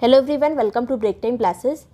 Hello everyone, welcome to Break Time Classes.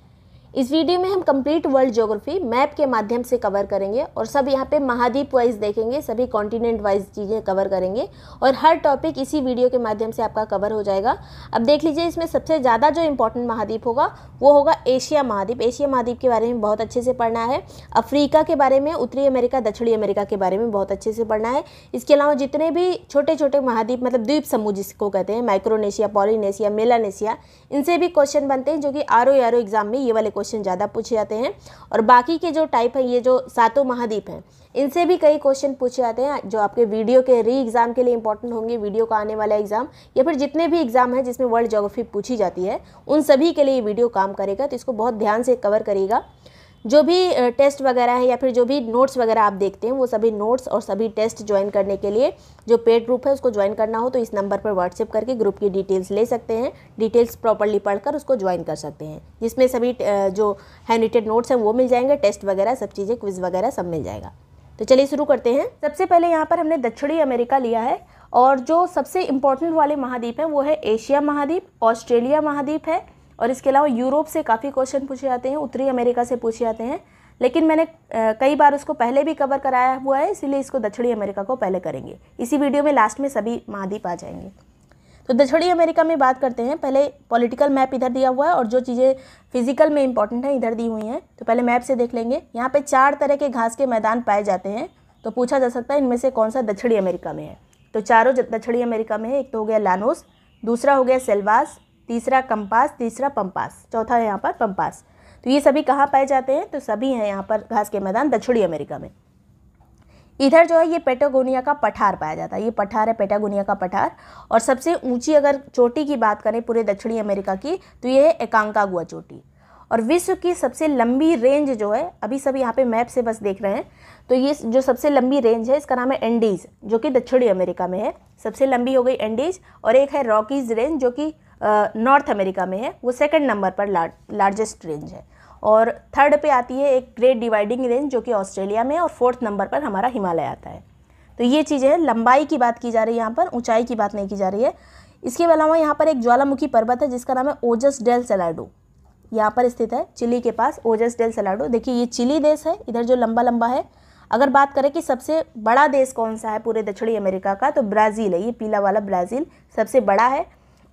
इस video में हम कंप्लीट वर्ल्ड ज्योग्राफी मैप के माध्यम से कवर करेंगे और सब यहाँ पे महाद्वीप वाइज देखेंगे सभी कॉन्टिनेंट वाइज चीज़ें कवर करेंगे और हर टॉपिक इसी वीडियो के माध्यम से आपका कवर हो जाएगा अब देख लीजिए इसमें सबसे ज़्यादा जो इंपॉर्टेंट महाद्वीप होगा वो होगा एशिया महाद्वीप एशिया महाद्वीप के बारे में बहुत अच्छे से पढ़ना है अफ्रीका के बारे में उत्तरी अमेरिका दक्षिणी अमेरिका के बारे में बहुत अच्छे से पढ़ना है इसके अलावा जितने भी छोटे छोटे महाद्वीप मतलब द्वीप समूह जिसको कहते हैं माइक्रोनेशिया पॉलीनेशिया मेलानेशिया इनसे भी क्वेश्चन बनते हैं जो कि आर ओ एग्जाम में ये वाले क्वेश्चन क्वेश्चन ज़्यादा पूछे जाते हैं और बाकी के जो टाइप हैं ये जो सातों महाद्वीप हैं इनसे भी कई क्वेश्चन पूछे जाते हैं जो आपके वीडियो के री एग्ज़ाम के लिए इंपॉर्टेंट होंगे वीडियो का आने वाला एग्ज़ाम या फिर जितने भी एग्ज़ाम हैं जिसमें वर्ल्ड जोग्राफी पूछी जाती है उन सभी के लिए ये वीडियो काम करेगा तो इसको बहुत ध्यान से कवर करेगा जो भी टेस्ट वगैरह है या फिर जो भी नोट्स वगैरह आप देखते हैं वो सभी नोट्स और सभी टेस्ट ज्वाइन करने के लिए जो पेड ग्रुप है उसको ज्वाइन करना हो तो इस नंबर पर व्हाट्सएप करके ग्रुप की डिटेल्स ले सकते हैं डिटेल्स प्रॉपरली पढ़कर उसको ज्वाइन कर सकते हैं जिसमें सभी जो हैंडरेटेड नोट्स हैं वो मिल जाएंगे टेस्ट वगैरह सब चीज़ें क्विज़ वगैरह सब मिल जाएगा तो चलिए शुरू करते हैं सबसे पहले यहाँ पर हमने दक्षिणी अमेरिका लिया है और जो सबसे इम्पोर्टेंट वाले महाद्वीप हैं वो है एशिया महाद्वीप ऑस्ट्रेलिया महाद्वीप है और इसके अलावा यूरोप से काफ़ी क्वेश्चन पूछे जाते हैं उत्तरी अमेरिका से पूछे जाते हैं लेकिन मैंने कई बार उसको पहले भी कवर कराया हुआ है इसीलिए इसको दक्षिणी अमेरिका को पहले करेंगे इसी वीडियो में लास्ट में सभी महाद्वीप आ जाएंगे तो दक्षिणी अमेरिका में बात करते हैं पहले पॉलिटिकल मैप इधर दिया हुआ है और जो चीज़ें फिजिकल में इंपॉर्टेंट हैं इधर दी हुई हैं तो पहले मैप से देख लेंगे यहाँ पे चार तरह के घास के मैदान पाए जाते हैं तो पूछा जा सकता है इनमें से कौन सा दक्षिणी अमेरिका में है तो चारों दक्षिणी अमेरिका में है एक तो हो गया लानोस दूसरा हो गया सेल्वास तीसरा कंपास तीसरा पंपास चौथा है यहाँ पर पंपास तो ये सभी कहाँ पाए जाते हैं तो सभी हैं यहाँ पर घास के मैदान दक्षिणी अमेरिका में इधर जो है ये पेटागोनिया का पठार पाया जाता है ये पठार है पेटागोनिया का पठार और सबसे ऊंची अगर चोटी की बात करें पूरे दक्षिणी अमेरिका की तो ये है एकांकागुआ चोटी और विश्व की सबसे लंबी रेंज जो है अभी सब यहाँ पे मैप से बस देख रहे हैं तो ये जो सबसे लंबी रेंज है इसका नाम है एंडीज़ जो कि दक्षिणी अमेरिका में है सबसे लंबी हो गई एंडीज़ और एक है रॉकीज़ रेंज जो कि नॉर्थ अमेरिका में है वो सेकंड नंबर पर लार्जेस्ट रेंज है और थर्ड पे आती है एक ग्रेट डिवाइडिंग रेंज जो कि ऑस्ट्रेलिया में और फोर्थ नंबर पर हमारा हिमालय आता है तो ये चीज़ें हैं लंबाई की बात की जा रही है यहाँ पर ऊंचाई की बात नहीं की जा रही है इसके अलावा यहाँ पर एक ज्वालामुखी पर्वत है जिसका नाम है ओजस डेल सेलाडो यहाँ पर स्थित है चिली के पास ओजस डेल सेलाडो देखिए ये चिली देश है इधर जो लंबा लंबा है अगर बात करें कि सबसे बड़ा देश कौन सा है पूरे दक्षिणी अमेरिका का तो ब्राज़ील है ये पीला वाला ब्राज़ील सबसे बड़ा है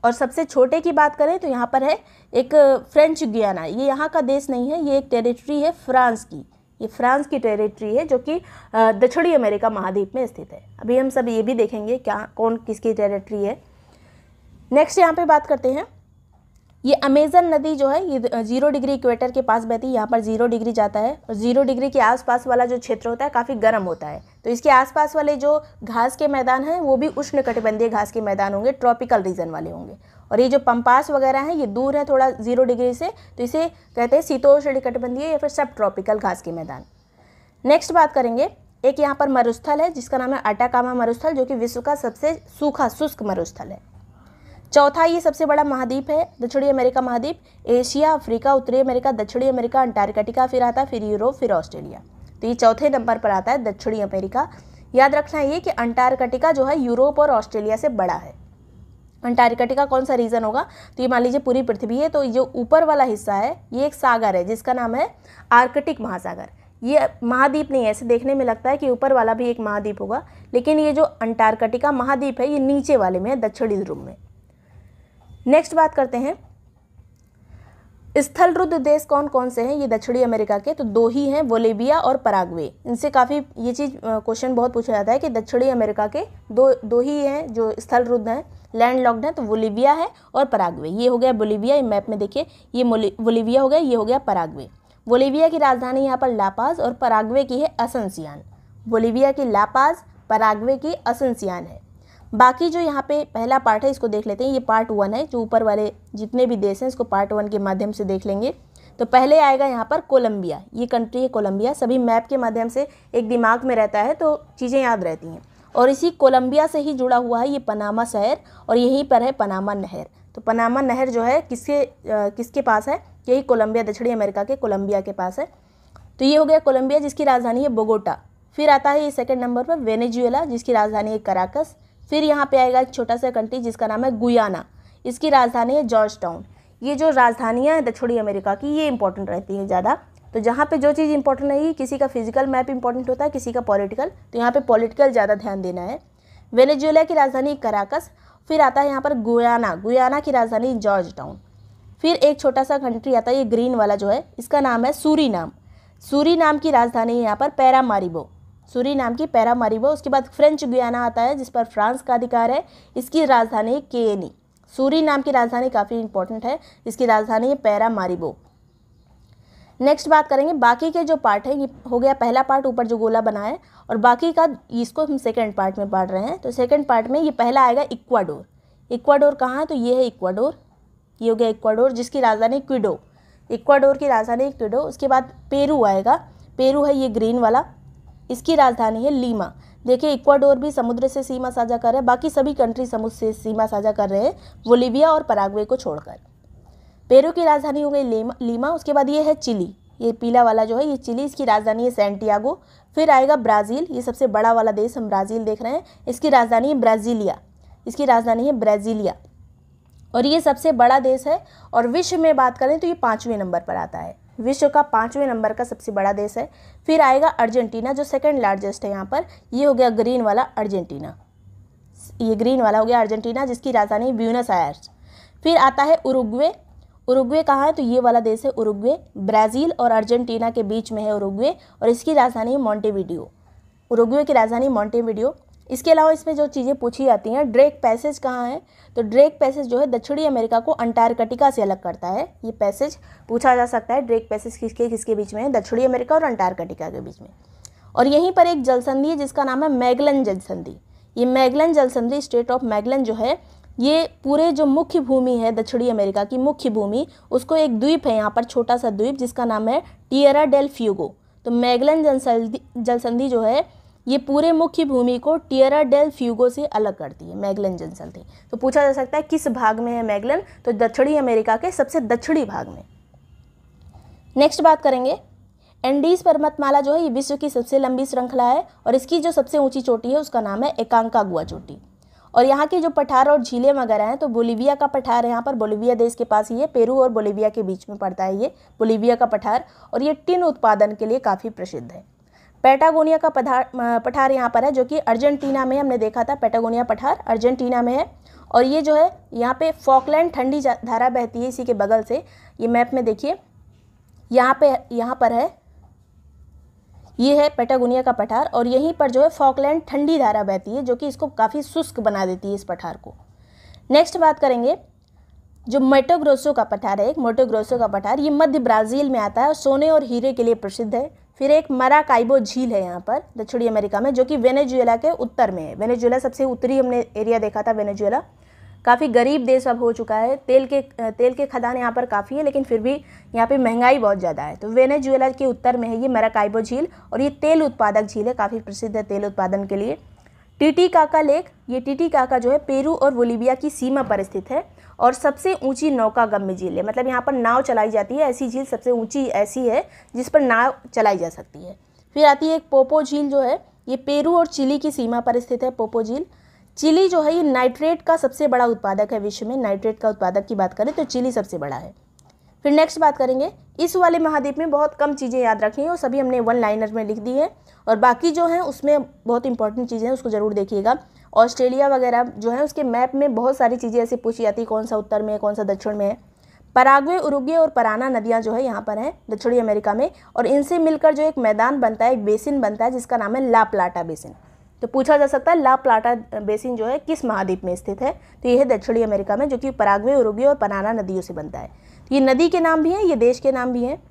और सबसे छोटे की बात करें तो यहाँ पर है एक फ्रेंच गियाना ये यहाँ का देश नहीं है ये एक टेरिटरी है फ्रांस की ये फ्रांस की टेरिटरी है जो कि दक्षिणी अमेरिका महाद्वीप में स्थित है अभी हम सब ये भी देखेंगे क्या कौन किसकी टेरिटरी है नेक्स्ट यहाँ पे बात करते हैं ये अमेजन नदी जो है ये जीरो डिग्री इक्वेटर के पास बहती है यहाँ पर जीरो डिग्री जाता है और जीरो डिग्री के आसपास वाला जो क्षेत्र होता है काफ़ी गर्म होता है तो इसके आसपास वाले जो घास के मैदान हैं वो भी उष्णकटिबंधीय घास के मैदान होंगे ट्रॉपिकल रीजन वाले होंगे और ये जो पंपास वगैरह हैं ये दूर है थोड़ा जीरो डिग्री से तो इसे कहते हैं शीतोष्ण कटिबंधीय या फिर सब ट्रॉपिकल घास के मैदान नेक्स्ट बात करेंगे एक यहाँ पर मरुस्थल है जिसका नाम है अटाकामा मरुस्थल जो कि विश्व का सबसे सूखा शुष्क मरुस्थल है चौथा ये सबसे बड़ा महाद्वीप है दक्षिणी अमेरिका महाद्वीप एशिया अफ्रीका उत्तरी अमेरिका दक्षिणी अमेरिका अंटार्कटिका फिर आता है फिर यूरोप फिर ऑस्ट्रेलिया तो ये चौथे नंबर पर आता है दक्षिणी अमेरिका याद रखना ये कि अंटार्कटिका जो है यूरोप और ऑस्ट्रेलिया से बड़ा है अंटार्कटिका कौन सा रीजन होगा तो ये मान लीजिए पूरी पृथ्वी है तो जो ऊपर वाला हिस्सा है ये एक सागर है जिसका नाम है आर्कटिक महासागर ये महाद्वीप नहीं है ऐसे देखने में लगता है कि ऊपर वाला भी एक महाद्वीप होगा लेकिन ये जो अंटार्कटिका महाद्वीप है ये नीचे वाले में है दक्षिणी ध्रुव में नेक्स्ट बात करते हैं स्थल रुद्ध देश कौन कौन से हैं ये दक्षिणी अमेरिका के तो दो ही हैं वोलेबिया और पराग्वे इनसे काफ़ी ये चीज़ क्वेश्चन बहुत पूछा जाता है कि दक्षिणी अमेरिका के दो दो ही हैं जो स्थल रुद्ध हैं लैंड लॉक्ड हैं तो वोलेबिया है और पराग्वे ये हो गया बोलीबिया ये मैप में देखिए ये बोलीबिया हो गया ये हो गया पराग्वे बोलीबिया की राजधानी यहाँ पर लापाज और पराग्वे की है असनसियान बोलीबिया की लापाज पराग्वे की असनसियान है बाकी जो यहाँ पे पहला पार्ट है इसको देख लेते हैं ये पार्ट वन है जो ऊपर वाले जितने भी देश हैं इसको पार्ट वन के माध्यम से देख लेंगे तो पहले आएगा यहाँ पर कोलंबिया ये कंट्री है कोलंबिया सभी मैप के माध्यम से एक दिमाग में रहता है तो चीज़ें याद रहती हैं और इसी कोलंबिया से ही जुड़ा हुआ है ये पनामा शहर और यहीं पर है पनामा नहर तो पनामा नहर जो है किसके किसके पास है यही कोलंबिया दक्षिणी अमेरिका के कोलंबिया के पास है तो ये हो गया कोलंबिया जिसकी राजधानी है बोगोटा फिर आता है ये सेकेंड नंबर पर वेनेजुएला जिसकी राजधानी है कराकस फिर यहाँ पे आएगा एक छोटा सा कंट्री जिसका नाम है गुयाना इसकी राजधानी है जॉर्ज टाउन ये जो राजधानियाँ हैं दक्षिणी अमेरिका की ये इंपॉर्टेंट रहती हैं ज़्यादा तो जहाँ पे जो चीज़ इंपॉर्टेंट रहेगी किसी का फिजिकल मैप इंपॉर्टेंट होता है किसी का पॉलिटिकल तो यहाँ पे पॉलिटिकल ज़्यादा ध्यान देना है वेनेजुएला की राजधानी कराकस फिर आता है यहाँ पर गुयाना गुयाना की राजधानी जॉर्ज टाउन फिर एक छोटा सा कंट्री आता है ये ग्रीन वाला जो है इसका नाम है सूरी नाम सूरी नाम की राजधानी है यहाँ पर पैरामारिबो सूरी नाम की पैरामारीबो उसके बाद फ्रेंच गुयाना आता है जिस पर फ्रांस का अधिकार है इसकी राजधानी केएनी सूरी नाम की राजधानी काफ़ी इंपॉर्टेंट है इसकी राजधानी है पैरामारीबो नेक्स्ट बात करेंगे बाकी के जो पार्ट है ये हो गया पहला पार्ट ऊपर जो गोला बना है और बाकी का इसको हम सेकेंड पार्ट में पढ़ रहे हैं तो सेकेंड पार्ट में ये पहला आएगा इक्वाडोर इक्वाडोर कहाँ है तो ये है इक्वाडोर ये हो गया इक्वाडोर जिसकी राजधानी क्विडो इक्वाडोर की राजधानी क्विडो उसके बाद पेरू आएगा पेरू है ये ग्रीन वाला इसकी राजधानी है लीमा देखिए इक्वाडोर भी समुद्र से सीमा साझा कर रहे हैं बाकी सभी कंट्री समुद्र से सीमा साझा कर रहे हैं बोलीविया और पराग्वे को छोड़कर पेरू की राजधानी हो गई लीमा उसके बाद ये है चिली ये पीला वाला जो है ये चिली इसकी राजधानी है सेंटियागो फिर आएगा ब्राज़ील ये सबसे बड़ा वाला देश हम ब्राज़ील देख रहे हैं इसकी राजधानी है ब्राज़ीलिया इसकी राजधानी है ब्राज़ीलिया और ये सबसे बड़ा देश है और विश्व में बात करें तो ये पाँचवें नंबर पर आता है विश्व का पाँचवें नंबर का सबसे बड़ा देश है फिर आएगा अर्जेंटीना जो सेकेंड लार्जेस्ट है यहाँ पर ये हो गया ग्रीन वाला अर्जेंटीना ये ग्रीन वाला हो गया अर्जेंटीना जिसकी राजधानी ब्यूनस आयर्स फिर आता है उरुग्वे उरुग्वे कहाँ है तो ये वाला देश है उरुग्वे ब्राज़ील और अर्जेंटीना के बीच में है उरुग्वे और इसकी राजधानी मॉन्टेविडियो उरुग्वे की राजधानी मॉन्टेविडियो इसके अलावा इसमें जो चीज़ें पूछी जाती हैं ड्रेक पैसेज कहाँ है तो ड्रेक पैसेज जो है दक्षिणी अमेरिका को अंटार्कटिका से अलग करता है ये पैसेज पूछा जा सकता है ड्रेक पैसेज किसके किसके बीच में है दक्षिणी अमेरिका और अंटार्कटिका के बीच में और यहीं पर एक जलसंधि है जिसका नाम है मैगलन जलसंधि ये मैगलन जलसंधि स्टेट ऑफ मैगलन जो है ये पूरे जो मुख्य भूमि है दक्षिणी अमेरिका की मुख्य भूमि उसको एक द्वीप है यहाँ पर छोटा सा द्वीप जिसका नाम है टियरा डेल फ्यूगो तो मैगलन जलसंधि जलसंधि जो है ये पूरे मुख्य भूमि को टियरा डेल फ्यूगो से अलग करती है मैगलन जनसंधि तो पूछा जा सकता है किस भाग में है मैगलन तो दक्षिणी अमेरिका के सबसे दक्षिणी भाग में नेक्स्ट बात करेंगे एंडीज पर्वतमाला जो है ये विश्व की सबसे लंबी श्रृंखला है और इसकी जो सबसे ऊंची चोटी है उसका नाम है एकांका गुआ चोटी और यहाँ के जो पठार और झीलें वगैरह हैं तो बोलीविया का पठार यहाँ पर बोलीविया देश के पास ही है पेरू और बोलीविया के बीच में पड़ता है ये बोलीविया का पठार और ये टिन उत्पादन के लिए काफ़ी प्रसिद्ध है पैटागोनिया का पठार यहाँ पर है जो कि अर्जेंटीना में हमने देखा था पैटागोनिया पठार अर्जेंटीना में है और ये जो है यहाँ पे फॉकलैंड ठंडी धारा बहती है इसी के बगल से ये मैप में देखिए यहाँ पे यहाँ पर है ये है पैटागोनिया का पठार और यहीं पर जो है फॉकलैंड ठंडी धारा बहती है जो कि इसको काफ़ी शुष्क बना देती है इस पठार को नेक्स्ट बात करेंगे जो मोटोग्रोसो का पठार है एक मोटोग्रोसो का पठार ये मध्य ब्राज़ील में आता है और सोने और हीरे के लिए प्रसिद्ध है फिर एक मराकाइबो झील है यहाँ पर दक्षिणी अमेरिका में जो कि वेनेजुएला के उत्तर में है वेनेजुएला सबसे उत्तरी हमने एरिया देखा था वेनेजुएला काफ़ी गरीब देश अब हो चुका है तेल के तेल के खदान यहाँ पर काफ़ी है लेकिन फिर भी यहाँ पे महंगाई बहुत ज़्यादा है तो वेनेजुएला के उत्तर में है ये मराकाइबो झील और ये तेल उत्पादक झील है काफ़ी प्रसिद्ध है तेल उत्पादन के लिए टीटी काका लेक ये टीटी काका जो है पेरू और वोलीबिया की सीमा पर स्थित है और सबसे ऊंची नौका गम्य झील है मतलब यहाँ पर नाव चलाई जाती है ऐसी झील सबसे ऊंची ऐसी है जिस पर नाव चलाई जा सकती है फिर आती है एक पोपो झील जो है ये पेरू और चिली की सीमा पर स्थित है पोपो झील चिली जो है ये नाइट्रेट का सबसे बड़ा उत्पादक है विश्व में नाइट्रेट का उत्पादक की बात करें तो चिली सबसे बड़ा है फिर नेक्स्ट बात करेंगे इस वाले महाद्वीप में बहुत कम चीज़ें याद रखनी है और सभी हमने वन लाइनर में लिख दी है और बाकी जो है उसमें बहुत इंपॉर्टेंट चीज़ें हैं उसको ज़रूर देखिएगा ऑस्ट्रेलिया वगैरह जो है उसके मैप में बहुत सारी चीज़ें ऐसी पूछी जाती है कौन सा उत्तर में है कौन सा दक्षिण में है परागवे उरुग्वे और पराना नदियाँ जो है यहाँ पर हैं दक्षिणी अमेरिका में और इनसे मिलकर जो एक मैदान बनता है एक बेसिन बनता है जिसका नाम है ला प्लाटा बेसिन तो पूछा जा सकता है ला प्लाटा बेसिन जो है किस महाद्वीप में स्थित है तो यह है दक्षिणी अमेरिका में जो कि परागवे उरुग्वे और पराना नदियों से बनता है तो ये नदी के नाम भी हैं ये देश के नाम भी हैं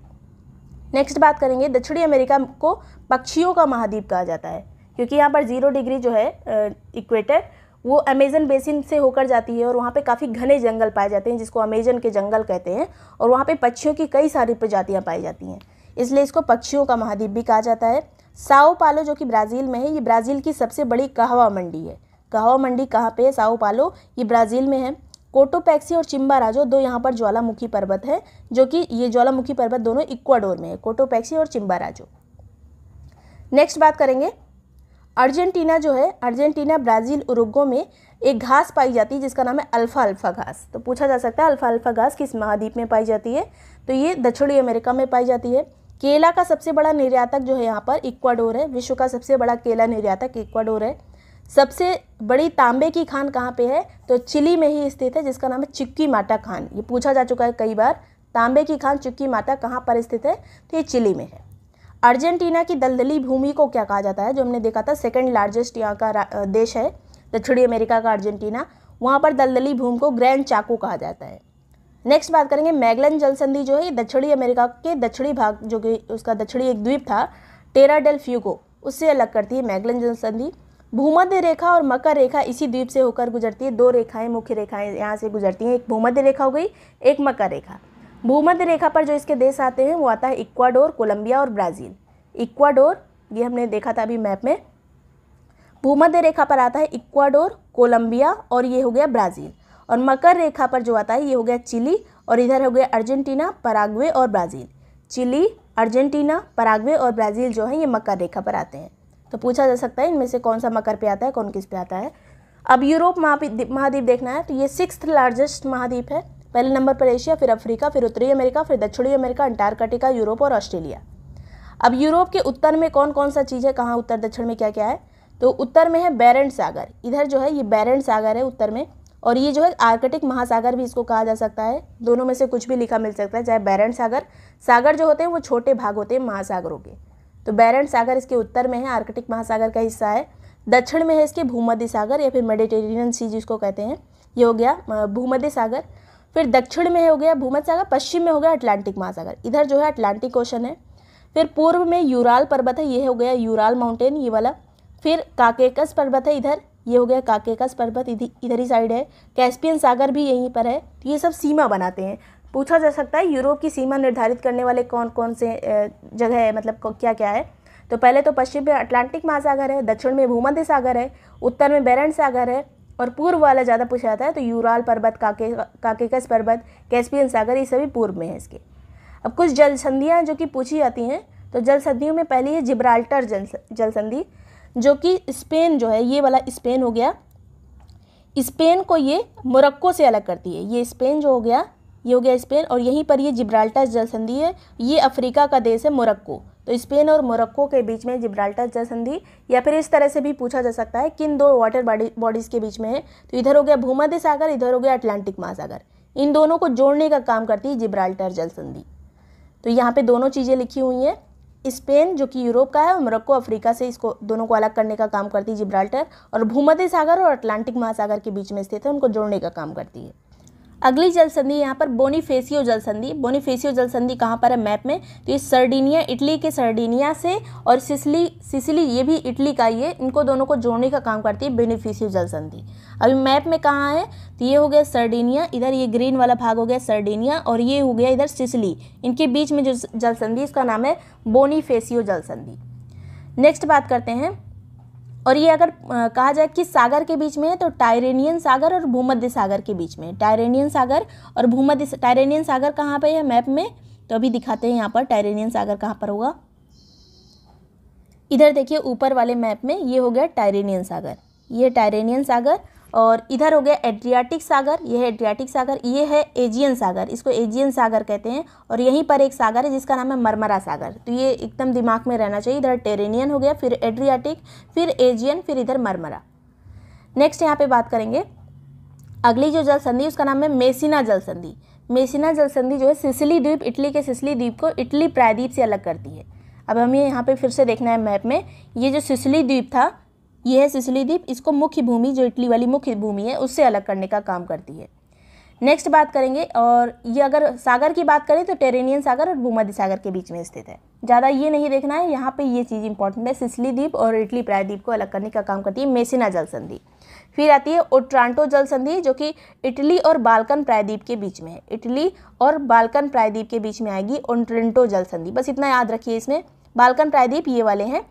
नेक्स्ट बात करेंगे दक्षिणी अमेरिका को पक्षियों का महाद्वीप कहा जाता है क्योंकि यहाँ पर ज़ीरो डिग्री जो है इक्वेटर वो अमेजन बेसिन से होकर जाती है और वहाँ पे काफ़ी घने जंगल पाए जाते हैं जिसको अमेजन के जंगल कहते हैं और वहाँ पे पक्षियों की कई सारी प्रजातियाँ पाई जाती हैं इसलिए इसको पक्षियों का महाद्वीप भी कहा जाता है साओ पालो जो कि ब्राज़ील में है ये ब्राज़ील की सबसे बड़ी कहवा मंडी है कहवा मंडी कहाँ पर है साओ पालो ये ब्राज़ील में है कोटोपैक्सी और चिम्बाराजो दो यहाँ पर ज्वालामुखी पर्वत है जो कि ये ज्वालामुखी पर्वत दोनों इक्वाडोर में है कोटोपैक्सी और चिम्बाराजो नेक्स्ट बात करेंगे अर्जेंटीना जो है अर्जेंटीना ब्राज़ील उरुग्गो में एक घास पाई जाती है जिसका नाम है अल्फ़ा अल्फ़ा घास तो पूछा जा सकता है अल्फ़ा अल्फ़ा घास किस महाद्वीप में पाई जाती है तो ये दक्षिणी अमेरिका में पाई जाती है केला का सबसे बड़ा निर्यातक जो है यहाँ पर इक्वाडोर है विश्व का सबसे बड़ा केला निर्यातक इक्वाडोर है सबसे बड़ी तांबे की खान कहाँ पे है तो चिली में ही स्थित है जिसका नाम है चिक्की माटा खान ये पूछा जा चुका है कई बार तांबे की खान चिक्की माटा कहाँ पर स्थित है तो ये चिली में है अर्जेंटीना की दलदली भूमि को क्या कहा जाता है जो हमने देखा था सेकेंड लार्जेस्ट यहाँ का देश है दक्षिणी अमेरिका का अर्जेंटीना वहाँ पर दलदली भूमि को ग्रैंड चाकू कहा जाता है नेक्स्ट बात करेंगे मैगलन जल संधि जो है दक्षिणी अमेरिका के दक्षिणी भाग जो कि उसका दक्षिणी एक द्वीप था टेरा डेल फ्यूगो उससे अलग करती है मैगलन जल संधि भूमध्य रेखा और मकर रेखा इसी द्वीप से होकर गुजरती है दो रेखाएं मुख्य रेखाएं यहाँ से गुजरती हैं एक भूमध्य रेखा हो गई एक मकर रेखा भूमध्य रेखा पर जो इसके देश आते हैं वो आता है इक्वाडोर कोलंबिया और ब्राज़ील इक्वाडोर ये हमने देखा था अभी मैप में भूमध्य रेखा पर आता है इक्वाडोर कोलंबिया और ये हो गया ब्राज़ील और मकर रेखा पर जो आता है ये हो गया चिली और इधर हो गया अर्जेंटीना पराग्वे और ब्राज़ील चिली अर्जेंटीना पराग्वे और ब्राज़ील जो है ये मकर रेखा पर आते हैं तो पूछा जा सकता है इनमें से कौन सा मकर पे आता है कौन किस पे आता है अब यूरोप महाद्वीप देखना है तो ये सिक्स लार्जेस्ट महाद्वीप है पहले नंबर पर एशिया फिर अफ्रीका फिर उत्तरी अमेरिका फिर दक्षिणी अमेरिका अंटार्कटिका यूरोप और ऑस्ट्रेलिया अब यूरोप के उत्तर में कौन कौन सा चीज़ है कहाँ उत्तर दक्षिण में क्या क्या है तो उत्तर में है बैरेंट सागर इधर जो है ये बैरेंट सागर है उत्तर में और ये जो है आर्कटिक महासागर भी इसको कहा जा सकता है दोनों में से कुछ भी लिखा मिल सकता है चाहे बैरेंट सागर सागर जो होते हैं वो छोटे भाग होते हैं महासागरों के तो बैरेंट सागर इसके उत्तर में है आर्कटिक महासागर का हिस्सा है दक्षिण में है इसके भूमध्य सागर या फिर मेडिटेरेनियन सी जिसको कहते हैं ये हो गया भूमध्य सागर फिर दक्षिण में हो गया भूमध सागर पश्चिम में हो गया अटलांटिक महासागर इधर जो है अटलांटिक ओशन है फिर पूर्व में यूराल पर्वत है ये हो गया यूराल माउंटेन ये वाला फिर काकेकस पर्वत है इधर ये हो गया काकेकस पर्वत इधर ही साइड है कैस्पियन सागर भी यहीं पर है तो ये सब सीमा बनाते हैं पूछा जा सकता है यूरोप की सीमा निर्धारित करने वाले कौन कौन से जगह है मतलब क्या क्या है तो पहले तो पश्चिम में अटलांटिक महासागर है दक्षिण में भूमध्य सागर है उत्तर में बैरन सागर है और पूर्व वाला ज़्यादा पूछा जाता है तो यूराल पर्वत काके काकेकस पर्वत कैस्पियन सागर ये सभी पूर्व में है इसके अब कुछ जल संधियाँ जो कि पूछी जाती हैं तो जल संधियों में पहली है जिब्राल्टर जल जल संधि जो कि स्पेन जो है ये वाला स्पेन हो गया स्पेन को ये मोरक्को से अलग करती है ये स्पेन जो हो गया ये हो गया स्पेन और यहीं पर ये जिब्राल्टा जल संधि है ये अफ्रीका का देश है मोरक्को तो स्पेन और मोरक्को के बीच में जिब्राल्टा जल संधि या फिर इस तरह से भी पूछा जा सकता है किन दो वाटर बॉडीज़ के बीच में है तो इधर हो गया भूमध्य सागर इधर हो गया अटलांटिक महासागर इन दोनों को जोड़ने का काम करती है जिब्राल्टर जल संधि तो यहाँ पे दोनों चीज़ें लिखी हुई हैं स्पेन जो कि यूरोप का है और मोरक्को अफ्रीका से इसको दोनों को अलग करने का काम करती है जिब्राल्टर और भूमध्य सागर और अटलांटिक महासागर के बीच में स्थित है उनको जोड़ने का काम करती है अगली जल संधि यहाँ पर बोनीफेसियो जल संधि बोनीफेसियो जल संधि कहाँ पर है मैप में तो ये सर्डीनिया इटली के सर्डीनिया से और सिसली सिसली ये भी इटली का ही है इनको दोनों को जोड़ने का काम करती है बोनीफेसियो जल संधि अभी मैप में कहाँ है तो ये हो गया सर्डीनिया इधर ये ग्रीन वाला भाग हो गया सर्डीनिया और ये हो गया इधर सिसली इनके बीच में जो जल संधि इसका नाम है बोनीफेसियो जल संधि नेक्स्ट बात करते हैं और ये अगर कहा जाए कि सागर के बीच में है तो टायरेनियन सागर और भूमध्य सागर के बीच में टायरेनियन सागर और भूमध्य टायरेनियन सागर कहाँ पर है मैप में तो अभी दिखाते हैं यहाँ पर टायरेनियन सागर कहाँ पर होगा इधर देखिए ऊपर वाले मैप में ये हो गया टायरेनियन सागर ये टायरेनियन सागर और इधर हो गया एड्रियाटिक सागर यह एड्रियाटिक सागर ये है एजियन सागर इसको एजियन सागर कहते हैं और यहीं पर एक सागर है जिसका नाम है मरमरा सागर तो ये एकदम दिमाग में रहना चाहिए इधर टेरेनियन हो गया फिर एड्रियाटिक फिर एजियन फिर इधर मरमरा नेक्स्ट यहाँ पे बात करेंगे अगली जो जल संधि उसका नाम है मेसिना जल संधि मेसिना जल संधि जो है सिसली द्वीप इटली के सिसली द्वीप को इटली प्रायद्वीप से अलग करती है अब हमें यहाँ पे फिर से देखना है मैप में ये जो सिसली द्वीप था ये है सिसली द्वीप इसको मुख्य भूमि जो इटली वाली मुख्य भूमि है उससे अलग करने का काम करती है नेक्स्ट बात करेंगे और ये अगर सागर की बात करें तो टेरेनियन सागर और भूमध्य सागर के बीच में स्थित है ज़्यादा ये नहीं देखना है यहाँ पे ये चीज़ इंपॉर्टेंट है सिसली द्वीप और इटली प्रायद्वीप को अलग करने का काम करती है मेसिना जल संधि फिर आती है ओट्रांटो जल संधि जो कि इटली और बालकन प्रायद्वीप के बीच में है इटली और बालकन प्रायद्वीप के बीच में आएगी ओट्रेंटो जल संधि बस इतना याद रखिए इसमें बालकन प्रायद्वीप ये वाले हैं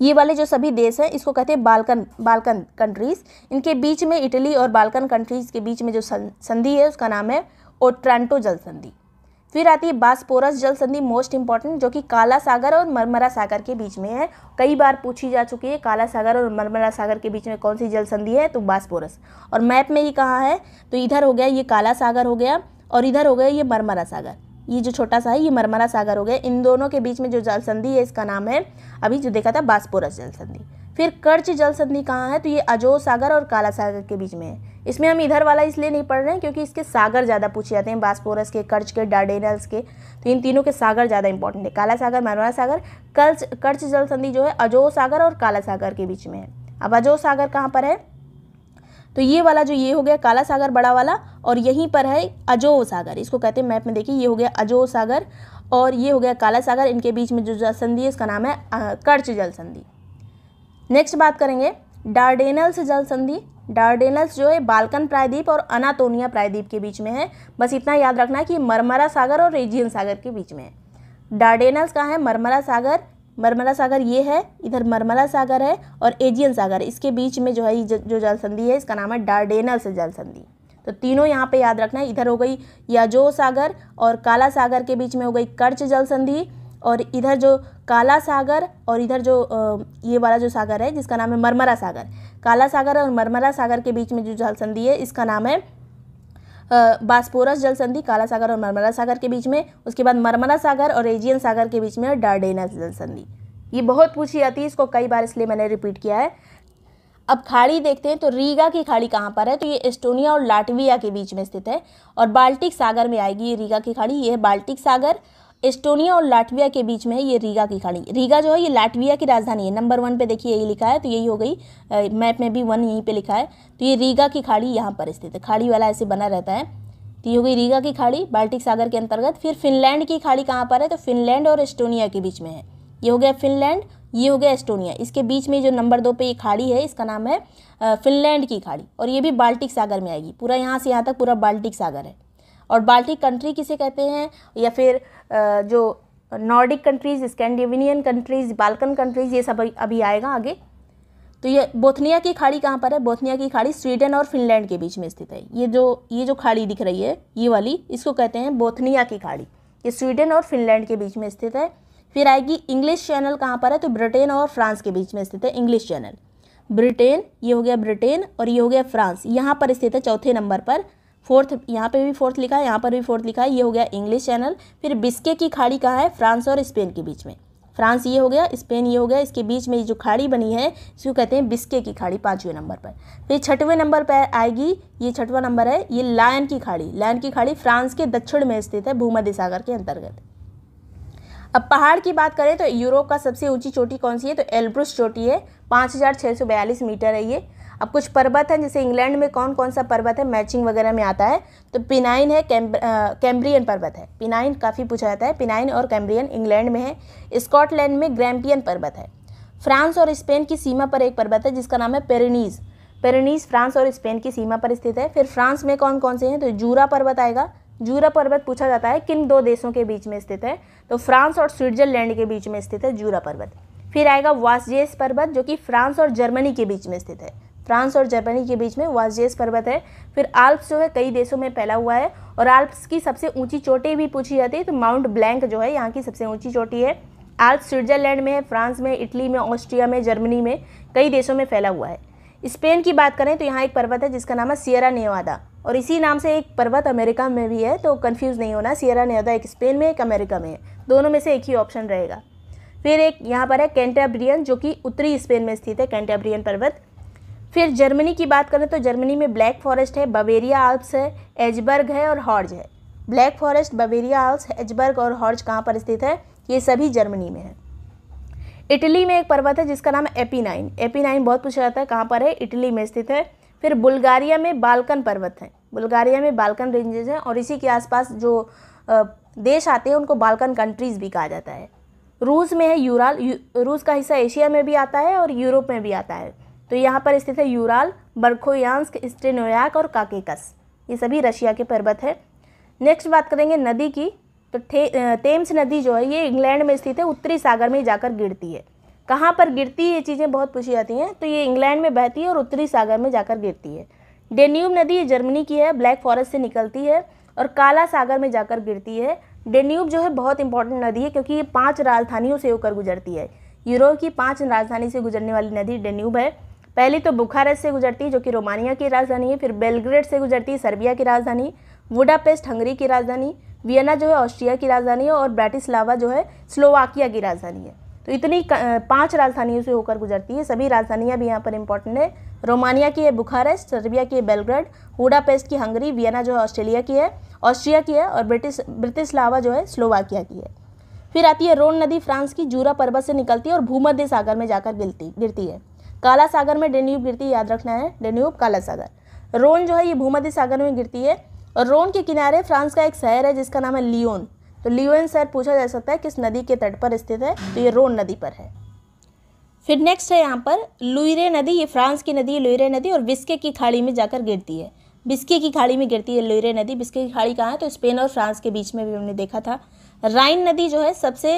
ये वाले जो सभी देश हैं इसको कहते हैं बालकन बालकन कंट्रीज़ इनके बीच में इटली और बालकन कंट्रीज़ के बीच में जो संधि है उसका नाम है ओट्रांटो जल संधि फिर आती है बास्पोरस जल संधि मोस्ट इंपॉर्टेंट जो कि काला सागर और मरमरा सागर के बीच में है कई बार पूछी जा चुकी है काला सागर और मरमरा सागर के बीच में कौन सी जल संधि है तो बास्पोरस और मैप में ही कहाँ है तो इधर हो गया ये काला सागर हो गया और इधर हो गया ये मरमरा सागर ये जो छोटा सा है ये मरमरा सागर हो गया इन दोनों के बीच में जो जल संधि है इसका नाम है अभी जो देखा था बासपोरस जल संधि फिर कर्च जल संधि कहाँ है तो ये अजो सागर और काला सागर के बीच में है इसमें हम इधर वाला इसलिए नहीं पढ़ रहे हैं क्योंकि इसके सागर ज़्यादा पूछे जाते हैं बासपोरस के कर्च के डार्डेनल्स के तो इन तीनों के सागर ज़्यादा इंपॉर्टेंट है काला सागर मरमरा सागर कर्च कर्च जल संधि जो है अजो सागर और काला सागर के बीच में है अब अजो सागर कहाँ पर है तो ये वाला जो ये हो गया काला सागर बड़ा वाला और यहीं पर है अजो सागर इसको कहते हैं मैप में देखिए ये हो गया अजो सागर और ये हो गया काला सागर इनके बीच में जो जल संधि है इसका नाम है कर्च जल संधि नेक्स्ट बात करेंगे डार्डेनल्स जल संधि डार्डेनल्स जो है बालकन प्रायद्वीप और अनातोनिया प्रायद्वीप के बीच में है बस इतना याद रखना है कि मरमरा सागर और रेजियन सागर के बीच में है डार्डेनल्स का है मरमरा सागर मरमला सागर ये है इधर मरमला सागर है और एजियन सागर इसके बीच में जो है जो जल संधि है इसका नाम है डार्डेनल से जल संधि तो तीनों यहाँ पे याद रखना है इधर हो गई याजो सागर और काला सागर के बीच में हो गई कर्च जल संधि और इधर जो काला सागर और इधर जो ये वाला जो सागर है जिसका नाम है मरमरा सागर काला सागर और मरमरा सागर के बीच में जो जल संधि है इसका नाम है बास्पोरस जल संधि काला सागर और मरमरा सागर के बीच में उसके बाद मरमरा सागर और एजियन सागर के बीच में डार्डेनस जल संधि ये बहुत पूछी जाती है इसको कई बार इसलिए मैंने रिपीट किया है अब खाड़ी देखते हैं तो रीगा की खाड़ी कहाँ पर है तो ये एस्टोनिया और लाटविया के बीच में स्थित है और बाल्टिक सागर में आएगी ये रीगा की खाड़ी ये है बाल्टिक सागर एस्टोनिया और लाटविया के बीच में है ये रीगा की खाड़ी रीगा जो है ये लाटविया की राजधानी है नंबर वन पे देखिए यही लिखा है तो यही हो गई मैप में भी वन यहीं पे लिखा है तो ये रीगा की खाड़ी यहाँ पर स्थित है खाड़ी वाला ऐसे बना रहता है तो ये हो गई रीगा की खाड़ी बाल्टिक सागर के अंतर्गत फिर फिनलैंड की खाड़ी कहाँ पर है तो फिनलैंड और एस्टोनिया के बीच में है ये हो गया फिनलैंड ये हो गया एस्टोनिया इसके बीच में जो नंबर दो पे ये खाड़ी है इसका नाम है फिनलैंड की खाड़ी और ये भी बाल्टिक सागर में आएगी पूरा यहाँ से यहाँ तक पूरा बाल्टिक सागर है और बाल्टिक कंट्री किसे कहते हैं या फिर जो Nordic countries Scandinavian countries Balkan countries ये सब अभी आएगा आगे तो ये बोथनिया की खाड़ी कहाँ पर है बोथनिया की खाड़ी स्वीडन और फिनलैंड के बीच में स्थित है ये जो ये जो खाड़ी दिख रही है ये वाली इसको कहते हैं बोथनिया की खाड़ी ये स्वीडन और फिनलैंड के बीच में स्थित है फिर आएगी इंग्लिश चैनल कहाँ पर है तो ब्रिटेन और फ्रांस के बीच में स्थित है इंग्लिश चैनल ब्रिटेन ये हो गया ब्रिटेन और ये हो गया फ्रांस यहाँ पर स्थित है चौथे नंबर पर फोर्थ यहाँ पे भी फोर्थ लिखा है यहाँ पर भी फोर्थ लिखा है ये हो गया इंग्लिश चैनल फिर बिस्के की खाड़ी कहाँ है फ्रांस और स्पेन के बीच में फ्रांस ये हो गया स्पेन ये हो गया इसके बीच में जो खाड़ी बनी है इसको कहते हैं बिस्के की खाड़ी पाँचवें नंबर पर फिर तो छठवें नंबर पर आएगी ये छठवां नंबर है ये लायन की खाड़ी लायन की खाड़ी फ्रांस के दक्षिण में स्थित है भूमध्य सागर के अंतर्गत अब पहाड़ की बात करें तो यूरोप का सबसे ऊंची चोटी कौन सी है तो एल्ब्रुस चोटी है पाँच मीटर है ये अब कुछ पर्वत हैं जैसे इंग्लैंड में कौन कौन सा पर्वत है मैचिंग वगैरह में आता है तो पिनाइन है कैम्ब कैम्ब्रियन पर्वत है पिनाइन काफ़ी पूछा जाता है पिनाइन और कैम्ब्रियन इंग्लैंड में है स्कॉटलैंड में ग्रैम्पियन पर्वत है फ्रांस और स्पेन की सीमा पर एक पर्वत है जिसका नाम है पेरिनीज़ पेरिनीस फ्रांस और स्पेन की सीमा पर स्थित है फिर फ्रांस में कौन कौन से हैं तो जूरा पर्वत आएगा जूरा पर्वत पूछा जाता है किन दो देशों के बीच में स्थित है तो फ्रांस और स्विट्जरलैंड के बीच में स्थित है जूरा पर्वत फिर आएगा वासजेस पर्वत जो कि फ्रांस और जर्मनी के बीच में स्थित है फ्रांस और जर्मनी के बीच में वाजियस पर्वत है फिर आल्प्स जो है कई देशों में फैला हुआ है और आल्प्स की सबसे ऊंची चोटी भी पूछी जाती है तो माउंट ब्लैंक जो है यहाँ की सबसे ऊंची चोटी है आल्प्स स्विट्जरलैंड में है फ्रांस में इटली में ऑस्ट्रिया में जर्मनी में कई देशों में फैला हुआ है स्पेन की बात करें तो यहाँ एक पर्वत है जिसका नाम है सियरा नेवादा और इसी नाम से एक पर्वत अमेरिका में भी है तो कन्फ्यूज़ नहीं होना सियरा नेवादा एक स्पेन में एक अमेरिका में है दोनों में से एक ही ऑप्शन रहेगा फिर एक यहाँ पर है कैंटाब्रियन जो कि उत्तरी स्पेन में स्थित है कैंटाब्रियन पर्वत फिर जर्मनी की बात करें तो जर्मनी में ब्लैक फॉरेस्ट है बवेरिया आल्प्स है एजबर्ग है और हॉर्ज है ब्लैक फॉरेस्ट बवेरिया आल्प्स एजबर्ग और हॉर्ज कहाँ पर स्थित है ये सभी जर्मनी में है इटली में एक पर्वत है जिसका नाम एपीनाइन एपीनाइन बहुत पूछा जाता है कहाँ पर है इटली में स्थित है फिर बुल्गारिया में बालकन पर्वत है बुल्गारिया में बालकन रेंजेज हैं और इसी के आसपास जो देश आते हैं उनको बालकन कंट्रीज़ भी कहा जाता है रूस में है यूराल यू, रूस का हिस्सा एशिया में भी आता है और यूरोप में भी आता है तो यहाँ पर स्थित है यूराल बर्खोयांस्क स्टेनोयाक और काकेकस ये सभी रशिया के पर्वत है नेक्स्ट बात करेंगे नदी की तो टेम्स नदी जो है ये इंग्लैंड में स्थित है उत्तरी सागर में जाकर गिरती है कहाँ पर गिरती है ये चीज़ें बहुत पूछी जाती हैं तो ये इंग्लैंड में बहती है और उत्तरी सागर में जाकर गिरती है डेन्यूब नदी जर्मनी की है ब्लैक फॉरेस्ट से निकलती है और काला सागर में जाकर गिरती है डेन्यूब जो है बहुत इंपॉर्टेंट नदी है क्योंकि ये पांच राजधानियों से होकर गुजरती है यूरोप की पांच राजधानी से गुजरने वाली नदी डेन्यूब है पहली तो बुखारेस्ट से गुजरती है जो कि रोमानिया की राजधानी है फिर बेलग्रेड से गुजरती है सर्बिया की राजधानी वुडापेस्ट हंगरी की राजधानी वियना जो है ऑस्ट्रिया की राजधानी है और ब्रैटिसलावा जो है स्लोवाकिया की राजधानी है तो इतनी पांच राजधानियों से होकर गुजरती है सभी राजधानियाँ भी यहाँ पर इंपॉर्टेंट है रोमानिया की है बुखारेस्ट सर्बिया की है बेलग्रेड वुडापेस्ट की हंगरी वियना जो है ऑस्ट्रेलिया की है ऑस्ट्रिया की है और ब्रिटिश ब्रिटिसलावा जो है स्लोवाकिया की है फिर आती है रोन नदी फ्रांस की जूरा पर्वत से निकलती है और भूमध्य सागर में जाकर गिरती गिरती है काला सागर में डेन्यूब गिरती है याद रखना है डेन्यूब काला सागर रोन जो है ये भूमध्य सागर में गिरती है और रोन के किनारे फ्रांस का एक शहर है जिसका नाम है लियोन तो लियोन शहर पूछा जा सकता है किस नदी के तट पर स्थित है तो ये रोन नदी पर है फिर नेक्स्ट है यहाँ पर लुइरे नदी ये फ्रांस की नदी है लुइरे नदी और बिस्के की खाड़ी में जाकर गिरती है बिस्के की खाड़ी में गिरती है लुइरे नदी बिस्के की खाड़ी कहाँ है तो स्पेन और फ्रांस के बीच में भी हमने देखा था राइन नदी जो है सबसे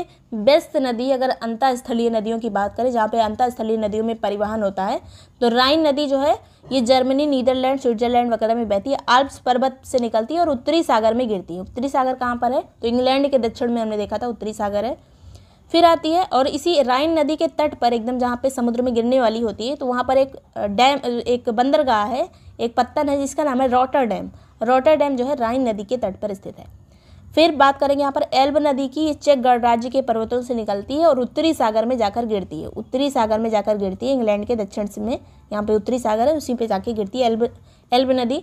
बेस्ट नदी अगर अंतःस्थलीय नदियों की बात करें जहाँ पे अंतःस्थलीय नदियों में परिवहन होता है तो राइन नदी जो है ये जर्मनी नीदरलैंड स्विट्जरलैंड वगैरह में बहती है आल्प्स पर्वत से निकलती है और उत्तरी सागर में गिरती है उत्तरी सागर कहाँ पर है तो इंग्लैंड के दक्षिण में हमने देखा था उत्तरी सागर है फिर आती है और इसी राइन नदी के तट पर एकदम जहाँ पे समुद्र में गिरने वाली होती है तो वहाँ पर एक डैम एक बंदरगाह है एक पत्तन है जिसका नाम है रोटर डैम रोटर डैम जो है राइन नदी के तट पर स्थित है फिर बात करेंगे यहाँ पर एल्ब नदी की ये चेक गणराज्य के पर्वतों से निकलती है और उत्तरी सागर में जाकर गिरती है उत्तरी सागर में जाकर गिरती है इंग्लैंड के दक्षिण में यहाँ पे उत्तरी सागर है उसी पे जाके गिरती है एल्ब एल्ब नदी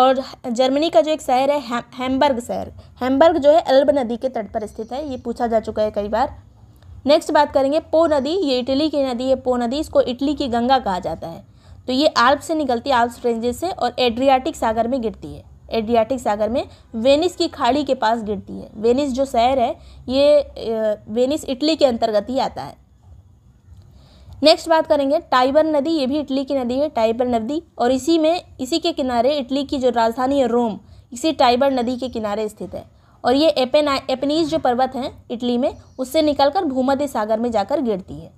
और जर्मनी का जो एक शहर है हेम्बर्ग हैम्बर्ग शहर हैम्बर्ग जो है एल्ब नदी के तट पर स्थित है ये पूछा जा चुका है कई बार नेक्स्ट बात करेंगे पो नदी ये इटली की नदी है पो नदी इसको इटली की गंगा कहा जाता है तो ये आल्प से निकलती है आल्प रेंजेस से और एड्रियाटिक सागर में गिरती है एडियाटिक सागर में वेनिस की खाड़ी के पास गिरती है वेनिस जो शहर है ये वेनिस इटली के अंतर्गत ही आता है नेक्स्ट बात करेंगे टाइबर नदी ये भी इटली की नदी है टाइबर नदी और इसी में इसी के किनारे इटली की जो राजधानी है रोम इसी टाइबर नदी के किनारे स्थित है और ये एपेना एपनीज जो पर्वत हैं इटली में उससे निकलकर भूमध्य सागर में जाकर गिरती है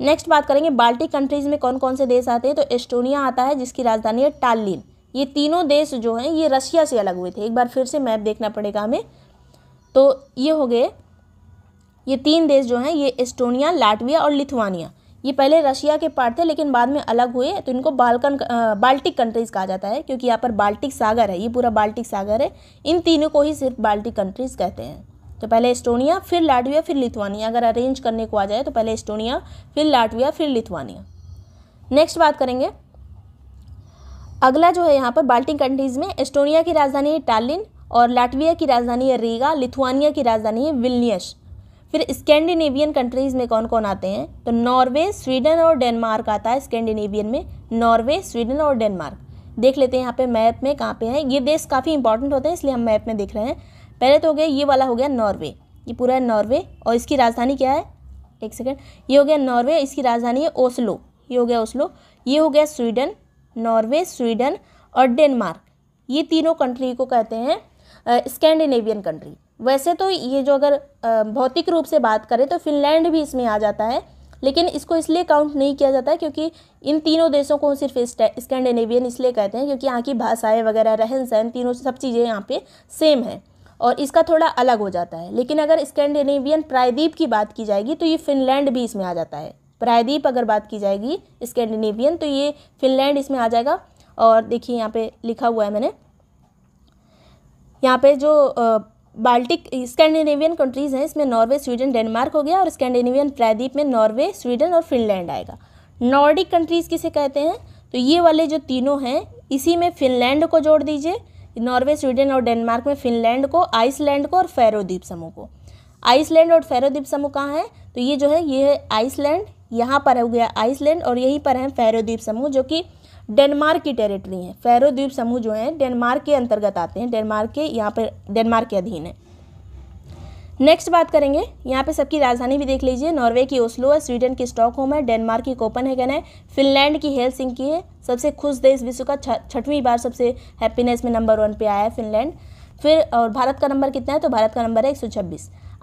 नेक्स्ट बात करेंगे बाल्टिक कंट्रीज़ में कौन कौन से देश आते हैं तो एस्टोनिया आता है जिसकी राजधानी है टालिन ये तीनों देश जो हैं ये रशिया से अलग हुए थे एक बार फिर से मैप देखना पड़ेगा हमें तो ये हो गए ये तीन देश जो हैं ये एस्टोनिया लाटविया और लिथुआनिया ये पहले रशिया के पार्ट थे लेकिन बाद में अलग हुए तो इनको बाल्कन बाल्टिक कंट्रीज़ कहा जाता है क्योंकि यहाँ पर बाल्टिक सागर है ये पूरा बाल्टिक सागर है इन तीनों को ही सिर्फ बाल्टिक कंट्रीज़ कहते हैं तो पहले एस्टोनिया फिर लाटविया फिर लिथुआनिया अगर अरेंज करने को आ जाए तो पहले एस्टोनिया फिर लाटविया फिर लिथुआनिया नेक्स्ट बात करेंगे अगला जो है यहाँ पर बाल्टिक कंट्रीज़ में एस्टोनिया की राजधानी है टालिन और लाटविया की राजधानी है रीगा लिथुआनिया की राजधानी है विलनियस फिर स्कैंडिनेवियन कंट्रीज़ में कौन कौन आते हैं तो नॉर्वे स्वीडन और डेनमार्क आता है स्कैंडिनेवियन में नॉर्वे स्वीडन और डेनमार्क देख लेते हैं यहाँ पे मैप में कहाँ पे है ये देश काफ़ी इंपॉर्टेंट होते हैं इसलिए हम मैप में देख रहे हैं पहले तो हो गया ये वाला हो गया नॉर्वे ये पूरा है नॉर्वे और इसकी राजधानी क्या है एक सेकेंड ये हो गया नॉर्वे इसकी राजधानी है ओस्लो ये हो गया ओस्लो ये हो गया स्वीडन नॉर्वे स्वीडन और डेनमार्क ये तीनों कंट्री को कहते हैं स्कैंडिनेवियन कंट्री वैसे तो ये जो अगर भौतिक रूप से बात करें तो फिनलैंड भी इसमें आ जाता है लेकिन इसको इसलिए काउंट नहीं किया जाता है क्योंकि इन तीनों देशों को सिर्फ स्कैंडिनेवियन इसलिए कहते हैं क्योंकि यहाँ की भाषाएँ वगैरह रहन सहन तीनों सब चीज़ें यहाँ पे सेम है और इसका थोड़ा अलग हो जाता है लेकिन अगर स्कैंडिनेवियन प्रायद्वीप की बात की जाएगी तो ये फिनलैंड भी इसमें आ जाता है प्रायद्वीप अगर बात की जाएगी स्कैंडिनेवियन तो ये फिनलैंड इसमें आ जाएगा और देखिए यहाँ पे लिखा हुआ है मैंने यहाँ पे जो बाल्टिक स्कैंडिनेवियन कंट्रीज़ हैं इसमें नॉर्वे स्वीडन डेनमार्क हो गया और स्कैंडिनेवियन प्रायद्वीप में नॉर्वे स्वीडन और फिनलैंड आएगा नॉर्डिक कंट्रीज़ किसे कहते हैं तो ये वाले जो तीनों हैं इसी में फिनलैंड को जोड़ दीजिए नॉर्वे स्वीडन और डेनमार्क में फिनलैंड को आइसलैंड को और फेरोद्वीप समूह को आइसलैंड और फेरोद्वीप समूह कहाँ है तो ये जो है ये है आइसलैंड यहाँ पर हो गया आइसलैंड और यहीं पर है फेरो द्वीप समूह जो कि डेनमार्क की टेरिटरी है फेरो द्वीप समूह जो है डेनमार्क के अंतर्गत आते हैं डेनमार्क के यहाँ पर डेनमार्क के अधीन है नेक्स्ट बात करेंगे यहाँ पे सबकी राजधानी भी देख लीजिए नॉर्वे की ओस्लो है स्वीडन की स्टॉकहोम है डेनमार्क की कोपन है फिनलैंड की हेल सिंकी है सबसे खुश देश विश्व का छठवीं बार सबसे हैप्पीनेस में नंबर वन पे आया है फिनलैंड फिर और भारत का नंबर कितना है तो भारत का नंबर है एक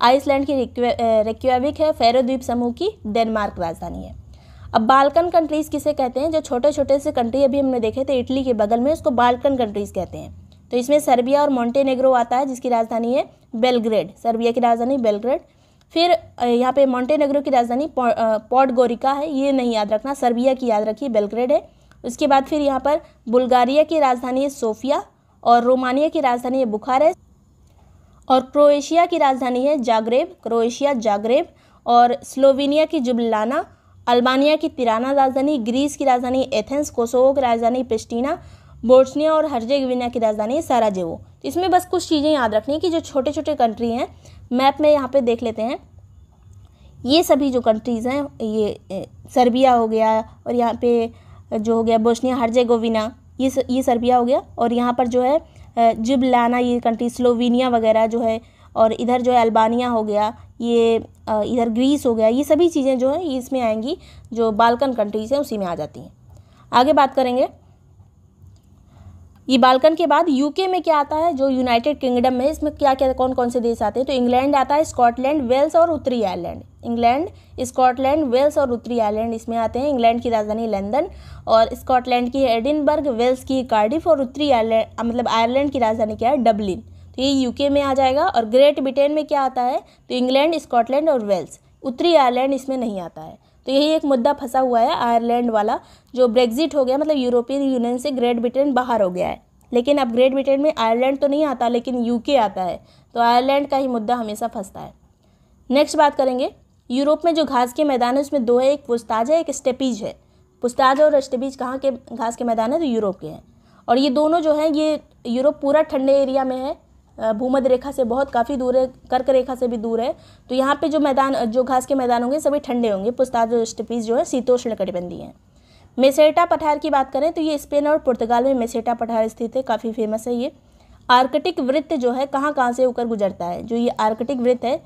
आइसलैंड की रिक्वेविक है फेरो द्वीप समूह की डेनमार्क राजधानी है अब बाल्कन कंट्रीज़ किसे कहते हैं जो छोटे छोटे से कंट्री अभी हमने देखे थे इटली के बगल में उसको बाल्कन कंट्रीज़ कहते हैं तो इसमें सर्बिया और मॉन्टेनेग्रो आता है जिसकी राजधानी है बेलग्रेड सर्बिया की राजधानी बेलग्रेड फिर यहाँ पे मॉन्टेनेग्रो की राजधानी गोरिका है ये नहीं याद रखना सर्बिया की याद रखिए बेलग्रेड है उसके बाद फिर यहाँ पर बुल्गारिया की राजधानी है सोफिया और रोमानिया की राजधानी है बुखारेस्ट और क्रोएशिया की राजधानी है जागरेब क्रोएशिया जागरेब और स्लोवेनिया की जुबलाना अल्बानिया की तिराना राजधानी ग्रीस की राजधानी एथेंस कोसोवो की राजधानी प्रिस्टीना बोर्सनिया और हर्जेगविना की राजधानी साराजेवो तो इसमें बस कुछ चीज़ें याद रखनी है कि जो छोटे छोटे कंट्री हैं मैप में यहाँ पे देख लेते हैं ये सभी जो कंट्रीज़ हैं ये सर्बिया हो गया और यहाँ पे जो हो गया बोस्निया हर्जेगोविना ये ये सर्बिया हो गया और यहाँ पर जो है जिबलाना ये कंट्री स्लोवेनिया वगैरह जो है और इधर जो है अल्बानिया हो गया ये इधर ग्रीस हो गया ये सभी चीज़ें जो हैं इसमें आएंगी जो बालकन कंट्रीज़ हैं उसी में आ जाती हैं आगे बात करेंगे ये बालकन के बाद यूके में क्या आता है जो यूनाइटेड किंगडम में इसमें क्या क्या कौन कौन से देश आते हैं तो इंग्लैंड आता है स्कॉटलैंड वेल्स और उत्तरी आयरलैंड इंग्लैंड स्कॉटलैंड वेल्स और उत्तरी आयरलैंड इसमें आते हैं इंग्लैंड की राजधानी लंदन और स्कॉटलैंड की एडिनबर्ग वेल्स की कार्डिफ और उत्तरी आयरलैंड मतलब आयरलैंड की राजधानी क्या है डबलिन तो ये यूके में आ जाएगा और ग्रेट ब्रिटेन में क्या आता है तो इंग्लैंड स्कॉटलैंड और वेल्स उत्तरी आयरलैंड इसमें नहीं आता है तो यही एक मुद्दा फंसा हुआ है आयरलैंड वाला जो ब्रेग्जिट हो गया मतलब यूरोपियन यूनियन से ग्रेट ब्रिटेन बाहर हो गया है लेकिन अब ग्रेट ब्रिटेन में आयरलैंड तो नहीं आता लेकिन यूके आता है तो आयरलैंड का ही मुद्दा हमेशा फंसता है नेक्स्ट बात करेंगे यूरोप में जो घास के मैदान है उसमें दो है एक पुस्ताज है एक स्टेपीज है पुस्ताज और स्टेपीज कहाँ के घास के मैदान है तो यूरोप के हैं और ये दोनों जो हैं ये यूरोप पूरा ठंडे एरिया में है भूमध्य रेखा से बहुत काफ़ी दूर है कर्क रेखा से भी दूर है तो यहाँ पे जो मैदान जो घास के मैदान होंगे सभी ठंडे होंगे पुस्ताद स्टपीज जो है शीतोष्ण कटिबंधी हैं मेसेटा पठार की बात करें तो ये स्पेन और पुर्तगाल में मेसेटा पठार स्थित है काफ़ी फेमस है ये आर्कटिक वृत्त जो है कहाँ कहाँ से होकर गुजरता है जो ये आर्कटिक वृत्त है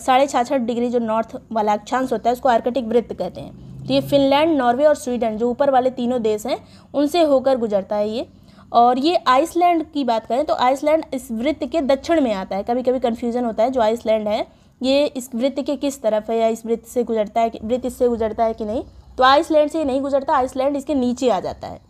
साढ़े छाछठ डिग्री जो नॉर्थ वाला अक्षांश होता है उसको आर्कटिक वृत्त कहते हैं तो ये फिनलैंड नॉर्वे और स्वीडन जो ऊपर वाले तीनों देश हैं उनसे होकर गुजरता है ये और ये आइसलैंड की बात करें तो आइसलैंड इस वृत्त के दक्षिण में आता है कभी कभी कन्फ्यूज़न होता है जो आइसलैंड है ये इस वृत्त के किस तरफ है या इस वृत्त से गुजरता है वृत्त इससे गुजरता है कि नहीं तो आइसलैंड से नहीं गुजरता आइसलैंड इसके नीचे आ जाता है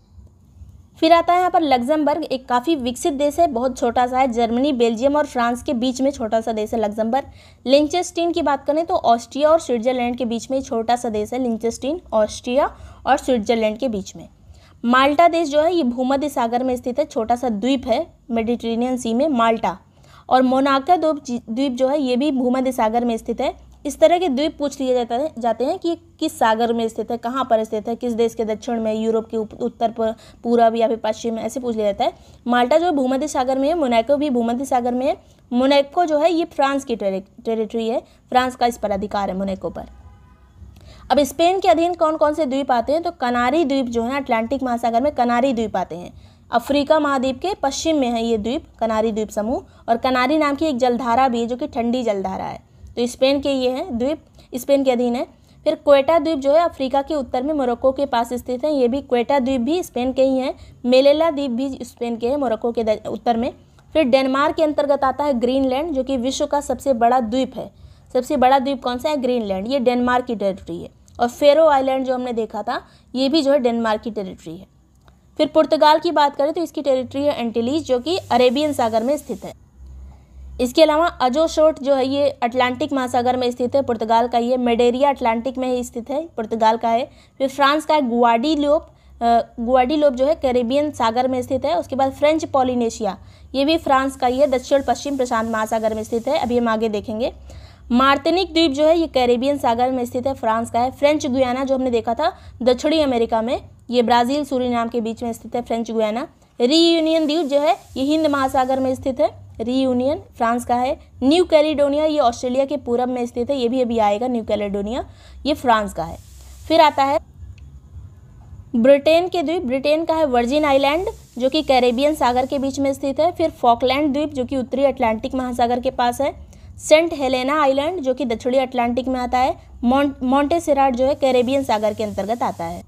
फिर आता है यहाँ पर लग्जमबर्ग एक काफ़ी विकसित देश है बहुत छोटा सा है जर्मनी बेल्जियम और फ्रांस के बीच में छोटा सा देश है लग्जमबर्ग लिंचेस्टीन की बात करें तो ऑस्ट्रिया और स्विट्जरलैंड के बीच में छोटा सा देश है लिंचेस्टीन ऑस्ट्रिया और स्विट्जरलैंड के बीच में माल्टा देश जो है ये भूमध्य सागर में स्थित है छोटा सा द्वीप है मेडिटेरेनियन सी में माल्टा और मोनाका द्वीप द्वीप जो है ये भी भूमध्य सागर में स्थित है इस तरह के द्वीप पूछ लिए जाते हैं जाते हैं कि किस सागर में स्थित है कहाँ पर स्थित है किस देश के दक्षिण में यूरोप के उत्तर पर पूरब या फिर पश्चिम में ऐसे पूछ लिया जाता है माल्टा जो है भूमध्य सागर में है मोनाको भी भूमध्य सागर में है मोनाको जो है ये फ्रांस की टेरिटरी है फ्रांस का इस पर अधिकार है मोनाको पर अब स्पेन के अधीन कौन कौन से द्वीप आते हैं तो कनारी द्वीप जो है अटलांटिक महासागर में कनारी द्वीप आते हैं अफ्रीका महाद्वीप के पश्चिम में है ये द्वीप कनारी द्वीप समूह और कनारी नाम की एक जलधारा भी है जो कि ठंडी जलधारा है तो स्पेन के ये हैं द्वीप स्पेन के अधीन है फिर क्वेटा द्वीप जो है अफ्रीका के उत्तर में मोरक्को के पास स्थित है ये भी क्वेटा द्वीप भी स्पेन के ही हैं मेलेला द्वीप भी स्पेन के हैं मोरक्को के उत्तर में फिर डेनमार्क के अंतर्गत आता है ग्रीनलैंड जो कि विश्व का सबसे बड़ा द्वीप है सबसे बड़ा द्वीप कौन सा है ग्रीनलैंड ये डेनमार्क की टेरिटरी है और फेरो आइलैंड जो हमने देखा था ये भी जो है डेनमार्क की टेरिटरी है फिर पुर्तगाल की बात करें तो इसकी टेरिटरी है एंटिलीज जो कि अरेबियन सागर में स्थित है इसके अलावा अजो जो है ये अटलांटिक महासागर में स्थित है पुर्तगाल का ये मेडेरिया अटलांटिक में ही स्थित है पुर्तगाल का है फिर फ्रांस का गुआडी लोप गुआडी लोप जो है कैरेबियन सागर में स्थित है उसके बाद फ्रेंच पॉलिनेशिया ये भी फ्रांस का ही है दक्षिण पश्चिम प्रशांत महासागर में स्थित है अभी हम आगे देखेंगे मार्तनिक द्वीप जो है ये कैरेबियन सागर में स्थित है फ्रांस का है फ्रेंच गुयाना जो हमने देखा था दक्षिणी अमेरिका में ये ब्राज़ील सूरीनाम के बीच में स्थित है फ्रेंच गुयाना री द्वीप जो है ये हिंद महासागर में स्थित है री फ्रांस का है न्यू कैलिडोनिया ये ऑस्ट्रेलिया के पूरब में स्थित है ये भी अभी आएगा न्यू कैलिडोनिया ये फ्रांस का है फिर आता है ब्रिटेन के द्वीप ब्रिटेन का है वर्जिन आइलैंड जो कि कैरेबियन सागर के बीच में स्थित है फिर फॉकलैंड द्वीप जो कि उत्तरी अटलांटिक महासागर के पास है सेंट हेलेना आइलैंड जो कि दक्षिणी अटलांटिक में आता है मॉन्टेसेराट जो है कैरेबियन सागर के अंतर्गत आता है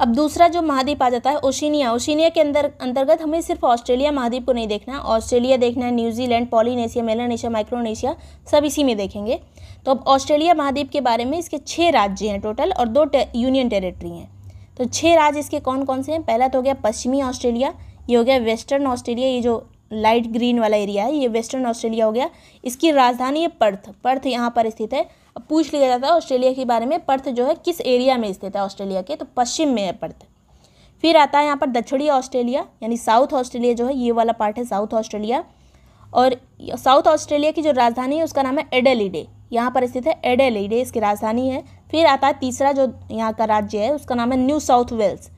अब दूसरा जो महाद्वीप आ जाता है ओशिनिया ओशिनिया के अंदर अंतर्गत हमें सिर्फ ऑस्ट्रेलिया महाद्वीप को नहीं देखना ऑस्ट्रेलिया देखना है न्यूजीलैंड पॉलीनेशिया मेलानेशिया माइक्रोनेशिया सब इसी में देखेंगे तो अब ऑस्ट्रेलिया महाद्वीप के बारे में इसके छः राज्य हैं टोटल और दो टे, यूनियन टेरेटरी हैं तो छः राज्य इसके कौन कौन से हैं पहला तो हो गया पश्चिमी ऑस्ट्रेलिया ये हो गया वेस्टर्न ऑस्ट्रेलिया ये जो लाइट ग्रीन वाला एरिया है ये वेस्टर्न ऑस्ट्रेलिया हो गया इसकी राजधानी है पर्थ पर्थ यहाँ पर स्थित है अब पूछ लिया जाता है ऑस्ट्रेलिया के बारे में पर्थ जो है किस एरिया में स्थित है ऑस्ट्रेलिया के तो पश्चिम में है पर्थ फिर आता है यहाँ पर दक्षिणी ऑस्ट्रेलिया यानी साउथ ऑस्ट्रेलिया जो है ये वाला पार्ट है साउथ ऑस्ट्रेलिया और साउथ ऑस्ट्रेलिया की जो राजधानी है उसका नाम है एडेलीडे यहाँ पर स्थित है एडेलीडे इसकी राजधानी है फिर आता है तीसरा जो यहाँ का राज्य है उसका नाम है New South Wales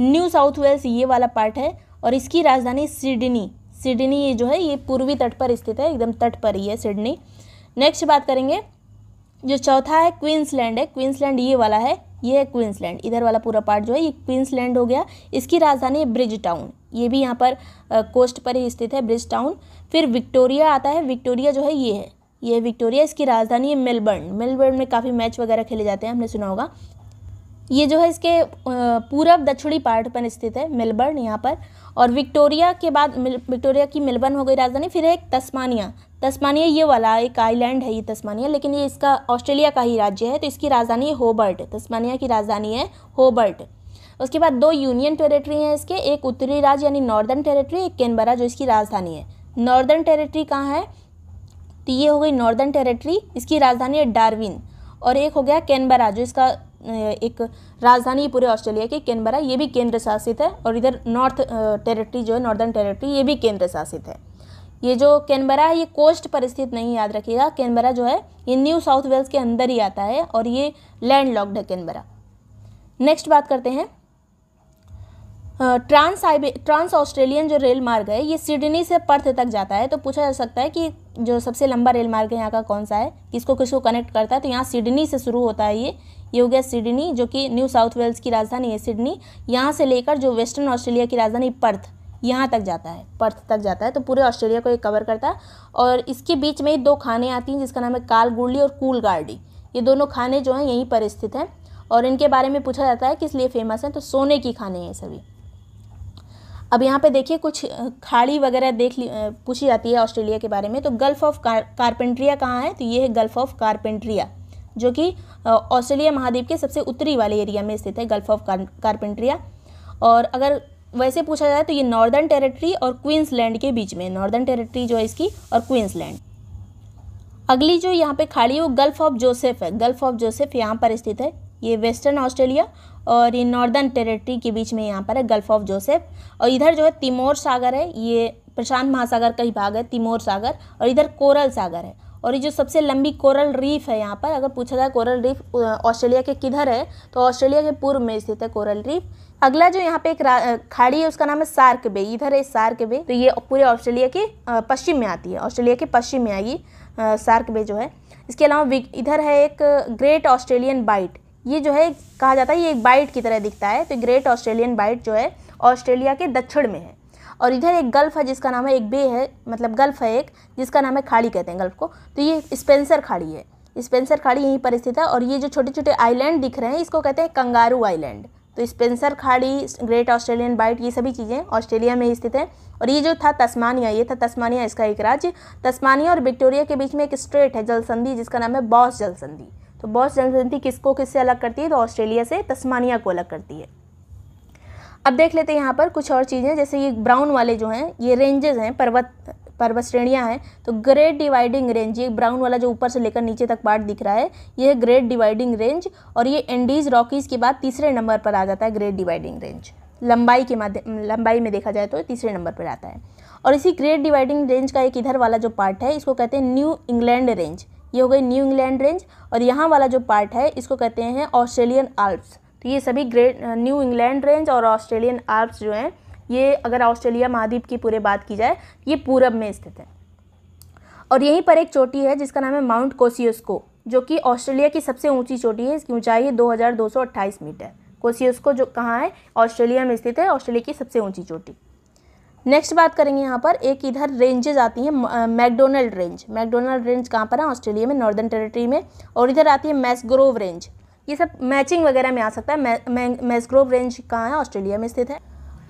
New South Wales ये वाला पार्ट है और इसकी राजधानी सिडनी सिडनी जो है ये पूर्वी तट पर स्थित है एकदम तट पर ही है सिडनी नेक्स्ट बात करेंगे जो चौथा है क्वींसलैंड है क्वींसलैंड ये वाला है ये है क्वींसलैंड इधर वाला पूरा पार्ट जो है ये क्वींसलैंड हो गया इसकी राजधानी है ब्रिज टाउन ये भी यहाँ पर आ, कोस्ट पर ही स्थित है ब्रिज टाउन फिर विक्टोरिया आता है विक्टोरिया जो है ये है ये है विक्टोरिया इसकी राजधानी है मेलबर्न मेलबर्न में काफ़ी मैच वगैरह खेले जाते हैं हमने सुना होगा ये जो है इसके पूरब दक्षिणी पार्ट पर स्थित है मेलबर्न यहाँ पर और विक्टोरिया के बाद विक्टोरिया की मेलबर्न हो गई राजधानी फिर है एक तस्मानिया तस्मानिया ये वाला एक आइलैंड है ये तस्मानिया लेकिन ये इसका ऑस्ट्रेलिया का ही राज्य है तो इसकी राजधानी है होबर्ट तस्मानिया की राजधानी है होबर्ट उसके बाद दो यूनियन टेरेटरी हैं इसके एक उत्तरी राज्य यानी नॉर्दर्न टेरेटरी एक कैनबरा जो इसकी राजधानी है नॉर्दर्न टेरेटरी कहाँ है तो ये हो गई नॉर्दर्न टेरेटरी इसकी राजधानी है डार्विन और एक हो गया कैनबरा जो इसका एक राजधानी पूरे ऑस्ट्रेलिया के कैनबरा ये भी केंद्र शासित है और इधर नॉर्थ टेरिटरी जो है नॉर्दर्न टेरिटरी ये भी केंद्र शासित है ये जो कैनबरा है ये कोस्ट पर स्थित नहीं याद रखिएगा कैनबरा जो है ये न्यू साउथ वेल्स के अंदर ही आता है और ये लैंड लॉक्ड है कैनबरा नेक्स्ट बात करते हैं ट्रांस ट्रांस ऑस्ट्रेलियन जो रेल मार्ग है ये सिडनी से पर्थ तक जाता है तो पूछा जा सकता है कि जो सबसे लंबा रेल मार्ग है यहाँ का कौन सा है किसको किसको कनेक्ट करता है तो यहाँ सिडनी से शुरू होता है ये ये हो गया सिडनी जो कि न्यू साउथ वेल्स की राजधानी है सिडनी यहाँ से लेकर जो वेस्टर्न ऑस्ट्रेलिया की राजधानी पर्थ यहाँ तक जाता है पर्थ तक जाता है तो पूरे ऑस्ट्रेलिया को ये कवर करता है और इसके बीच में दो खाने आती हैं जिसका नाम है कालगुड़ली और कूल गार्डी ये दोनों खाने जो हैं यहीं पर स्थित हैं और इनके बारे में पूछा जाता है किस लिए फेमस हैं तो सोने की खाने हैं सभी अब यहाँ पे देखिए कुछ खाड़ी वगैरह देख ली पूछी जाती है ऑस्ट्रेलिया के बारे में तो गल्फ़ ऑफ कार, कारपेंट्रिया कहाँ है तो ये है गल्फ़ ऑफ कारपेंट्रिया जो कि ऑस्ट्रेलिया महाद्वीप के सबसे उत्तरी वाले एरिया में स्थित है गल्फ ऑफ कारपेंट्रिया और अगर वैसे पूछा जाए तो ये नॉर्दर्न टेरिटरी और क्वींसलैंड के बीच में नॉर्दर्न टेरिटरी जो है इसकी और क्वींसलैंड अगली जो यहाँ पे खाड़ी है वो गल्फ ऑफ जोसेफ है गल्फ ऑफ जोसेफ यहाँ पर स्थित है ये वेस्टर्न ऑस्ट्रेलिया और ये नॉर्दर्न टेरिटरी के बीच में यहाँ पर है गल्फ ऑफ जोसेफ और इधर जो है तिमोर सागर है ये प्रशांत महासागर का ही भाग है तिमोर सागर और इधर कोरल सागर है और ये जो सबसे लंबी कोरल रीफ है यहाँ पर अगर पूछा जाए कोरल रीफ ऑस्ट्रेलिया के किधर है तो ऑस्ट्रेलिया के पूर्व में स्थित है कोरल रीफ अगला जो यहाँ पे एक खाड़ी है उसका नाम है सार्क बे इधर है सार्क बे तो ये पूरे ऑस्ट्रेलिया के पश्चिम में आती है ऑस्ट्रेलिया के पश्चिम में आएगी सार्क बे जो है इसके अलावा इधर है एक ग्रेट ऑस्ट्रेलियन बाइट ये जो है कहा जाता है ये एक बाइट की तरह दिखता है तो ग्रेट ऑस्ट्रेलियन बाइट जो है ऑस्ट्रेलिया के दक्षिण में है और इधर एक गल्फ़ है जिसका नाम है एक बे है मतलब गल्फ़ है एक जिसका नाम है खाड़ी कहते हैं गल्फ़ को तो ये स्पेंसर खाड़ी है स्पेंसर खाड़ी यहीं पर स्थित है और ये जो छोटे छोटे आइलैंड दिख रहे हैं इसको कहते हैं कंगारू आइलैंड तो स्पेंसर खाड़ी ग्रेट ऑस्ट्रेलियन बाइट ये सभी चीज़ें ऑस्ट्रेलिया में स्थित हैं और ये जो था तस्मानिया ये था तस्मानिया इसका एक राज्य तस्मानिया और विक्टोरिया के बीच में एक स्ट्रेट है जलसंधि जिसका नाम है बॉस जलसंधि तो बॉस जलसंधि किसको किससे अलग करती है तो ऑस्ट्रेलिया से तस्मानिया को अलग करती है अब देख लेते हैं यहाँ पर कुछ और चीज़ें जैसे ये ब्राउन वाले जो हैं ये रेंजेस हैं पर्वत पर्वत श्रेणियाँ हैं तो ग्रेट डिवाइडिंग रेंज ये ब्राउन वाला जो ऊपर से लेकर नीचे तक पार्ट दिख रहा है ये है ग्रेट डिवाइडिंग रेंज और ये एंडीज रॉकीज़ के बाद तीसरे नंबर पर आ जाता है ग्रेट डिवाइडिंग रेंज लंबाई के माध्यम लंबाई में देखा जाए तो तीसरे नंबर पर आता है और इसी ग्रेट डिवाइडिंग रेंज का एक इधर वाला जो पार्ट है इसको कहते हैं न्यू इंग्लैंड रेंज ये हो गई न्यू इंग्लैंड रेंज और यहाँ वाला जो पार्ट है इसको कहते हैं ऑस्ट्रेलियन आल्प्स तो ये सभी ग्रेट न्यू इंग्लैंड रेंज और ऑस्ट्रेलियन आर्प्स जो हैं ये अगर ऑस्ट्रेलिया महाद्वीप की पूरे बात की जाए ये पूरब में स्थित है और यहीं पर एक चोटी है जिसका नाम है माउंट कोसियोस्को जो कि ऑस्ट्रेलिया की सबसे ऊंची चोटी है इसकी ऊंचाई है 2228 मीटर कोसियोस्को जो कहाँ है ऑस्ट्रेलिया में स्थित है ऑस्ट्रेलिया की सबसे ऊंची चोटी नेक्स्ट बात करेंगे यहाँ पर एक इधर रेंजेज आती हैं मैकडोनल्ड रेंज मैकडोनल्ड रेंज कहाँ पर है ऑस्ट्रेलिया में नॉर्दर्न टेरेटरी में और इधर आती है मैसग्रोव रेंज ये सब मैचिंग वगैरह में आ सकता है मैसग्रोव रेंज कहाँ है ऑस्ट्रेलिया में स्थित है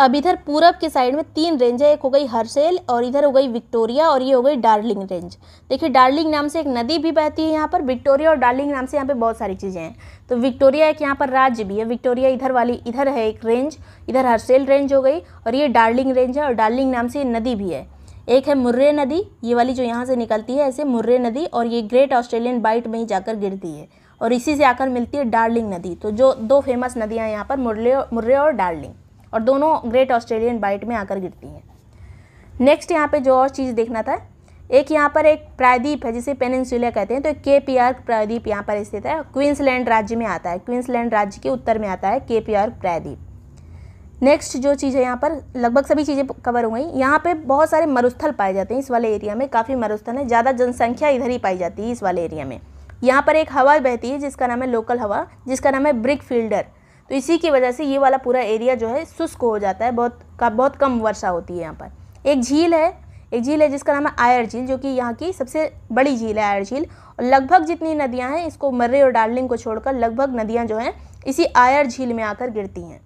अब इधर पूरब के साइड में तीन रेंज है एक हो गई हर्सेल और इधर हो गई विक्टोरिया और ये हो गई डार्लिंग रेंज देखिए डार्लिंग नाम से एक नदी भी बहती है यहाँ पर विक्टोरिया और डार्लिंग नाम से यहाँ पे बहुत सारी चीज़ें हैं तो विक्टोरिया एक यहाँ पर राज्य भी है विक्टोरिया इधर वाली इधर है एक रेंज इधर हर्सेल रेंज हो गई और ये डार्लिंग रेंज है और डार्लिंग नाम से नदी भी है एक है मुर्रे नदी ये वाली जो यहाँ से निकलती है ऐसे मुर्रे नदी और ये ग्रेट ऑस्ट्रेलियन बाइट में ही जाकर गिरती है और इसी से आकर मिलती है डार्लिंग नदी तो जो दो फेमस नदियाँ यहाँ पर मुरले मुर्रे और डार्लिंग और दोनों ग्रेट ऑस्ट्रेलियन बाइट में आकर गिरती हैं नेक्स्ट यहाँ पे जो और चीज़ देखना था एक यहाँ पर एक प्रायद्वीप है जिसे पेनिनसुला कहते हैं तो के पी आर प्रायद्वीप यहाँ पर स्थित है क्वींसलैंड राज्य में आता है क्वींसलैंड राज्य के उत्तर में आता है के पी आर प्रायद्वीप नेक्स्ट जो चीज़ है यहाँ पर लगभग सभी चीज़ें कवर हो गई यहाँ पे बहुत सारे मरुस्थल पाए जाते हैं इस वाले एरिया में काफ़ी मरुस्थल है ज़्यादा जनसंख्या इधर ही पाई जाती है इस वाले एरिया में यहाँ पर एक हवा बहती है जिसका नाम है लोकल हवा जिसका नाम है ब्रिक फील्डर तो इसी की वजह से ये वाला पूरा एरिया जो है शुष्क हो जाता है बहुत का बहुत कम वर्षा होती है यहाँ पर एक झील है एक झील है जिसका नाम है आयर झील जो कि यहाँ की सबसे बड़ी झील है आयर झील और लगभग जितनी नदियाँ हैं इसको मर्रे और डार्लिंग को छोड़कर लगभग नदियाँ जो हैं इसी आयर झील में आकर गिरती हैं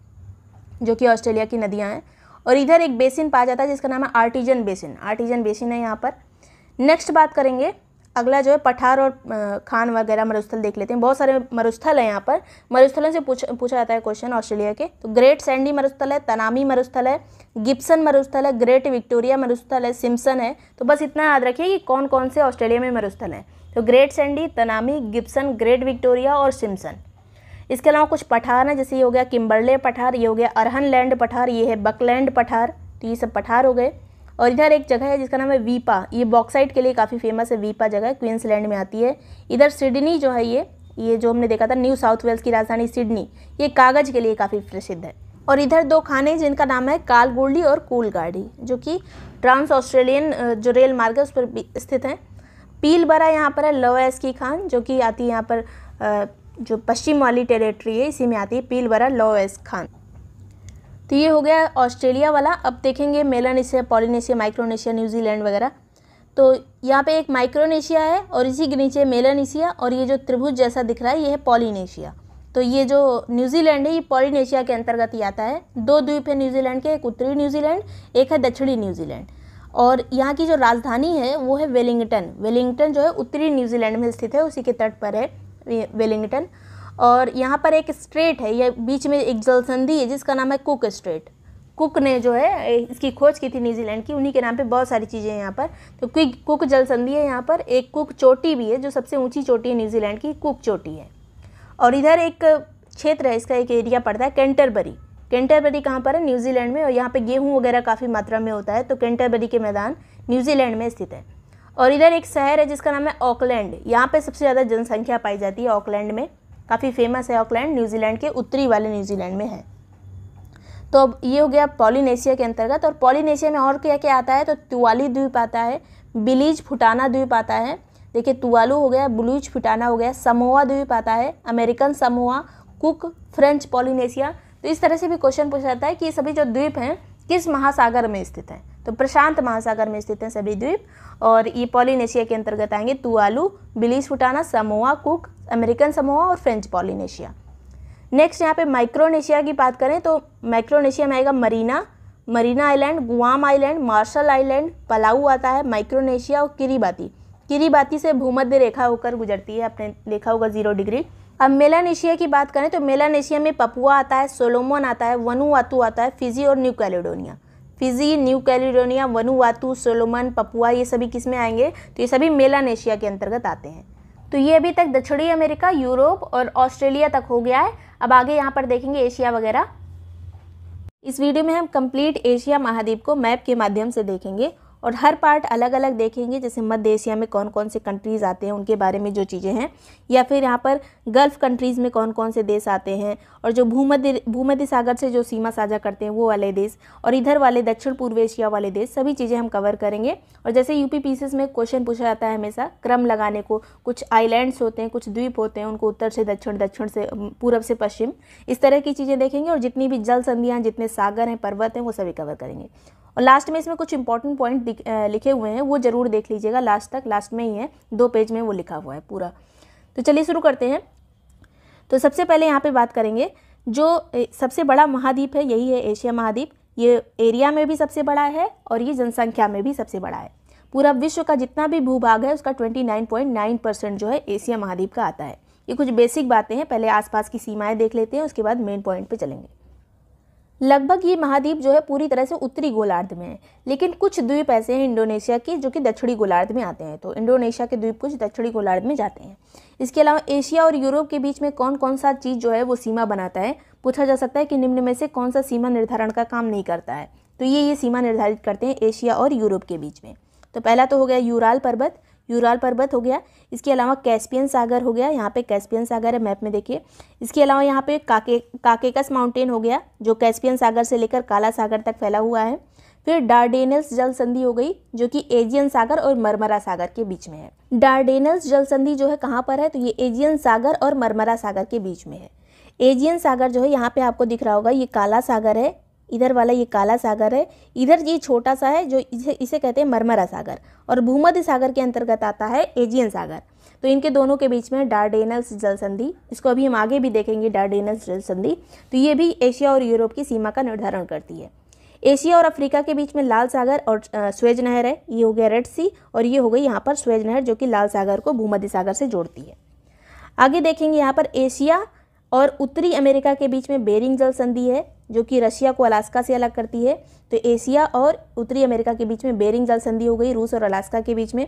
जो कि ऑस्ट्रेलिया की नदियाँ हैं और इधर एक बेसिन पाया जाता है जिसका नाम है आर्टिजन बेसिन आर्टिजन बेसिन है यहाँ पर नेक्स्ट बात करेंगे अगला जो है पठार और खान वगैरह मरुस्थल देख लेते हैं बहुत सारे मरुस्थल हैं यहाँ पर मरुस्थलों से पूछ पूछा जाता है क्वेश्चन ऑस्ट्रेलिया के तो ग्रेट सैंडी मरुस्थल है तनामी मरुस्थल है गिप्सन मरुस्थल है ग्रेट विक्टोरिया मरुस्थल है सिम्सन है तो बस इतना याद रखिए कि कौन कौन से ऑस्ट्रेलिया में मरुस्थल हैं तो Great Sandy Tanami Gibson Great Victoria और सिम्सन इसके अलावा कुछ पठार हैं जैसे ये हो गया किम्बरले पठार ये हो गया अरहन लैंड पठार ये है बकलैंड पठार तो ये सब पठार हो गए और इधर एक जगह है जिसका नाम है वीपा ये बॉक्साइट के लिए काफ़ी फेमस है वीपा जगह क्वींसलैंड में आती है इधर सिडनी जो है ये ये जो हमने देखा था न्यू साउथ वेल्स की राजधानी सिडनी ये कागज़ के लिए काफ़ी प्रसिद्ध है और इधर दो खाने जिनका नाम है कालगुल्डी और कूलगाड़ी जो कि ट्रांस ऑस्ट्रेलियन जो रेल मार्ग है उस पर स्थित हैं पीलबरा यहाँ पर है लोएस की खान जो कि आती है यहाँ पर जो पश्चिम वाली टेरिटरी है इसी में आती है पीलबरा लोएस खान तो ये हो गया ऑस्ट्रेलिया वाला अब देखेंगे मेलानेशिया पॉलिनेशिया माइक्रोनेशिया न्यूजीलैंड वगैरह तो यहाँ पे एक माइक्रोनेशिया है और इसी के नीचे मेलानेशिया और ये जो त्रिभुज जैसा दिख रहा है ये है पॉलिनेशिया तो ये जो न्यूजीलैंड है ये पॉलिनेशिया के अंतर्गत ही आता है दो द्वीप है न्यूजीलैंड के एक उत्तरी न्यूजीलैंड एक है दक्षिणी न्यूजीलैंड और यहाँ की जो राजधानी है वो है वेलिंगटन वेलिंगटन जो है उत्तरी न्यूजीलैंड में स्थित है उसी के तट पर है वेलिंगटन और यहाँ पर एक स्ट्रेट है यह बीच में एक जलसंधि है जिसका नाम है कुक स्ट्रेट कुक ने जो है इसकी खोज की थी न्यूजीलैंड की उन्हीं के नाम पे बहुत सारी चीज़ें हैं यहाँ पर तो क्विक कुक जलसंधि है यहाँ पर एक कुक चोटी भी है जो सबसे ऊंची चोटी है न्यूजीलैंड की कुक चोटी है और इधर एक क्षेत्र है इसका एक एरिया पड़ता है कैंटरबरी कैंटरबरी कहाँ पर है न्यूजीलैंड में और यहाँ पर गेहूँ वगैरह काफ़ी मात्रा में होता है तो कैंटरबरी के मैदान न्यूजीलैंड में स्थित है और इधर एक शहर है जिसका नाम है ऑकलैंड यहाँ पर सबसे ज़्यादा जनसंख्या पाई जाती है ऑकलैंड में काफ़ी फेमस है ऑकलैंड न्यूजीलैंड के उत्तरी वाले न्यूजीलैंड में है तो अब ये हो गया पॉलीनेशिया के अंतर्गत और पॉलीनेशिया में और क्या क्या आता है तो तुवाली द्वीप आता है बिलीज फुटाना द्वीप आता है देखिए तुवालू हो गया बुलूज फुटाना हो गया समोआ द्वीप आता है American Samoa Cook French Polynesia तो इस तरह से भी क्वेश्चन पूछा जाता है कि ये सभी जो द्वीप हैं किस महासागर में स्थित है तो प्रशांत महासागर में स्थित है सभी द्वीप और ये पॉलिनेशिया के अंतर्गत आएंगे Tuvalu Wallis Futuna Samoa Cook American Samoa और फ्रेंच पॉलिनेशिया नेक्स्ट यहाँ पे माइक्रोनेशिया की बात करें तो माइक्रोनेशिया में आएगा Marina Marina island Guam island Marshall island Palau आता है माइक्रोनेशिया और किरीबाती किरीबाती से भूमध्य रेखा होकर गुजरती है अपने देखा होगा जीरो डिग्री अब मेलानेशिया की बात करें तो मेलानेशिया में पपुआ आता है सोलोमोन आता है वनुआतु आता है फिजी और New Caledonia Fiji New Caledonia Vanuatu Solomon Papua ये सभी किस में आएंगे तो ये सभी मेलानेशिया के अंतर्गत आते हैं तो ये अभी तक दक्षिणी अमेरिका यूरोप और ऑस्ट्रेलिया तक हो गया है अब आगे यहाँ पर देखेंगे एशिया वगैरह इस वीडियो में हम कंप्लीट एशिया महाद्वीप को मैप के माध्यम से देखेंगे और हर पार्ट अलग अलग देखेंगे जैसे मध्य एशिया में कौन कौन से कंट्रीज़ आते हैं उनके बारे में जो चीज़ें हैं या फिर यहाँ पर गल्फ़ कंट्रीज़ में कौन कौन से देश आते हैं और जो भूमध्य भूमध्य सागर से जो सीमा साझा करते हैं वो वाले देश और इधर वाले दक्षिण पूर्व एशिया वाले देश सभी चीज़ें हम कवर करेंगे और जैसे यूपी पी में क्वेश्चन पूछा जाता है हमेशा क्रम लगाने को कुछ आईलैंड्स होते हैं कुछ द्वीप होते हैं उनको उत्तर से दक्षिण दक्षिण से पूर्व से पश्चिम इस तरह की चीज़ें देखेंगे और जितनी भी जल संधियाँ जितने सागर हैं पर्वत हैं वो सभी कवर करेंगे और लास्ट में इसमें कुछ इंपॉर्टेंट पॉइंट लिखे हुए हैं वो ज़रूर देख लीजिएगा लास्ट तक लास्ट में ही है दो पेज में वो लिखा हुआ है पूरा तो चलिए शुरू करते हैं तो सबसे पहले यहाँ पे बात करेंगे जो सबसे बड़ा महाद्वीप है यही है एशिया महाद्वीप ये एरिया में भी सबसे बड़ा है और ये जनसंख्या में भी सबसे बड़ा है पूरा विश्व का जितना भी भूभाग है उसका 29.9 परसेंट जो है एशिया महाद्वीप का आता है ये कुछ बेसिक बातें हैं पहले आसपास की सीमाएं देख लेते हैं उसके बाद मेन पॉइंट पे चलेंगे लगभग ये महाद्वीप जो है पूरी तरह से उत्तरी गोलार्ध में है लेकिन कुछ द्वीप ऐसे हैं इंडोनेशिया के जो कि दक्षिणी गोलार्ध में आते हैं तो इंडोनेशिया के द्वीप कुछ दक्षिणी गोलार्ध में जाते हैं इसके अलावा एशिया और यूरोप के बीच में कौन कौन सा चीज़ जो है वो सीमा बनाता है पूछा जा सकता है कि निम्न में से कौन सा सीमा निर्धारण का काम नहीं करता है तो ये ये सीमा निर्धारित करते हैं एशिया और यूरोप के बीच में तो पहला तो हो गया यूराल पर्वत यूराल पर्वत हो गया इसके अलावा कैस्पियन सागर हो गया यहाँ पे कैस्पियन सागर है मैप में देखिए इसके अलावा यहाँ पे काके काकेकस माउंटेन हो गया जो कैस्पियन सागर से लेकर काला सागर तक फैला हुआ है फिर डार्डेनल्स जल संधि हो गई जो कि एजियन सागर और मरमरा सागर के बीच में है डार्डेनल्स जल संधि जो है कहाँ पर है तो ये एजियन सागर और मरमरा सागर के बीच में है एजियन सागर जो है यहाँ पे आपको दिख रहा होगा ये काला सागर है इधर वाला ये काला सागर है इधर ये छोटा सा है जो इसे इसे कहते हैं मरमरा सागर और भूमध्य सागर के अंतर्गत आता है एजियन सागर तो इनके दोनों के बीच में डार्डेनल्स जल संधि इसको अभी हम आगे भी देखेंगे डार्डेनल्स जल संधि तो ये भी एशिया और यूरोप की सीमा का निर्धारण करती है एशिया और अफ्रीका के बीच में लाल सागर और स्वेज नहर है ये हो गया रेड सी और ये हो गई यहाँ पर स्वेज नहर जो कि लाल सागर को भूमध्य सागर से जोड़ती है आगे देखेंगे यहाँ पर एशिया और उत्तरी अमेरिका के बीच में बेरिंग जल संधि है जो कि रशिया को अलास्का से अलग करती है तो एशिया और उत्तरी अमेरिका के बीच में बेरिंग जल संधि हो गई रूस और अलास्का के बीच में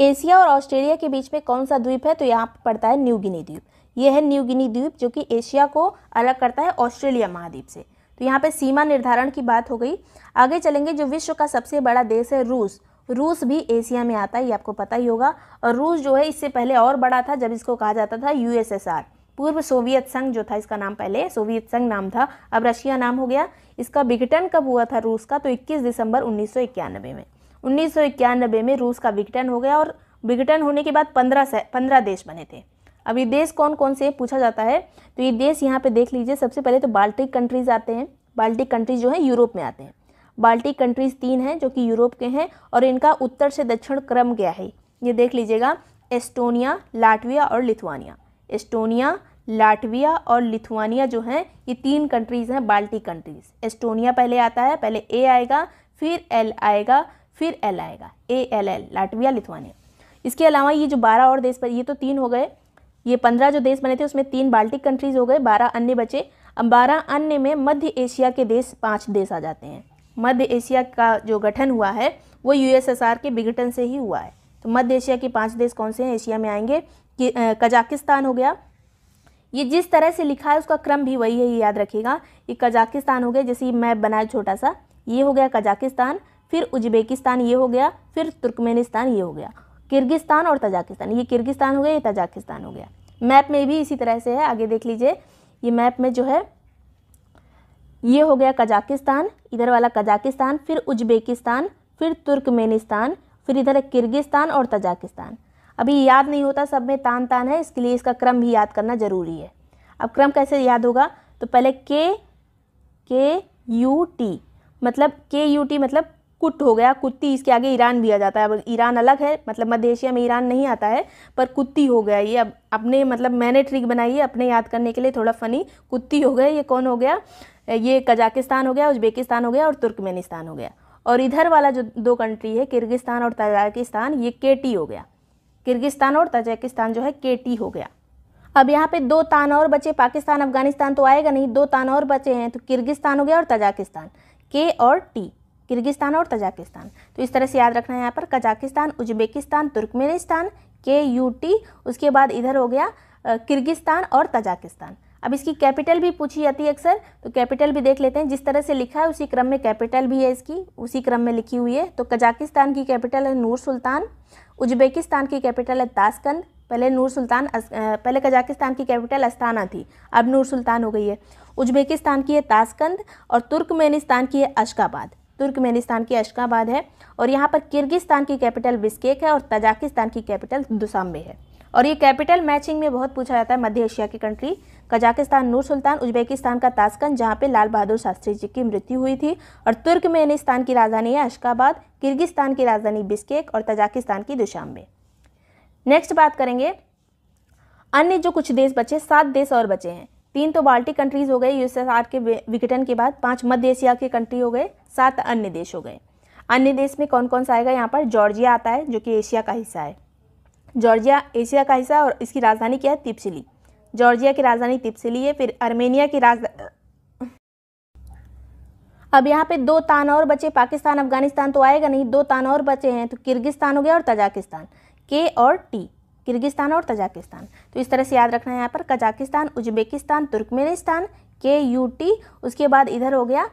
एशिया और ऑस्ट्रेलिया के बीच में कौन सा द्वीप है तो यहाँ पर पड़ता है न्यू गिनी द्वीप ये है न्यू गिनी द्वीप जो कि एशिया को अलग करता है ऑस्ट्रेलिया महाद्वीप से तो यहाँ पे सीमा निर्धारण की बात हो गई आगे चलेंगे जो विश्व का सबसे बड़ा देश है रूस रूस भी एशिया में आता है ये आपको पता ही होगा और रूस जो है इससे पहले और बड़ा था जब इसको कहा जाता था यूएसएसआर पूर्व सोवियत संघ जो था इसका नाम पहले सोवियत संघ नाम था अब रशिया नाम हो गया इसका विघटन कब हुआ था रूस का तो 21 दिसंबर 1991 में 1991 में रूस का विघटन हो गया और विघटन होने के बाद पंद्रह से पंद्रह देश बने थे अब ये देश कौन कौन से पूछा जाता है तो ये देश यहाँ पे देख लीजिए सबसे पहले तो बाल्टिक कंट्रीज़ आते हैं बाल्टिक कंट्रीज जो है यूरोप में आते हैं बाल्टिक कंट्रीज तीन हैं जो कि यूरोप के हैं और इनका उत्तर से दक्षिण क्रम गया है ये देख लीजिएगा एस्टोनिया लाटविया और लिथुआनिया एस्टोनिया लाटविया और लिथुआनिया जो हैं ये तीन कंट्रीज़ हैं बाल्टी कंट्रीज़ एस्टोनिया पहले आता है पहले ए आएगा फिर एल आएगा फिर एल आएगा A L L Latvia Lithuania इसके अलावा ये जो बारह और देश पर ये तो तीन हो गए ये पंद्रह जो देश बने थे उसमें तीन बाल्टिक कंट्रीज़ हो गए बारह अन्य बचे अब बारह अन्य में मध्य एशिया के देश पाँच देश आ जाते हैं मध्य एशिया का जो गठन हुआ है वो यूएसएसआर के विघटन से ही हुआ है तो मध्य एशिया के पाँच देश कौन से हैं एशिया में आएंगे कि कजाकिस्तान हो गया ये जिस तरह से लिखा है उसका क्रम भी वही है ये याद रखिएगा ये कजाकिस्तान हो गया जैसे ये मैप बनाया छोटा सा ये हो गया कजाकिस्तान फिर उज्बेकिस्तान ये हो गया फिर तुर्कमेनिस्तान ये हो गया किर्गिस्तान और तजाकिस्तान ये किर्गिस्तान हो गया ये तजाकिस्तान हो गया मैप में भी इसी तरह से है आगे देख लीजिए ये मैप में जो है ये हो गया कजाकिस्तान इधर वाला कजाकिस्तान फिर उज्बेकिस्तान फिर तुर्कमेनिस्तान फिर इधर किर्गिस्तान और तजाकिस्तान अभी याद नहीं होता सब में तान तान है इसके लिए इसका क्रम भी याद करना ज़रूरी है अब क्रम कैसे याद होगा तो पहले के के यू टी मतलब के यू टी मतलब कुट हो गया कुत्ती इसके आगे ईरान भी आ जाता है अब ईरान अलग है मतलब मध्य एशिया में ईरान नहीं आता है पर कुत्ती हो गया ये अब अपने मतलब मैंने ट्रिक बनाई है अपने याद करने के लिए थोड़ा फ़नी कुत्ती हो गया ये कौन हो गया ये कजाकिस्तान हो गया उज्बेकिस्तान हो गया और तुर्कमेनिस्तान हो गया और इधर वाला जो दो कंट्री है किर्गिस्तान और तजाकिस्तान ये टी हो गया किर्गिस्तान और तजाकिस्तान जो है के हो गया अब यहाँ पे दो तान और बचे पाकिस्तान अफगानिस्तान तो आएगा नहीं दो तान और बचे हैं तो किर्गिस्तान हो गया और तजाकिस्तान के और टी किर्गिस्तान और तजाकिस्तान तो इस तरह से याद रखना है यहाँ पर Kazakhstan Uzbekistan Turkmenistan K U T उसके बाद इधर हो गया किर्गिस्तान और तजाकिस्तान अब इसकी कैपिटल भी पूछी जाती है अक्सर तो कैपिटल भी देख लेते हैं जिस तरह से लिखा है उसी क्रम में कैपिटल भी है इसकी उसी क्रम में लिखी हुई है तो कजाकिस्तान की कैपिटल है नूर सुल्तान उज्बेकिस्तान की कैपिटल है ताशकंद पहले नूर सुल्तान पहले कजाकिस्तान की कैपिटल अस्ताना थी अब नूर सुल्तान हो गई है उज्बेकिस्तान की है ताशकंद और तुर्कमेनिस्तान की है अशकाबाद तुर्कमेनिस्तान की अशकाबाद है और यहाँ पर किर्गिस्तान की कैपिटल बिस्केक है और तजाकिस्तान की कैपिटल दुसाम्बे है और ये कैपिटल मैचिंग में बहुत पूछा जाता है मध्य एशिया की country Kazakhstan Nur Sultan Uzbekistan का ताशकंद जहाँ पे लाल बहादुर शास्त्री जी की मृत्यु हुई थी और तुर्कमेनिस्तान की राजधानी है अशकाबाद किर्गिस्तान की राजधानी बिस्केक और तजाकिस्तान की दुशांबे नेक्स्ट बात करेंगे अन्य जो कुछ देश बचे सात देश और बचे हैं तीन तो बाल्टी कंट्रीज हो गए यूएसएसआर के विघटन के बाद पांच मध्य एशिया के कंट्री हो गए सात अन्य देश हो गए अन्य देश में कौन कौन सा आएगा यहाँ पर जॉर्जिया आता है जो कि एशिया का हिस्सा है जॉर्जिया एशिया का हिस्सा और इसकी राजधानी क्या है तिपसिली जॉर्जिया की राजधानी तिपसिली है फिर आर्मेनिया की राजधानी अब यहाँ पे दो तान और बचे पाकिस्तान अफगानिस्तान तो आएगा नहीं दो तान और बचे हैं तो किर्गिस्तान हो गया और तजाकिस्तान के और टी किर्गिस्तान और तजाकिस्तान तो इस तरह से याद रखना है यहाँ पर Kazakhstan Uzbekistan Turkmenistan K U T उसके बाद इधर हो गया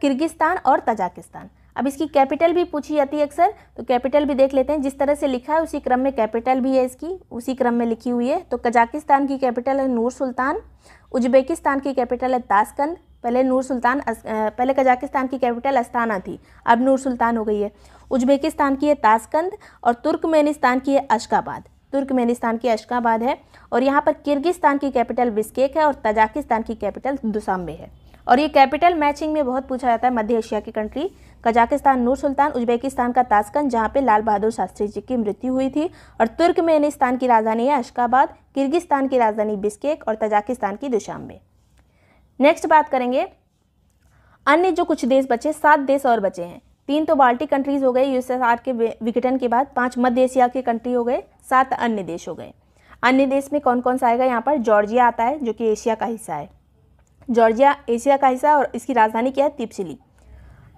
किर्गिस्तान और तजाकिस्तान अब इसकी कैपिटल भी पूछी जाती है अक्सर तो कैपिटल भी देख लेते हैं जिस तरह से लिखा है उसी क्रम में कैपिटल भी है इसकी उसी क्रम में लिखी हुई है तो कजाकिस्तान की कैपिटल है नूर सुल्तान उज्बेकिस्तान की कैपिटल है ताशकंद पहले नूर सुल्तान पहले कजाकिस्तान की कैपिटल अस्ताना थी अब नूर सुल्तान हो गई है उज्बेकिस्तान की है ताशकंद और तुर्कमेनिस्तान की है अशकाबाद तुर्कमेनिस्तान की अशकाबाद है और यहाँ पर किर्गिस्तान की कैपिटल बिस्केक है और तजाकिस्तान की कैपिटल दुसाम्बे है और ये कैपिटल मैचिंग में बहुत पूछा जाता है मध्य एशिया की country Kazakhstan Nur Sultan Uzbekistan का ताशकंद जहाँ पे लाल बहादुर शास्त्री जी की मृत्यु हुई थी और तुर्क मेनिस्तान की राजधानी है अशकाबाद किर्गिस्तान की राजधानी बिस्केक और तजाकिस्तान की दुशांबे नेक्स्ट बात करेंगे अन्य जो कुछ देश बचे सात देश और बचे हैं तीन तो बाल्टिक कंट्रीज हो गए यूएसएसआर के विघटन के बाद पांच मध्य एशिया के कंट्री हो गए सात अन्य देश हो गए अन्य देश में कौन कौन सा आएगा यहाँ पर जॉर्जिया आता है जो कि एशिया का हिस्सा है जॉर्जिया एशिया का हिस्सा है और इसकी राजधानी क्या है तिपसिली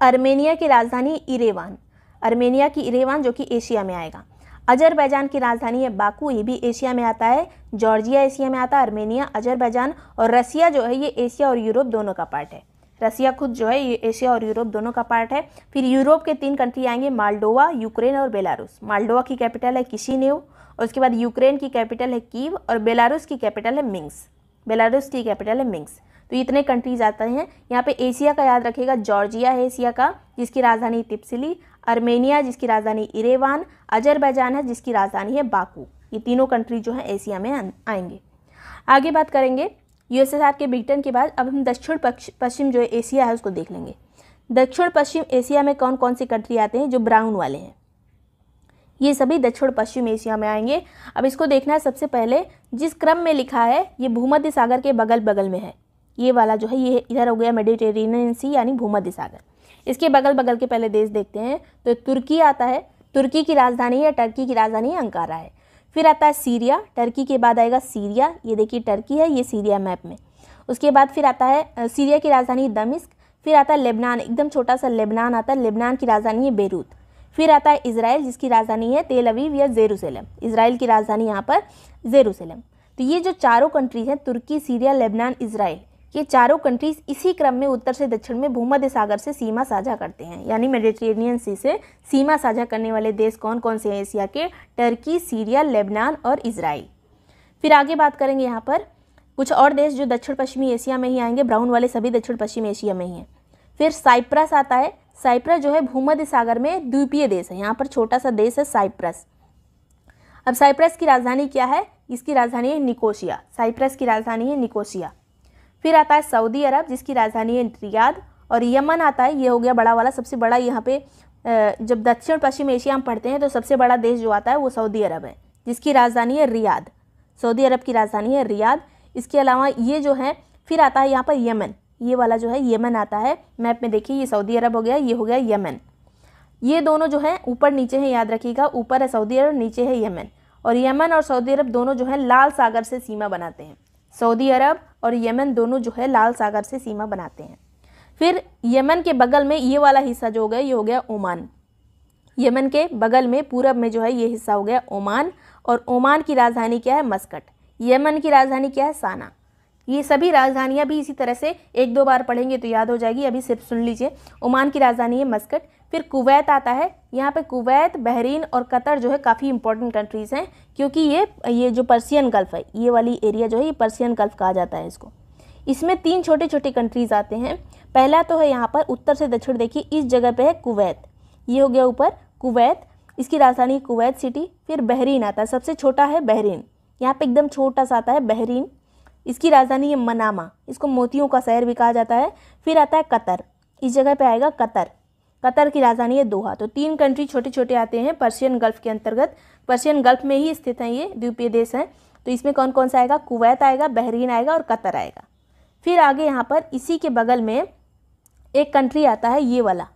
अर्मेनिया की राजधानी इरेवान अर्मेनिया की इरेवान जो कि एशिया में आएगा अजरबैजान की राजधानी है बाकू ये भी एशिया में आता है जॉर्जिया एशिया में आता है अर्मेनिया अजरबैजान और रसिया जो है ये एशिया और यूरोप दोनों का पार्ट है रसिया खुद जो है ये एशिया और यूरोप दोनों का पार्ट है फिर यूरोप के तीन कंट्री आएंगे माल्डोवा यूक्रेन और बेलारूस माल्डोवा की कैपिटल है किशीनेव और उसके बाद यूक्रेन की कैपिटल है कीव और बेलारूस की कैपिटल है मिंग्स बेलारूस की कैपिटल है मिंग्स तो इतने कंट्रीज आते हैं यहाँ पे एशिया का याद रखेगा जॉर्जिया है एशिया का जिसकी राजधानी तिपसिली अर्मेनिया जिसकी राजधानी इरेवान अजरबैजान है जिसकी राजधानी है बाकू ये तीनों कंट्री जो है एशिया में आएंगे आगे बात करेंगे यूएसएसआर के ब्रिटेन के बाद अब हम दक्षिण पश्चिम जो एशिया है उसको देख लेंगे दक्षिण पश्चिम एशिया में कौन कौन से कंट्री आते हैं जो ब्राउन वाले हैं ये सभी दक्षिण पश्चिम एशिया में आएंगे अब इसको देखना है सबसे पहले जिस क्रम में लिखा है ये भूमध्य सागर के बगल बगल में है ये वाला जो है ये इधर हो गया मेडिटेरेनियन सी यानी भूमध्य सागर इसके बगल बगल के पहले देश देखते हैं तो तुर्की आता है तुर्की की राजधानी या टर्की की राजधानी अंकारा है फिर आता है सीरिया टर्की के बाद आएगा सीरिया ये देखिए टर्की है ये सीरिया मैप में उसके बाद फिर आता है सीरिया की राजधानी दमिस्क फिर आता है लेबनान एकदम छोटा सा लेबनान आता है लेबनान की राजधानी है बेरूत फिर आता है इसराइल जिसकी राजधानी है तेल अवीव या जेरूसलम इसराइल की राजधानी यहाँ पर जेरूसलम तो ये जो चारों कंट्रीज हैं तुर्की सीरिया लेबनान इसराइल ये चारों कंट्रीज इसी क्रम में उत्तर से दक्षिण में भूमध्य सागर से सीमा साझा करते हैं यानी मेडिटेरेनियन सी से सीमा साझा करने वाले देश कौन कौन से हैं एशिया के टर्की सीरिया लेबनान और इसराइल फिर आगे बात करेंगे यहाँ पर कुछ और देश जो दक्षिण पश्चिमी एशिया में ही आएंगे ब्राउन वाले सभी दक्षिण पश्चिम एशिया में ही हैं फिर साइप्रस आता है साइप्रस जो है भूमध्य सागर में द्वीपीय देश है यहाँ पर छोटा सा देश है साइप्रस अब साइप्रस की राजधानी क्या है इसकी राजधानी है निकोशिया साइप्रस की राजधानी है निकोशिया फिर आता है सऊदी अरब जिसकी राजधानी है रियाद और यमन आता है ये हो गया बड़ा वाला सबसे बड़ा यहाँ पे जब दक्षिण पश्चिम एशिया हम पढ़ते हैं तो सबसे बड़ा देश जो आता है वो सऊदी अरब है जिसकी राजधानी है रियाद सऊदी अरब की राजधानी है रियाद इसके अलावा ये जो है फिर आता है यहाँ पर यमन ये वाला जो है यमन आता है मैप में देखिए ये सऊदी अरब हो गया ये हो गया यमन ये दोनों जो है ऊपर नीचे हैं याद रखिएगा ऊपर है सऊदी अरब नीचे है यमन और यमन और सऊदी अरब दोनों जो है लाल सागर से सीमा बनाते हैं सऊदी अरब और यमन दोनों जो है लाल सागर से सीमा बनाते हैं फिर यमन के बगल में ये वाला हिस्सा जो हो गया ये हो गया ओमान यमन के बगल में पूरब में जो है ये हिस्सा हो गया ओमान और ओमान की राजधानी क्या है मस्कट यमन की राजधानी क्या है साना ये सभी राजधानियाँ भी इसी तरह से एक दो बार पढ़ेंगे तो याद हो जाएगी अभी सिर्फ सुन लीजिए ओमान की राजधानी है मस्कट फिर कुवैत आता है यहाँ पे कुवैत बहरीन और कतर जो है काफ़ी इंपॉर्टेंट कंट्रीज़ हैं क्योंकि ये ये जो पर्सियन गल्फ़ है ये वाली एरिया जो है ये पर्सियन गल्फ़ कहा जाता है इसको इसमें तीन छोटे छोटे कंट्रीज़ आते हैं पहला तो है यहाँ पर उत्तर से दक्षिण देखिए इस जगह पर है कुवैत ये हो गया ऊपर कुवैत इसकी राजधानी कुवैत सिटी फिर बहरीन आता है सबसे छोटा है बहरीन यहाँ पर एकदम छोटा सा आता है बहरीन इसकी राजधानी है मनामा इसको मोतियों का शहर भी कहा जाता है फिर आता है कतर इस जगह पे आएगा कतर कतर की राजधानी है दोहा तो तीन कंट्री छोटे छोटे आते हैं पर्शियन गल्फ के अंतर्गत पर्शियन गल्फ में ही स्थित हैं ये द्वीपीय देश हैं तो इसमें कौन कौन सा आएगा कुवैत आएगा बहरीन आएगा और कतर आएगा फिर आगे यहाँ पर इसी के बगल में एक कंट्री आता है ये वाला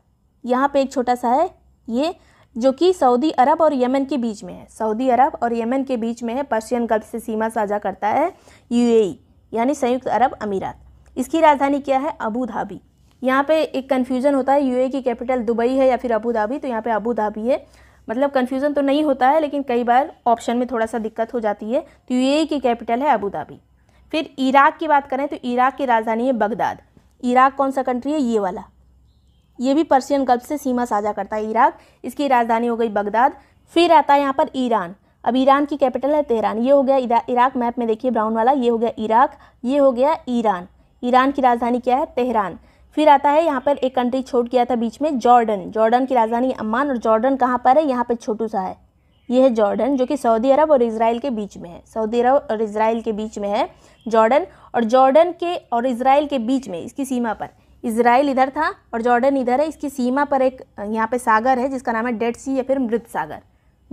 यहाँ पे एक छोटा सा है ये जो कि सऊदी अरब और यमन के बीच में है सऊदी अरब और यमन के बीच में है पर्शियन गल्फ से सीमा साझा करता है यूएई यानी संयुक्त अरब अमीरात इसकी राजधानी क्या है अबू धाबी यहाँ पे एक कन्फ्यूज़न होता है यूएई e की कैपिटल दुबई है या फिर अबू धाबी तो यहाँ पे अबू धाबी है मतलब कन्फ्यूज़न तो नहीं होता है लेकिन कई बार ऑप्शन में थोड़ा सा दिक्कत हो जाती है तो यूए e की कैपिटल है अबू धाबी फिर इराक़ की बात करें तो इराक़ की राजधानी है बगदाद इराक़ कौन सा कंट्री है ये वाला ये भी पर्शियन गल्फ से सीमा साझा करता है इराक़ इसकी राजधानी हो गई बगदाद फिर आता है यहाँ पर ईरान अब ईरान की कैपिटल है तेहरान ये हो गया इराक मैप में देखिए ब्राउन वाला ये हो गया इराक ये हो गया ईरान ईरान की राजधानी क्या है तेहरान फिर आता है यहाँ पर एक कंट्री छोड़ किया था बीच में जॉर्डन जॉर्डन की राजधानी अम्मान और जॉर्डन कहाँ पर है यहाँ पर छोटू सा है ये है जॉर्डन जो कि सऊदी अरब और इसराइल के बीच में है सऊदी अरब और इसराइल के बीच में है जॉर्डन और जॉर्डन के और इसराइल के बीच में इसकी सीमा पर इसराइल इधर था और जॉर्डन इधर है इसकी सीमा पर एक यहाँ पे सागर है जिसका नाम है डेड सी या फिर मृत सागर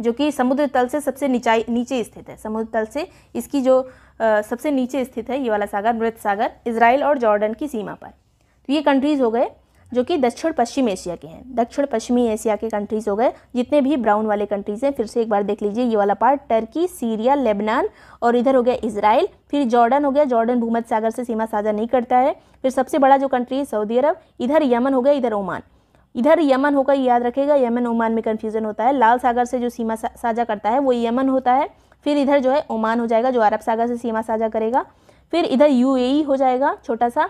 जो कि समुद्र तल से सबसे नीचाई नीचे स्थित है समुद्र तल से इसकी जो आ, सबसे नीचे स्थित है ये वाला सागर मृत सागर इसराइल और जॉर्डन की सीमा पर तो ये कंट्रीज़ हो गए जो कि दक्षिण पश्चिम एशिया के हैं दक्षिण पश्चिमी एशिया के कंट्रीज़ हो गए जितने भी ब्राउन वाले कंट्रीज़ हैं फिर से एक बार देख लीजिए ये वाला पार्ट टर्की सीरिया लेबनान और इधर हो गया इसराइल फिर जॉर्डन हो गया जॉर्डन भूमध सागर से सीमा साझा नहीं करता है फिर सबसे बड़ा जो कंट्री है सऊदी अरब इधर यमन हो गया इधर ओमान इधर यमन होगा याद रखेगा यमन ओमान में कन्फ्यूज़न होता है लाल सागर से जो सीमा साझा करता है वो यमन होता है फिर इधर जो है ओमान हो जाएगा जो अरब सागर से सीमा साझा करेगा फिर इधर यूएई e हो जाएगा छोटा सा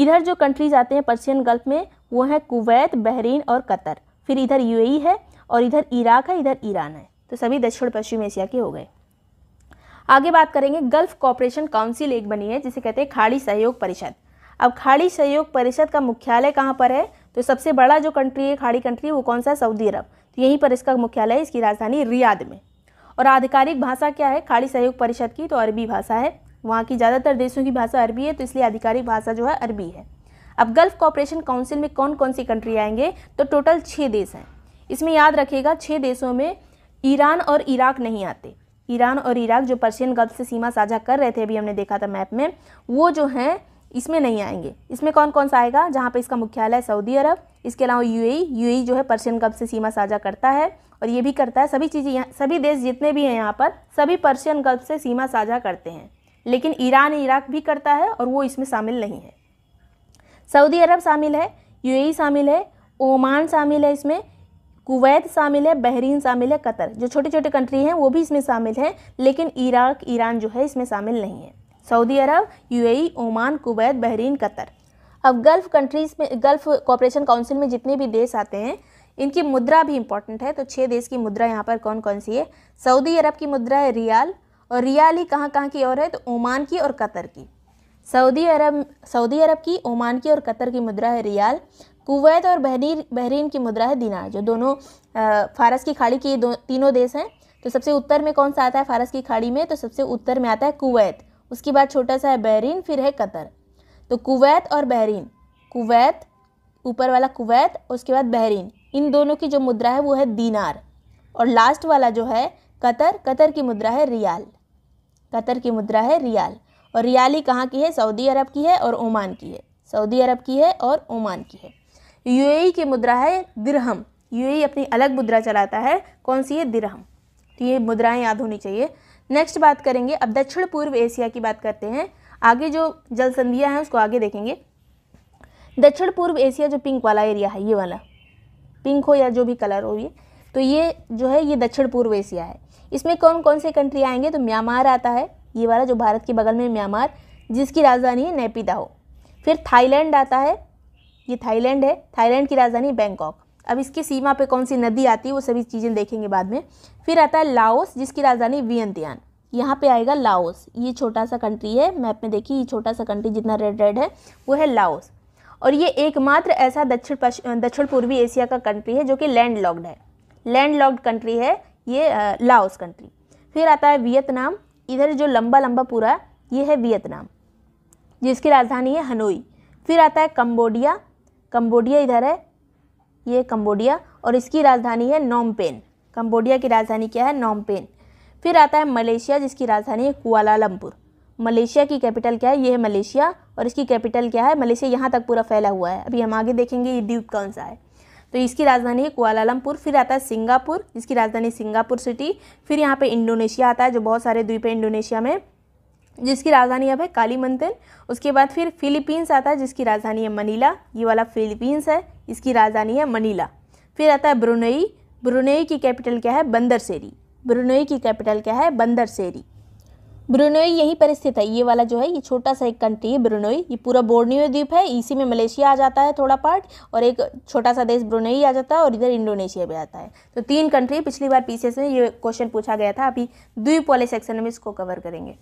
इधर जो कंट्रीज आते हैं पर्शियन गल्फ में वो हैं कुवैत बहरीन और कतर फिर इधर यूएई है और इधर इराक है इधर ईरान है तो सभी दक्षिण पश्चिम एशिया के हो गए आगे बात करेंगे गल्फ कॉपरेशन काउंसिल एक बनी है जिसे कहते हैं खाड़ी सहयोग परिषद अब खाड़ी सहयोग परिषद का मुख्यालय कहाँ पर है तो सबसे बड़ा जो कंट्री है खाड़ी कंट्री वो कौन सा है सऊदी अरब तो यहीं पर इसका मुख्यालय है इसकी राजधानी रियाद में और आधिकारिक भाषा क्या है खाड़ी सहयोग परिषद की तो अरबी भाषा है वहाँ की ज़्यादातर देशों की भाषा अरबी है तो इसलिए आधिकारिक भाषा जो है अरबी है अब गल्फ़ कॉपरेशन काउंसिल में कौन कौन सी कंट्री आएंगे तो टोटल छः देश हैं इसमें याद रखिएगा छः देशों में ईरान और इराक नहीं आते ईरान और इराक जो पर्शियन गल्फ से सीमा साझा कर रहे थे अभी हमने देखा था मैप में वो जो हैं इसमें नहीं आएंगे इसमें कौन कौन सा आएगा जहाँ पे इसका मुख्यालय है सऊदी अरब इसके अलावा यूएई यूएई e, e जो है पर्शियन गल्फ से सीमा साझा करता है और ये भी करता है सभी चीज़ें यहाँ सभी देश जितने भी हैं यहाँ पर सभी पर्शियन गल्फ से सीमा साझा करते हैं लेकिन ईरान इराक भी करता है और वो इसमें शामिल नहीं है सऊदी अरब शामिल है यूएई शामिल है ओमान शामिल है इसमें कुवैत शामिल है बहरीन शामिल है कतर जो छोटे छोटे कंट्री हैं वो भी इसमें शामिल हैं लेकिन इराक ईरान जो है इसमें शामिल नहीं है Saudi Arab UAE Oman Kuwait Bahrain Qatar अब गल्फ़ कंट्रीज़ में गल्फ़ कॉपरेशन काउंसिल में जितने भी देश आते हैं इनकी मुद्रा भी इंपॉर्टेंट है तो छः देश की मुद्रा यहाँ पर कौन कौन सी है सऊदी अरब की मुद्रा है रियाल और रियाली कहाँ कहाँ की और है तो ओमान की और कतर की सऊदी अरब सऊदी अरब की ओमान की और कतर की मुद्रा है रियाल कुवैत और बहरीन बहरीन की मुद्रा है दिनार जो दोनों फारस की खाड़ी की दो तीनों देश हैं तो सबसे उत्तर में कौन सा आता है फारस की खाड़ी में तो सबसे उत्तर में आता है कुवैत उसके बाद छोटा सा है बहरीन फिर है कतर तो कुवैत और बहरीन कुवैत ऊपर वाला कुवैत उसके बाद बहरीन इन दोनों की जो मुद्रा है वो है दीनार और लास्ट वाला जो है कतर कतर की मुद्रा है रियाल कतर की मुद्रा है रियाल और रियाली कहाँ की है सऊदी अरब की है और ओमान की है सऊदी अरब की है और ओमान की है यूएई की मुद्रा है दिरहम यूएई अपनी अलग मुद्रा चलाता है कौन सी है दिरहम तो ये मुद्राएं याद होनी चाहिए नेक्स्ट बात करेंगे अब दक्षिण पूर्व एशिया की बात करते हैं आगे जो जल संधियाँ हैं उसको आगे देखेंगे दक्षिण पूर्व एशिया जो पिंक वाला एरिया है ये वाला पिंक हो या जो भी कलर हो ये तो ये जो है ये दक्षिण पूर्व एशिया है इसमें कौन कौन से कंट्री आएंगे तो म्यांमार आता है ये वाला जो भारत के बगल में म्यांमार जिसकी राजधानी है नेपिदाहो फिर थाईलैंड आता है ये थाईलैंड है थाईलैंड की राजधानी बैंकॉक अब इसकी सीमा पे कौन सी नदी आती है वो सभी चीज़ें देखेंगे बाद में फिर आता है लाओस जिसकी राजधानी वियंतियान यहाँ पे आएगा लाओस ये छोटा सा कंट्री है मैप में देखिए ये छोटा सा कंट्री जितना रेड रेड है वो है लाओस और ये एकमात्र ऐसा दक्षिण दक्षिण पूर्वी एशिया का कंट्री है जो कि लैंड लॉक्ड है लैंड लॉक्ड कंट्री है ये लाओस कंट्री फिर आता है वियतनाम इधर जो लंबा लंबा पूरा ये है वियतनाम जिसकी राजधानी है हनोई फिर आता है कम्बोडिया कम्बोडिया इधर है ये कम्बोडिया और इसकी राजधानी है नॉमपेन कम्बोडिया की राजधानी क्या है नॉमपेन फिर आता है मलेशिया जिसकी राजधानी है कुआलालंपुर मलेशिया की कैपिटल क्या है ये है मलेशिया और इसकी कैपिटल क्या है मलेशिया यहाँ तक पूरा फैला हुआ है अभी हम आगे देखेंगे ये द्वीप कौन सा है तो इसकी राजधानी है कुआलालमपुर फिर आता है सिंगापुर इसकी राजधानी सिंगापुर सिटी फिर यहाँ पे इंडोनेशिया आता है जो बहुत सारे द्वीप है इंडोनेशिया में जिसकी राजधानी अब है काली मंथन उसके बाद फिर फिलीपींस आता है जिसकी राजधानी है मनीला ये वाला फिलीपींस है इसकी राजधानी है मनीला फिर आता है ब्रुनई ब्रुनई की कैपिटल क्या है बंदर सेरी ब्रुनई की कैपिटल क्या है बंदर सेरी ब्रुनोई यहीं पर स्थित है ये वाला जो है ये छोटा सा एक कंट्री है ब्रुनोई ये पूरा बोर्नियो द्वीप है इसी में मलेशिया आ जाता है थोड़ा पार्ट और एक छोटा सा देश ब्रुनोई आ जाता है और इधर इंडोनेशिया भी आता है तो तीन कंट्री पिछली बार पीसीएस में ये क्वेश्चन पूछा गया था अभी द्वीप वाले सेक्शन में इसको कवर करेंगे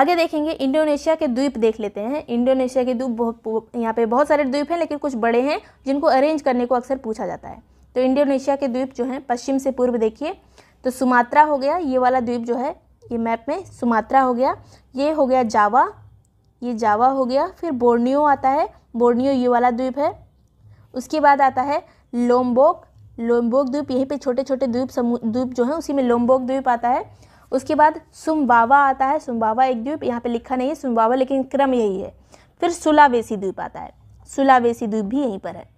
आगे देखेंगे इंडोनेशिया के द्वीप देख लेते हैं इंडोनेशिया के द्वीप बहुत यहाँ पे बहुत सारे द्वीप हैं लेकिन कुछ बड़े हैं जिनको अरेंज करने को अक्सर पूछा जाता है तो इंडोनेशिया के द्वीप जो हैं पश्चिम से पूर्व देखिए तो सुमात्रा हो गया ये वाला द्वीप जो है ये मैप में सुमात्रा हो गया ये हो गया जावा ये जावा हो गया फिर बोर्नियो आता है बोर्नियो ये वाला द्वीप है उसके बाद आता है लोम्बोक लोम्बोक द्वीप यहीं पे छोटे छोटे द्वीप समूह द्वीप जो है उसी में लोम्बोक द्वीप आता है उसके बाद सुम्बावा आता है सुम्बावा एक द्वीप यहाँ पे लिखा नहीं है सुम्बावा लेकिन क्रम यही है फिर सुलावेसी द्वीप आता है सुलावेसी द्वीप भी यहीं पर है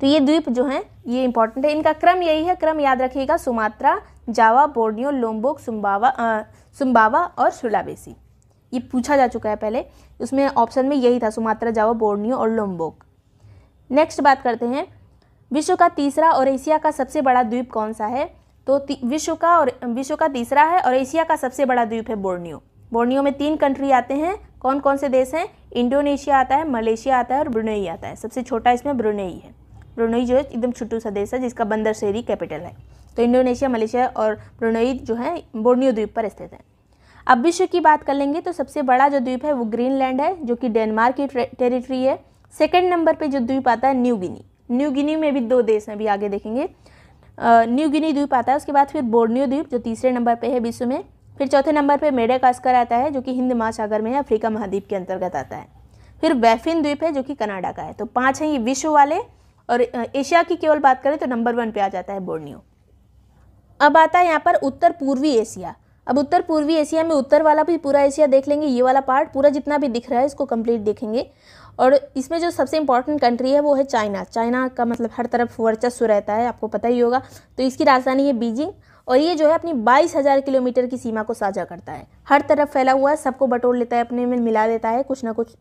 तो ये द्वीप जो हैं ये इंपॉर्टेंट है इनका क्रम यही है क्रम याद रखिएगा Sumatra Java Borneo Lombok Sumbawa Sumbawa और सुलावेसी ये पूछा जा चुका है पहले उसमें ऑप्शन में यही था सुमात्रा जावा बोर्नियो और लोम्बोक नेक्स्ट बात करते हैं विश्व का तीसरा और एशिया का सबसे बड़ा द्वीप कौन सा है तो विश्व का और विश्व का तीसरा है और एशिया का सबसे बड़ा द्वीप है बोर्नियो बोर्नियो में तीन कंट्री आते हैं कौन कौन से देश हैं इंडोनेशिया आता है मलेशिया आता है और ब्रुनेई आता है सबसे छोटा इसमें ब्रुनेई है ब्रुनई जो है एकदम छोटू सा देश है जिसका बंदर शहरी कैपिटल है तो इंडोनेशिया मलेशिया और ब्रुनई जो है बोर्नियो द्वीप पर स्थित है अब विश्व की बात कर लेंगे तो सबसे बड़ा जो द्वीप है वो ग्रीनलैंड है जो कि डेनमार्क की टेरिटरी है सेकेंड नंबर पर जो द्वीप आता है न्यू गिनी न्यू गिनी में भी दो देश हैं अभी आगे देखेंगे न्यू गिनी द्वीप आता है उसके बाद फिर बोर्नियो द्वीप जो तीसरे नंबर पर है विश्व में फिर चौथे नंबर पर कास्कर आता है जो कि हिंद महासागर में अफ्रीका महाद्वीप के अंतर्गत आता है फिर वैफिन द्वीप है जो कि कनाडा का है तो पाँच हैं ये विश्व वाले और एशिया की केवल बात करें तो नंबर वन पे आ जाता है बोर्नियो अब आता है यहाँ पर उत्तर पूर्वी एशिया अब उत्तर पूर्वी एशिया में उत्तर वाला भी पूरा एशिया देख लेंगे ये वाला पार्ट पूरा जितना भी दिख रहा है इसको कंप्लीट देखेंगे और इसमें जो सबसे इंपॉर्टेंट कंट्री है वो है चाइना चाइना का मतलब हर तरफ वर्चस्व रहता है आपको पता ही होगा तो इसकी राजधानी है बीजिंग और ये जो है अपनी बाईस हज़ार किलोमीटर की सीमा को साझा करता है हर तरफ फैला हुआ है सबको बटोर लेता है अपने में मिला देता है कुछ ना कुछ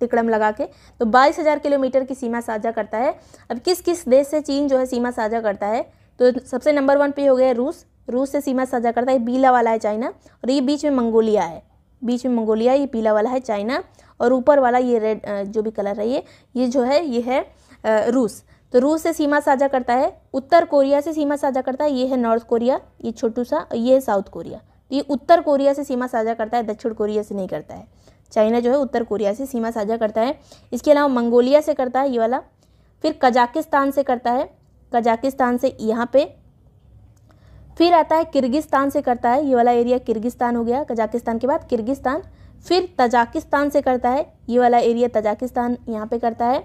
तिकड़म लगा के तो बाईस हज़ार किलोमीटर की सीमा साझा करता है अब किस किस देश से चीन जो है सीमा साझा करता है तो सबसे नंबर वन पे हो गया है रूस रूस से सीमा साझा करता है पीला वाला है चाइना और ये बीच में मंगोलिया है बीच में मंगोलिया ये पीला वाला है चाइना और ऊपर वाला ये रेड जो भी कलर है ये ये जो है ये है रूस तो रूस से सीमा साझा करता है उत्तर कोरिया से सीमा साझा करता है ये है नॉर्थ कोरिया ये छोटू सा ये है साउथ कोरिया तो ये उत्तर कोरिया से सीमा साझा करता है दक्षिण कोरिया से नहीं करता है चाइना जो है उत्तर कोरिया से सीमा साझा करता है इसके अलावा मंगोलिया से करता है ये वाला फिर कजाकिस्तान से करता है कजाकिस्तान से यहाँ पे फिर आता है किर्गिस्तान से करता है ये वाला एरिया किर्गिस्तान हो गया कजाकिस्तान के बाद किर्गिस्तान फिर तजाकिस्तान से करता है ये वाला एरिया तजाकिस्तान यहाँ पे करता है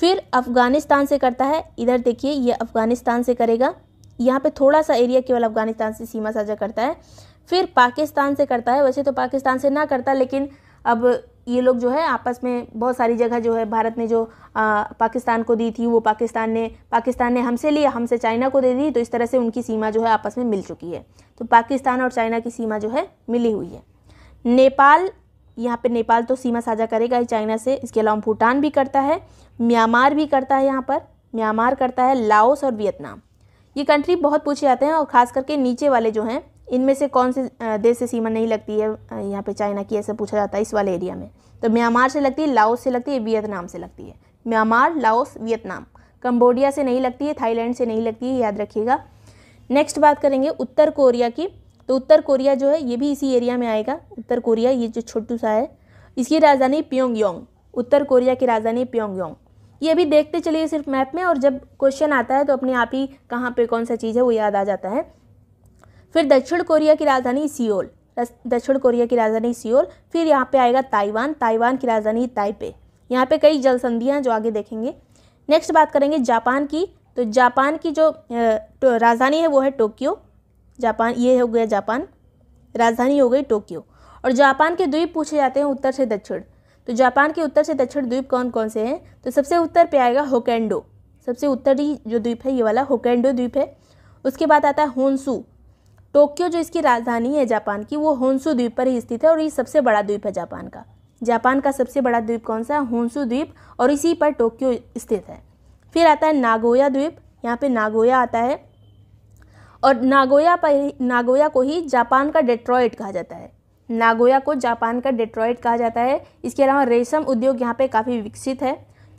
फिर अफ़गानिस्तान से करता है इधर देखिए ये अफ़गानिस्तान से करेगा यहाँ पे थोड़ा सा एरिया केवल अफ़गानिस्तान से सीमा साझा करता है फिर पाकिस्तान से करता है वैसे तो पाकिस्तान से ना करता लेकिन अब ये लोग जो है आपस में बहुत सारी जगह जो है भारत ने जो आ, पाकिस्तान को दी थी वो पाकिस्तान ने पाकिस्तान ने हमसे लिया हमसे चाइना को दे दी तो इस तरह से उनकी सीमा जो है आपस में मिल चुकी है तो पाकिस्तान और चाइना की सीमा जो है मिली हुई है नेपाल यहाँ पे नेपाल तो सीमा साझा करेगा ही चाइना से इसके अलावा भूटान भी करता है म्यांमार भी करता है यहाँ पर म्यांमार करता है लाओस और वियतनाम ये कंट्री बहुत पूछे जाते हैं और ख़ास करके नीचे वाले जो हैं इनमें से कौन से देश से सीमा नहीं लगती है यहाँ पे चाइना की ऐसा पूछा जाता है इस वाले एरिया में तो म्यांमार से लगती है लाओस से लगती है वियतनाम से लगती है म्यांमार लाओस वियतनाम कंबोडिया से नहीं लगती है थाईलैंड से नहीं लगती है याद रखिएगा नेक्स्ट बात करेंगे उत्तर कोरिया की तो उत्तर कोरिया जो है ये भी इसी एरिया में आएगा उत्तर कोरिया ये जो छोटू सा है इसकी राजधानी प्योंग उत्तर कोरिया की राजधानी प्योंग ये भी देखते चलिए सिर्फ मैप में और जब क्वेश्चन आता है तो अपने आप ही कहाँ पर कौन सा चीज़ है वो याद आ जाता है फिर दक्षिण कोरिया की राजधानी सियोल दक्षिण कोरिया की राजधानी सियोल फिर यहाँ पे आएगा ताइवान ताइवान की राजधानी ताइपे यहाँ पे कई जल संधियाँ जो आगे देखेंगे नेक्स्ट बात करेंगे जापान की तो जापान की जो तो राजधानी है वो है टोक्यो जापान ये हो गया जापान राजधानी हो गई टोक्यो और जापान के द्वीप पूछे जाते हैं उत्तर से दक्षिण तो जापान के उत्तर से दक्षिण द्वीप कौन कौन से हैं तो सबसे उत्तर पे आएगा होकेंडो सबसे उत्तरी जो द्वीप है ये वाला होकेंडो द्वीप है उसके बाद आता है होन्सू टोक्यो जो इसकी राजधानी है जापान की वो होन्सू द्वीप पर ही स्थित है और ये सबसे बड़ा द्वीप है जापान का जापान का सबसे बड़ा द्वीप कौन सा है होन्सू द्वीप और इसी पर टोक्यो स्थित है फिर आता है नागोया द्वीप यहाँ पे नागोया आता है और नागोया पर नागोया को ही जापान का डेट्रॉयट कहा जाता है नागोया को जापान का डेट्रॉइड कहा जाता है इसके अलावा रेशम उद्योग यहाँ पे काफ़ी विकसित है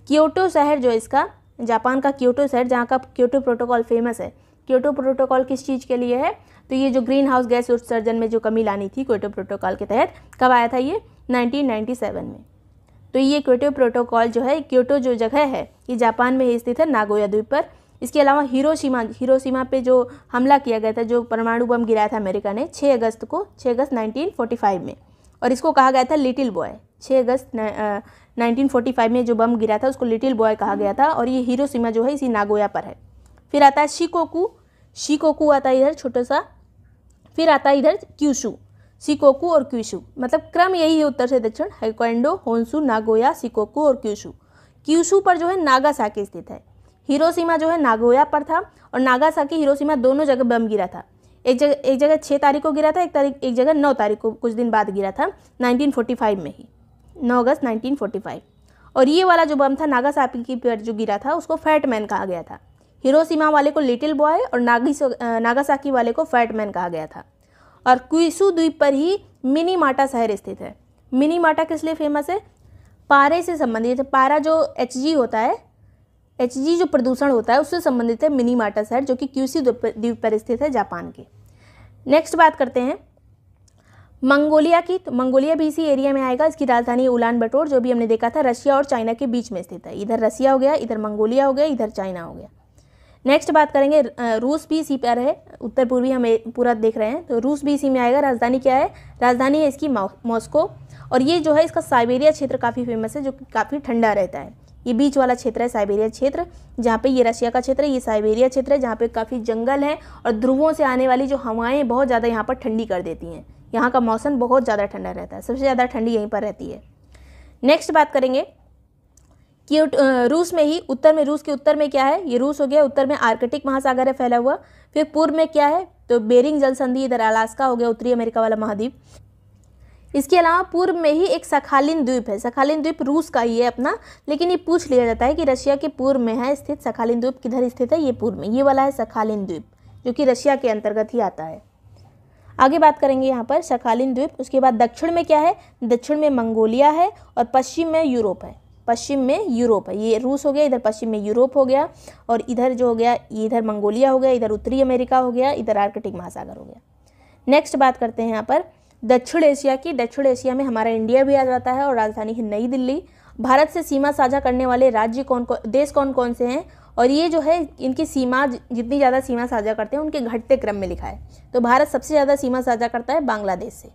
क्योटो शहर जो इसका जापान का क्योटो शहर जहाँ का क्योटो प्रोटोकॉल फेमस है क्योटो प्रोटोकॉल किस चीज़ के लिए है तो ये जो ग्रीन हाउस गैस उत्सर्जन में जो कमी लानी थी क्योटो प्रोटोकॉल के तहत कब आया था ये नाइनटीन में तो ये क्योटो प्रोटोकॉल जो है क्योटो जो जगह है ये जापान में ही स्थित है नागोया द्वीप पर इसके अलावा हिरोशिमा हिरोशिमा पे जो हमला किया गया था जो परमाणु बम गिराया था अमेरिका ने 6 अगस्त को 6 अगस्त 1945 में और इसको कहा गया था लिटिल बॉय 6 अगस्त आ, 1945 में जो बम गिरा था उसको लिटिल बॉय कहा गया था और ये हिरोशिमा जो है इसी नागोया पर है फिर आता है शिकोकू शिकोकू आता है इधर छोटा सा फिर आता है इधर क्यूशू सिकोकू और क्यूशू मतलब क्रम यही है उत्तर से दक्षिण हैकोंडो होन्सू नागोया सिकोकू और क्यूशू क्यूशू पर जो है साके स्थित है हिरोसीमा जो है नागोया पर था और नागासाकी हिरोसीमा दोनों जगह बम गिरा था एक जगह एक जगह छः तारीख को गिरा था एक तारीख एक जगह नौ तारीख को कुछ दिन बाद गिरा था 1945 में ही नौ अगस्त 1945 और ये वाला जो बम था नागासाकी पर जो गिरा था उसको फैट मैन कहा गया था हिरोसीमा वाले को लिटिल बॉय और नागी नागासाकी वाले को फैट मैन कहा गया था और क्विसू द्वीप पर ही मिनी माटा शहर स्थित है मिनी माटा किस लिए फेमस है पारे से संबंधित है पारा जो एच होता है एच जो प्रदूषण होता है उससे संबंधित है मिनी माटा शहर जो कि क्यूसी द्वीप पर स्थित है जापान के नेक्स्ट बात करते हैं मंगोलिया की तो मंगोलिया भी इसी एरिया में आएगा इसकी राजधानी उलान बटोर जो भी हमने देखा था रशिया और चाइना के बीच में स्थित है इधर रसिया हो गया इधर मंगोलिया हो गया इधर चाइना हो गया नेक्स्ट बात करेंगे रूस भी इसी पर है उत्तर पूर्वी हम पूरा देख रहे हैं तो रूस भी इसी में आएगा राजधानी क्या है राजधानी है इसकी मॉस्को और ये जो है इसका साइबेरिया क्षेत्र काफ़ी फेमस है जो काफ़ी ठंडा रहता है ये बीच वाला क्षेत्र है साइबेरिया क्षेत्र जहाँ पे ये रशिया का क्षेत्र है ये साइबेरिया क्षेत्र है जहाँ पे काफ़ी जंगल है और ध्रुवों से आने वाली जो हवाएं बहुत ज़्यादा यहाँ पर ठंडी कर देती हैं यहाँ का मौसम बहुत ज़्यादा ठंडा रहता है सबसे ज़्यादा ठंडी यहीं पर रहती है नेक्स्ट बात करेंगे कि रूस में ही उत्तर में रूस के उत्तर में क्या है ये रूस हो गया उत्तर में आर्कटिक महासागर है फैला हुआ फिर पूर्व में क्या है तो बेरिंग जल संधि इधर अलास्का हो गया उत्तरी अमेरिका वाला महाद्वीप इसके अलावा पूर्व में ही एक सखालिन द्वीप है सखालिन द्वीप रूस का ही है अपना लेकिन ये पूछ लिया जाता है कि रशिया के पूर्व में है स्थित सखालिन द्वीप किधर स्थित है ये पूर्व में ये वाला है सखालिन द्वीप जो कि रशिया के अंतर्गत ही आता है आगे बात करेंगे यहाँ पर सखालिन द्वीप उसके बाद दक्षिण में क्या है दक्षिण में मंगोलिया है और पश्चिम में यूरोप है पश्चिम में यूरोप है ये रूस हो गया इधर पश्चिम में यूरोप हो गया और इधर जो हो गया ये इधर मंगोलिया हो गया इधर उत्तरी अमेरिका हो गया इधर आर्कटिक महासागर हो गया नेक्स्ट बात करते हैं यहाँ पर दक्षिण एशिया की दक्षिण एशिया में हमारा इंडिया भी आ जाता है और राजधानी है नई दिल्ली भारत से सीमा साझा करने वाले राज्य कौन कौन देश कौन कौन से हैं और ये जो है इनकी सीमा जितनी ज़्यादा सीमा साझा करते हैं उनके घटते क्रम में लिखा है तो भारत सबसे ज़्यादा सीमा साझा करता है बांग्लादेश से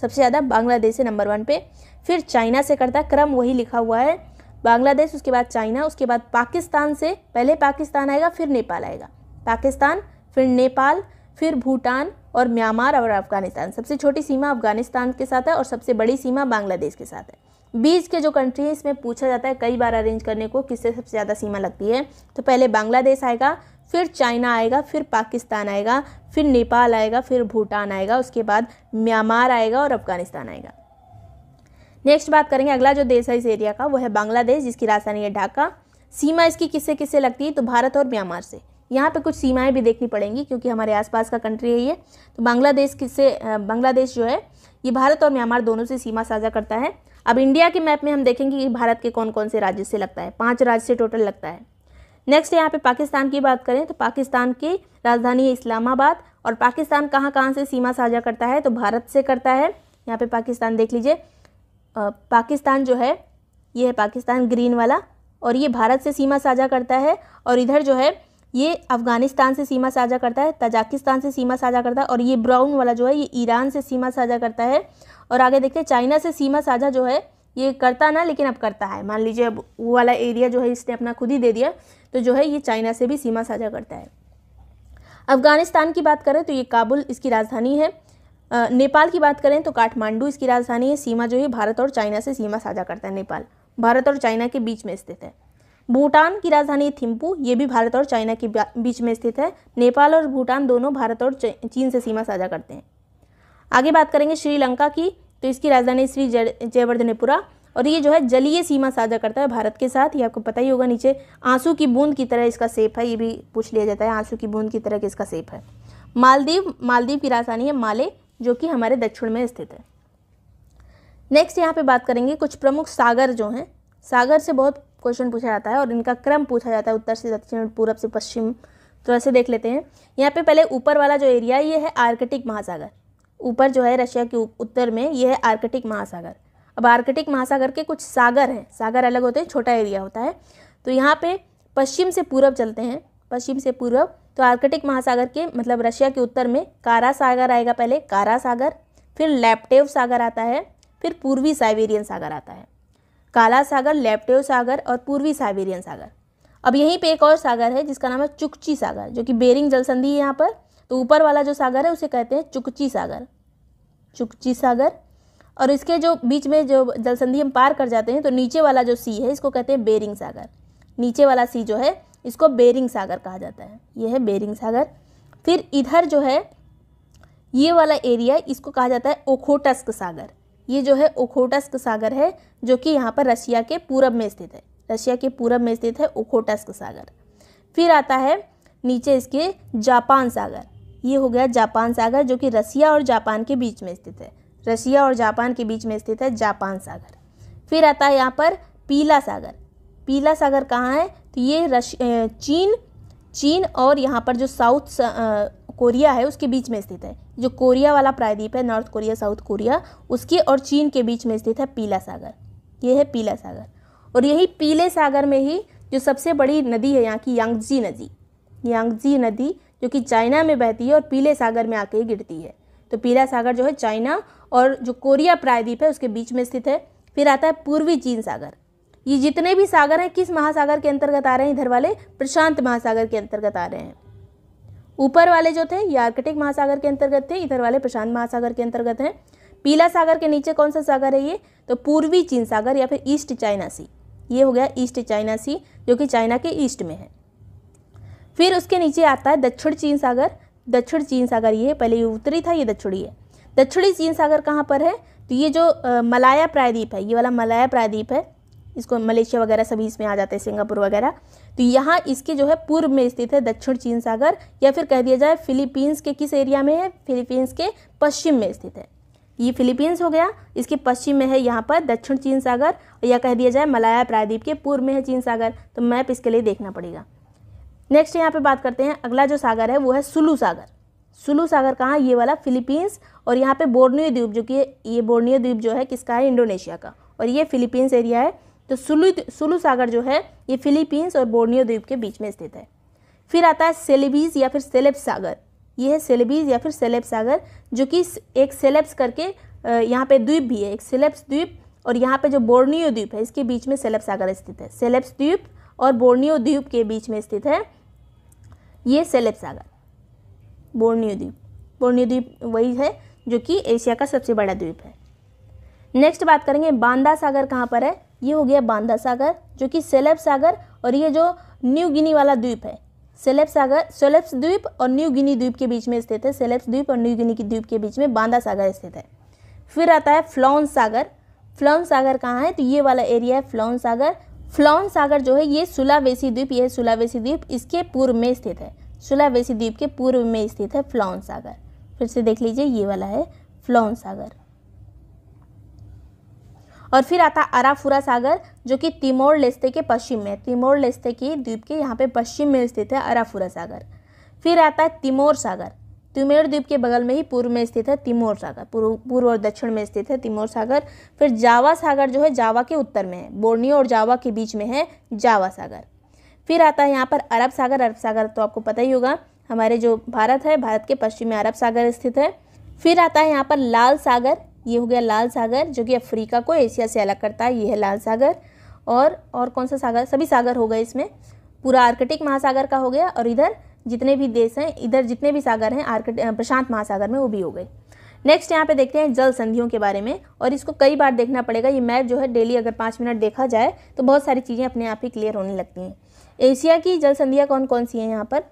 सबसे ज़्यादा बांग्लादेश से नंबर वन पे फिर चाइना से करता है क्रम वही लिखा हुआ है बांग्लादेश उसके बाद चाइना उसके बाद पाकिस्तान से पहले पाकिस्तान आएगा फिर नेपाल आएगा पाकिस्तान फिर नेपाल फिर भूटान और म्यांमार और अफगानिस्तान सबसे छोटी सीमा अफगानिस्तान के साथ है और सबसे बड़ी सीमा बांग्लादेश के साथ है बीच के जो कंट्री है इसमें पूछा जाता है कई बार अरेंज करने को किससे सबसे ज़्यादा सीमा लगती है तो पहले बांग्लादेश आएगा फिर चाइना आएगा फिर पाकिस्तान आएगा फिर नेपाल आएगा फिर भूटान आएगा उसके बाद म्यांमार आएगा और अफगानिस्तान आएगा नेक्स्ट बात करेंगे अगला जो देश है इस एरिया का वो है बांग्लादेश जिसकी राजधानी है ढाका सीमा इसकी किससे किससे लगती है तो भारत और म्यांमार से यहाँ पे कुछ सीमाएं भी देखनी पड़ेंगी क्योंकि हमारे आसपास का कंट्री है ये तो बांग्लादेश से बांग्लादेश जो है ये भारत और म्यांमार दोनों से सीमा साझा करता है अब इंडिया के मैप में हम देखेंगे कि भारत के कौन कौन से राज्य से लगता है पाँच राज्य से टोटल लगता है नेक्स्ट यहाँ पे पाकिस्तान की बात करें तो पाकिस्तान की राजधानी है इस्लामाबाद और पाकिस्तान कहाँ कहाँ से सीमा साझा करता है तो भारत से करता है यहाँ पे पाकिस्तान देख लीजिए पाकिस्तान जो है ये है पाकिस्तान ग्रीन वाला और ये भारत से सीमा साझा करता है और इधर जो है ये अफ़गानिस्तान से सीमा साझा करता है तजाकिस्तान से सीमा साझा करता है और ये ब्राउन वाला जो है ये ईरान से सीमा साझा करता है और आगे देखते हैं चाइना से सीमा साझा जो है ये करता ना लेकिन अब करता है मान लीजिए अब वो वाला एरिया जो है इसने अपना खुद ही दे दिया तो जो है ये चाइना से भी सीमा साझा करता है अफ़गानिस्तान की बात करें तो ये काबुल इसकी राजधानी है नेपाल की बात करें तो काठमांडू इसकी राजधानी है सीमा जो है भारत और चाइना से सीमा साझा करता है नेपाल भारत और चाइना के बीच में स्थित है भूटान की राजधानी थिम्पू ये भी भारत और चाइना के बीच में स्थित है नेपाल और भूटान दोनों भारत और चीन से सीमा साझा करते हैं आगे बात करेंगे श्रीलंका की तो इसकी राजधानी श्री जयवर्धनपुरा और ये जो है जलीय सीमा साझा करता है भारत के साथ ये आपको पता ही होगा नीचे आंसू की बूंद की तरह इसका सेप है ये भी पूछ लिया जाता है आंसू की बूंद की तरह इसका सेप है मालदीव मालदीव की राजधानी है माले जो कि हमारे दक्षिण में स्थित है नेक्स्ट यहाँ पे बात करेंगे कुछ प्रमुख सागर जो हैं सागर से बहुत क्वेश्चन पूछा जाता है और इनका क्रम पूछा जाता है उत्तर से दक्षिण पूर्व से पश्चिम तो ऐसे देख लेते हैं यहाँ पे पहले ऊपर वाला जो एरिया ये है आर्कटिक महासागर ऊपर जो है रशिया के उत्तर में ये है आर्कटिक महासागर अब आर्कटिक महासागर के कुछ सागर हैं सागर अलग होते हैं छोटा एरिया होता है तो यहाँ पे पश्चिम से पूर्व चलते हैं पश्चिम से पूर्व तो आर्कटिक महासागर के मतलब रशिया के उत्तर में कारा सागर आएगा पहले कारा सागर फिर लैपटेव सागर आता है फिर पूर्वी साइबेरियन सागर आता है काला सागर लेप्टेव सागर और पूर्वी साइबेरियन सागर अब यहीं पे एक और सागर है जिसका नाम है चुकची सागर जो कि बेरिंग जलसंधि है यहाँ पर तो ऊपर वाला जो सागर है उसे कहते हैं चुकची सागर चुकची सागर और इसके जो बीच में जो जलसंधि हम पार कर जाते हैं तो नीचे वाला जो सी है इसको कहते हैं बेरिंग सागर नीचे वाला सी जो है इसको बेरिंग सागर कहा जाता है ये है बेरिंग सागर फिर इधर जो है ये वाला एरिया इसको कहा जाता है ओखोटस्क सागर ये जो है ओखोटस्क सागर है जो कि यहाँ पर रशिया के पूरब में स्थित है रशिया के पूरब में स्थित है ओखोटस्क सागर फिर आता है नीचे इसके जापान सागर ये हो गया जापान सागर जो कि रसिया और जापान के बीच में स्थित है रसिया और जापान के बीच में स्थित है जापान सागर फिर आता है यहाँ पर पीला सागर पीला सागर कहाँ है तो ये रश चीन चीन और यहाँ पर जो साउथ सा, कोरिया है उसके बीच में स्थित है जो कोरिया वाला प्रायद्वीप है नॉर्थ कोरिया साउथ कोरिया उसके और चीन के बीच में स्थित है पीला सागर ये है पीला सागर और यही पीले सागर में ही जो सबसे बड़ी नदी है यहाँ की यांगजी नदी यांगजी नदी जो कि चाइना में बहती है और पीले सागर में आके गिरती है तो पीला सागर जो है चाइना और जो कोरिया प्रायद्वीप है उसके बीच में स्थित है फिर आता है पूर्वी चीन सागर ये जितने भी सागर हैं किस महासागर के अंतर्गत आ रहे हैं इधर वाले प्रशांत महासागर के अंतर्गत आ रहे हैं ऊपर वाले जो थे ये आर्कटिक महासागर के अंतर्गत थे इधर वाले प्रशांत महासागर के अंतर्गत हैं पीला सागर के नीचे कौन सा सागर है ये तो पूर्वी चीन सागर या फिर ईस्ट चाइना सी ये हो गया ईस्ट चाइना सी जो कि चाइना के ईस्ट में है फिर उसके नीचे आता है दक्षिण चीन सागर दक्षिण चीन सागर ये पहले ये उत्तरी था ये दक्षिणी है दक्षिणी चीन सागर कहाँ पर है तो ये जो मलाया प्रायद्वीप है ये वाला मलाया प्रायद्वीप है इसको मलेशिया वगैरह सभी इसमें आ जाते हैं सिंगापुर वगैरह तो यहाँ इसके जो है पूर्व में स्थित है दक्षिण चीन सागर या फिर कह दिया जाए फिलीपींस के किस एरिया में है फिलीपींस के पश्चिम में स्थित है ये फिलीपींस हो गया इसके पश्चिम में है यहाँ पर दक्षिण चीन सागर या कह दिया जाए मलाया प्रायद्वीप के पूर्व में है चीन सागर तो मैप इसके लिए देखना पड़ेगा नेक्स्ट यहाँ पे बात करते हैं अगला जो सागर है वो है सुलू सागर सुलू सागर कहाँ ये वाला फिलीपींस और यहाँ पे बोर्नियो द्वीप जो कि ये बोर्नियो द्वीप जो है किसका है इंडोनेशिया का और ये फिलीपींस एरिया है तो सुलु सुलु सागर जो है ये फिलीपींस और बोर्नियो द्वीप के बीच में स्थित है फिर आता है सेलेबीज या फिर सेलेब सागर ये है सेलेबीज या फिर सेलेब सागर जो कि एक सेलेब्स करके यहाँ पे द्वीप भी है एक सेलेब्स द्वीप और यहाँ पे जो बोर्नियो द्वीप है इसके बीच में सेलेब सागर स्थित है सेलेब्स द्वीप और बोर्नियो द्वीप के बीच में स्थित है ये सेलेब सागर बोर्नियो द्वीप बोर्नियो द्वीप वही है जो कि एशिया का सबसे बड़ा द्वीप है नेक्स्ट बात करेंगे बांदा सागर कहाँ पर है ये हो गया बांदा सागर जो कि सेलेब सागर और ये जो न्यू गिनी वाला द्वीप है सेलेब सागर सेलेब्स द्वीप और न्यू गिनी द्वीप के बीच में स्थित है सेलेब्स द्वीप और न्यू गिनी की द्वीप के बीच में बांदा सागर स्थित है फिर आता है फ्लॉन सागर फ्लॉन सागर कहाँ है तो ये वाला एरिया है फ्लौन सागर फ्लॉन सागर जो है ये सुलावेसी द्वीप यह सुलावेसी द्वीप इसके पूर्व में स्थित है सुलावेसी द्वीप के पूर्व में स्थित है फ्लौन सागर फिर से देख लीजिए ये वाला है फ्लॉन सागर और फिर आता अराफुरा सागर जो कि तिमोर लेस्ते के पश्चिम में तिमोर लेस्ते की द्वीप के यहाँ पे पश्चिम में स्थित है अराफुरा सागर फिर आता है तिमोर सागर तिमोर द्वीप के बगल में ही पूर्व में स्थित है तिमोर सागर पूर्व पूर्व और दक्षिण में स्थित है तिमोर सागर फिर जावा सागर जो है जावा के उत्तर में है बोर्नियो और जावा के बीच में है जावा सागर फिर आता है यहाँ पर अरब सागर अरब सागर तो आपको पता ही होगा हमारे जो भारत है भारत के पश्चिम में अरब सागर स्थित है फिर आता है यहाँ पर लाल सागर ये हो गया लाल सागर जो कि अफ्रीका को एशिया से अलग करता है ये है लाल सागर और और कौन सा सागर सभी सागर हो गए इसमें पूरा आर्कटिक महासागर का हो गया और इधर जितने भी देश हैं इधर जितने भी सागर हैं आर्कट प्रशांत महासागर में वो भी हो गए नेक्स्ट यहाँ पे देखते हैं जल संधियों के बारे में और इसको कई बार देखना पड़ेगा ये मैप जो है डेली अगर पाँच मिनट देखा जाए तो बहुत सारी चीज़ें अपने आप ही क्लियर होने लगती हैं एशिया की जल संधियाँ कौन कौन सी हैं यहाँ पर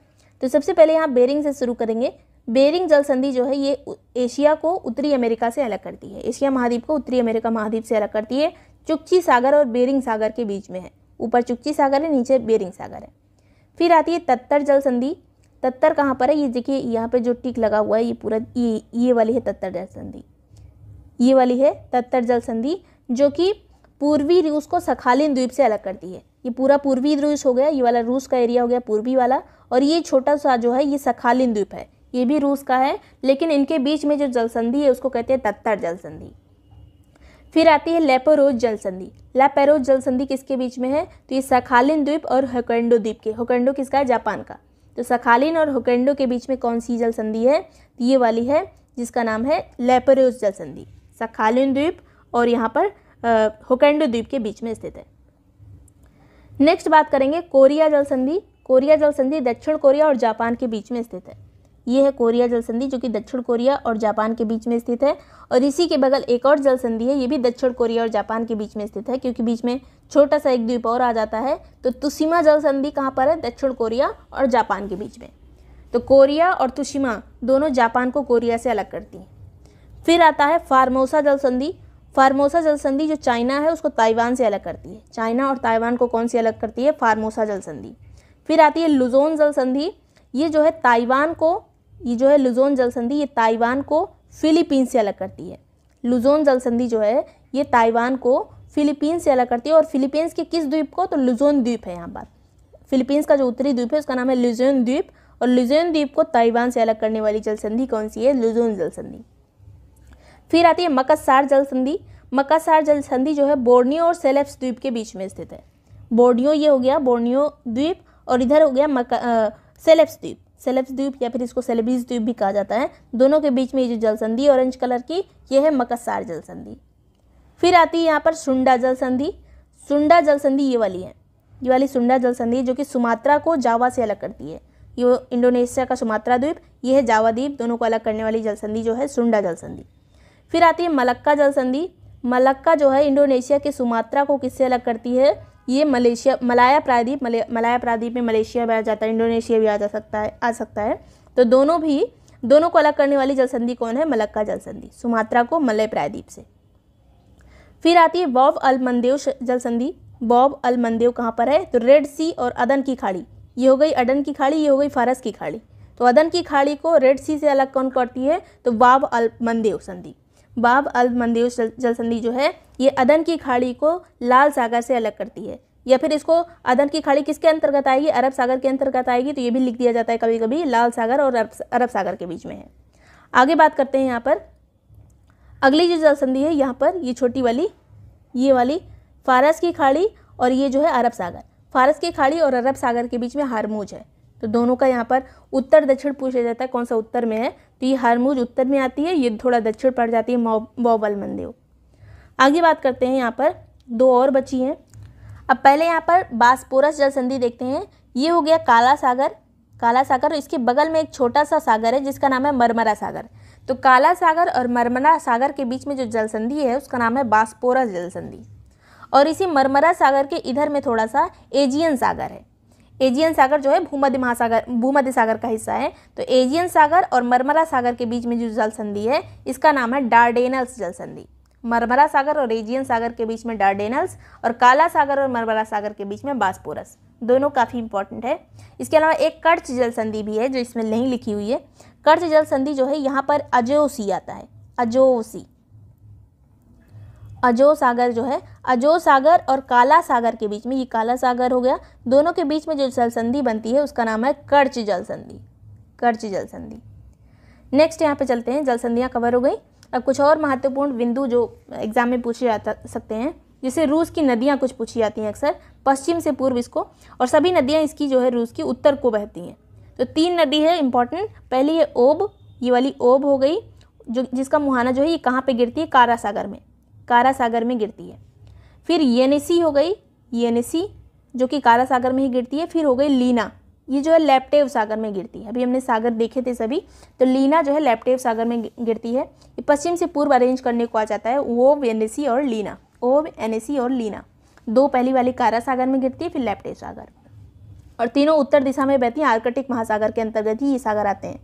तो सबसे पहले यहाँ बेरिंग से शुरू करेंगे बेरिंग जल संधि जो है ये एशिया को उत्तरी अमेरिका से अलग करती है एशिया महाद्वीप को उत्तरी अमेरिका महाद्वीप से अलग करती है चुक्ची सागर और बेरिंग सागर के बीच में है ऊपर चुक्ची सागर है नीचे बेरिंग सागर है फिर आती है तत्तर जल संधि तत्तर कहाँ पर है ये देखिए यहाँ पर जो टिक लगा हुआ है ये पूरा ये ये वाली है तत्तर जल संधि ये वाली है तत्तर जल संधि जो कि पूर्वी रूस को सखालीन द्वीप से अलग करती है ये पूरा पूर्वी रूस हो गया ये वाला रूस का एरिया हो गया पूर्वी वाला और ये छोटा सा जो है ये सखालीन द्वीप है ये भी रूस का है लेकिन इनके बीच में जो जलसंधि है उसको कहते हैं तत्तर जलसंधि फिर आती है लेपोरोज जल संधि लेपेरोज जल संधि किसके बीच में है तो ये सखालिन द्वीप और होकेंडो द्वीप के होकेंडो किसका है जापान का तो सखालिन और होकेंडो के बीच में कौन सी जल संधि है तो ये वाली है जिसका नाम है लेपेरोज जल संधि सखालिन द्वीप और यहाँ पर होकेंडो द्वीप के बीच में स्थित है नेक्स्ट बात करेंगे कोरिया जल संधि कोरिया जल संधि दक्षिण कोरिया और जापान के बीच में स्थित है ये है कोरिया जल संधि जो कि दक्षिण कोरिया और जापान के बीच में स्थित है और इसी के बगल एक और जल संधि है ये भी दक्षिण कोरिया और जापान के बीच में स्थित है क्योंकि बीच में छोटा सा एक द्वीप और आ जाता है तो तुसीमा जल संधि कहाँ पर है दक्षिण कोरिया और जापान के बीच में तो कोरिया और तुशिमा दोनों जापान को कोरिया से अलग करती हैं फिर आता है फार्मोसा जल संधि फार्मोसा जल संधि जो चाइना है उसको ताइवान से अलग करती है चाइना और ताइवान को कौन सी अलग करती है फार्मोसा जल संधि फिर आती है लुजोन जल संधि ये जो है ताइवान को ये जो है लुजोन जल संधि ये ताइवान को फिलीपींस से अलग करती है लुजोन जल संधि जो है ये ताइवान को फिलीपींस से अलग करती है और फिलीपींस के किस द्वीप को तो लुजोन द्वीप है यहाँ पर फिलीपींस का जो उत्तरी द्वीप है उसका नाम है लुजोन द्वीप और लुजोन द्वीप को ताइवान से अलग करने वाली जल संधि कौन सी है लुजोन जल संधि फिर आती है मकसार जल संधि जलसंधि जल संधि जो है बोर्नियो और सेलेप्स द्वीप के बीच में स्थित है बोर्नियो ये हो गया बोर्नियो द्वीप और इधर हो गया मका सेलेप्स द्वीप सेलेब्स द्वीप या फिर इसको सेलेब्रीज द्वीप भी कहा जाता है दोनों के बीच में ये जो जल संधि ऑरेंज कलर की ये है मकसार जल संधि फिर आती है यहाँ पर सुंडा जल संधि सुंडा जल संधि ये वाली है ये वाली सुंडा जल संधि जो कि सुमात्रा को जावा से अलग करती है ये इंडोनेशिया का सुमात्रा द्वीप ये है जावा द्वीप दोनों को अलग करने वाली जल संधि जो है सुंडा जल संधि फिर आती है मलक्का जल संधि मलक्का जो है इंडोनेशिया के सुमात्रा को किससे अलग करती है ये मलेशिया मलाया प्रायद्वीप मले, मलाया प्रायद्वीप में मलेशिया भी आ जाता है इंडोनेशिया भी आ जा सकता है आ सकता है तो दोनों भी दोनों को अलग करने वाली जलसंधि कौन है मलक्का जलसंधि सुमात्रा को मलय प्रायद्वीप से फिर आती है बॉब मंदेव जलसंधि बॉब मंदेव कहाँ पर है तो रेड सी और अदन की खाड़ी ये हो गई अडन की खाड़ी ये हो गई फारस की खाड़ी तो अदन की खाड़ी को रेड सी से अलग कौन करती है तो अल मंदेव संधि बाब अल मंदिर जलसंधि जो है ये अदन की खाड़ी को लाल सागर से अलग करती है या फिर इसको अदन की खाड़ी किसके अंतर्गत आएगी अरब सागर के अंतर्गत आएगी तो ये भी लिख दिया जाता है कभी कभी लाल सागर और अरब अरब सागर के बीच में है आगे बात करते हैं यहाँ पर अगली जो जलसंधि है यहाँ पर ये छोटी वाली ये वाली फारस की खाड़ी और ये जो है अरब सागर फारस की खाड़ी और अरब सागर के बीच में हारमूज है तो दोनों का यहाँ पर उत्तर दक्षिण पूछा जाता है कौन सा उत्तर में है तो ये हरमुज उत्तर में आती है ये थोड़ा दक्षिण पड़ जाती है बौबल मंदिर आगे बात करते हैं यहाँ पर दो और बची हैं अब पहले यहाँ पर बासपोरस जल संधि देखते हैं ये हो गया काला सागर काला सागर और इसके बगल में एक छोटा सा सागर है जिसका नाम है मरमरा सागर तो काला सागर और मरमरा सागर के बीच में जो जल संधि है उसका नाम है बासपोरस जल संधि और इसी मरमरा सागर के इधर में थोड़ा सा एजियन सागर है एजियन सागर जो है भूमध्य महासागर भूमध्य सागर का हिस्सा है तो एजियन सागर और मरमरा सागर के बीच में जो जल संधि है इसका नाम है डार्डेनल्स जल संधि मरमरा सागर और एजियन सागर के बीच में डार्डेनल्स और काला सागर और मरमरा सागर के बीच में बासपोरस दोनों काफ़ी इंपॉर्टेंट है इसके अलावा एक कर्च जल संधि भी है जो इसमें नहीं लिखी हुई है कर्च जल संधि जो है यहाँ पर अजोसी आता है अजोसी अजो सागर जो है अजो सागर और काला सागर के बीच में ये काला सागर हो गया दोनों के बीच में जो जल संधि बनती है उसका नाम है कर्च जल संधि कर्च जल संधि नेक्स्ट यहाँ पे चलते हैं जल संधियाँ कवर हो गई अब कुछ और महत्वपूर्ण बिंदु जो एग्जाम में पूछे जा सकते हैं जिसे रूस की नदियाँ कुछ पूछी जाती हैं अक्सर पश्चिम से पूर्व इसको और सभी नदियाँ इसकी जो है रूस की उत्तर को बहती हैं तो तीन नदी है इम्पॉर्टेंट पहली है ओब ये वाली ओब हो गई जो जिसका मुहाना जो है ये कहाँ पे गिरती है कारा सागर में कारा सागर में गिरती है फिर येनेसी हो गई येनेसी जो कि कारा सागर में ही गिरती है फिर हो गई लीना ये जो है लेप्टेव सागर में गिरती है अभी हमने सागर देखे थे सभी तो लीना जो है लेप्टेव सागर में गिरती है ये पश्चिम से पूर्व अरेंज करने को आ जाता है ओव एनएसी और लीना ओव एनएसी और लीना दो पहली वाली कारा सागर में गिरती है फिर लेप्टेव सागर और तीनों उत्तर दिशा में बहती हैं आर्कटिक महासागर के अंतर्गत ही ये सागर आते हैं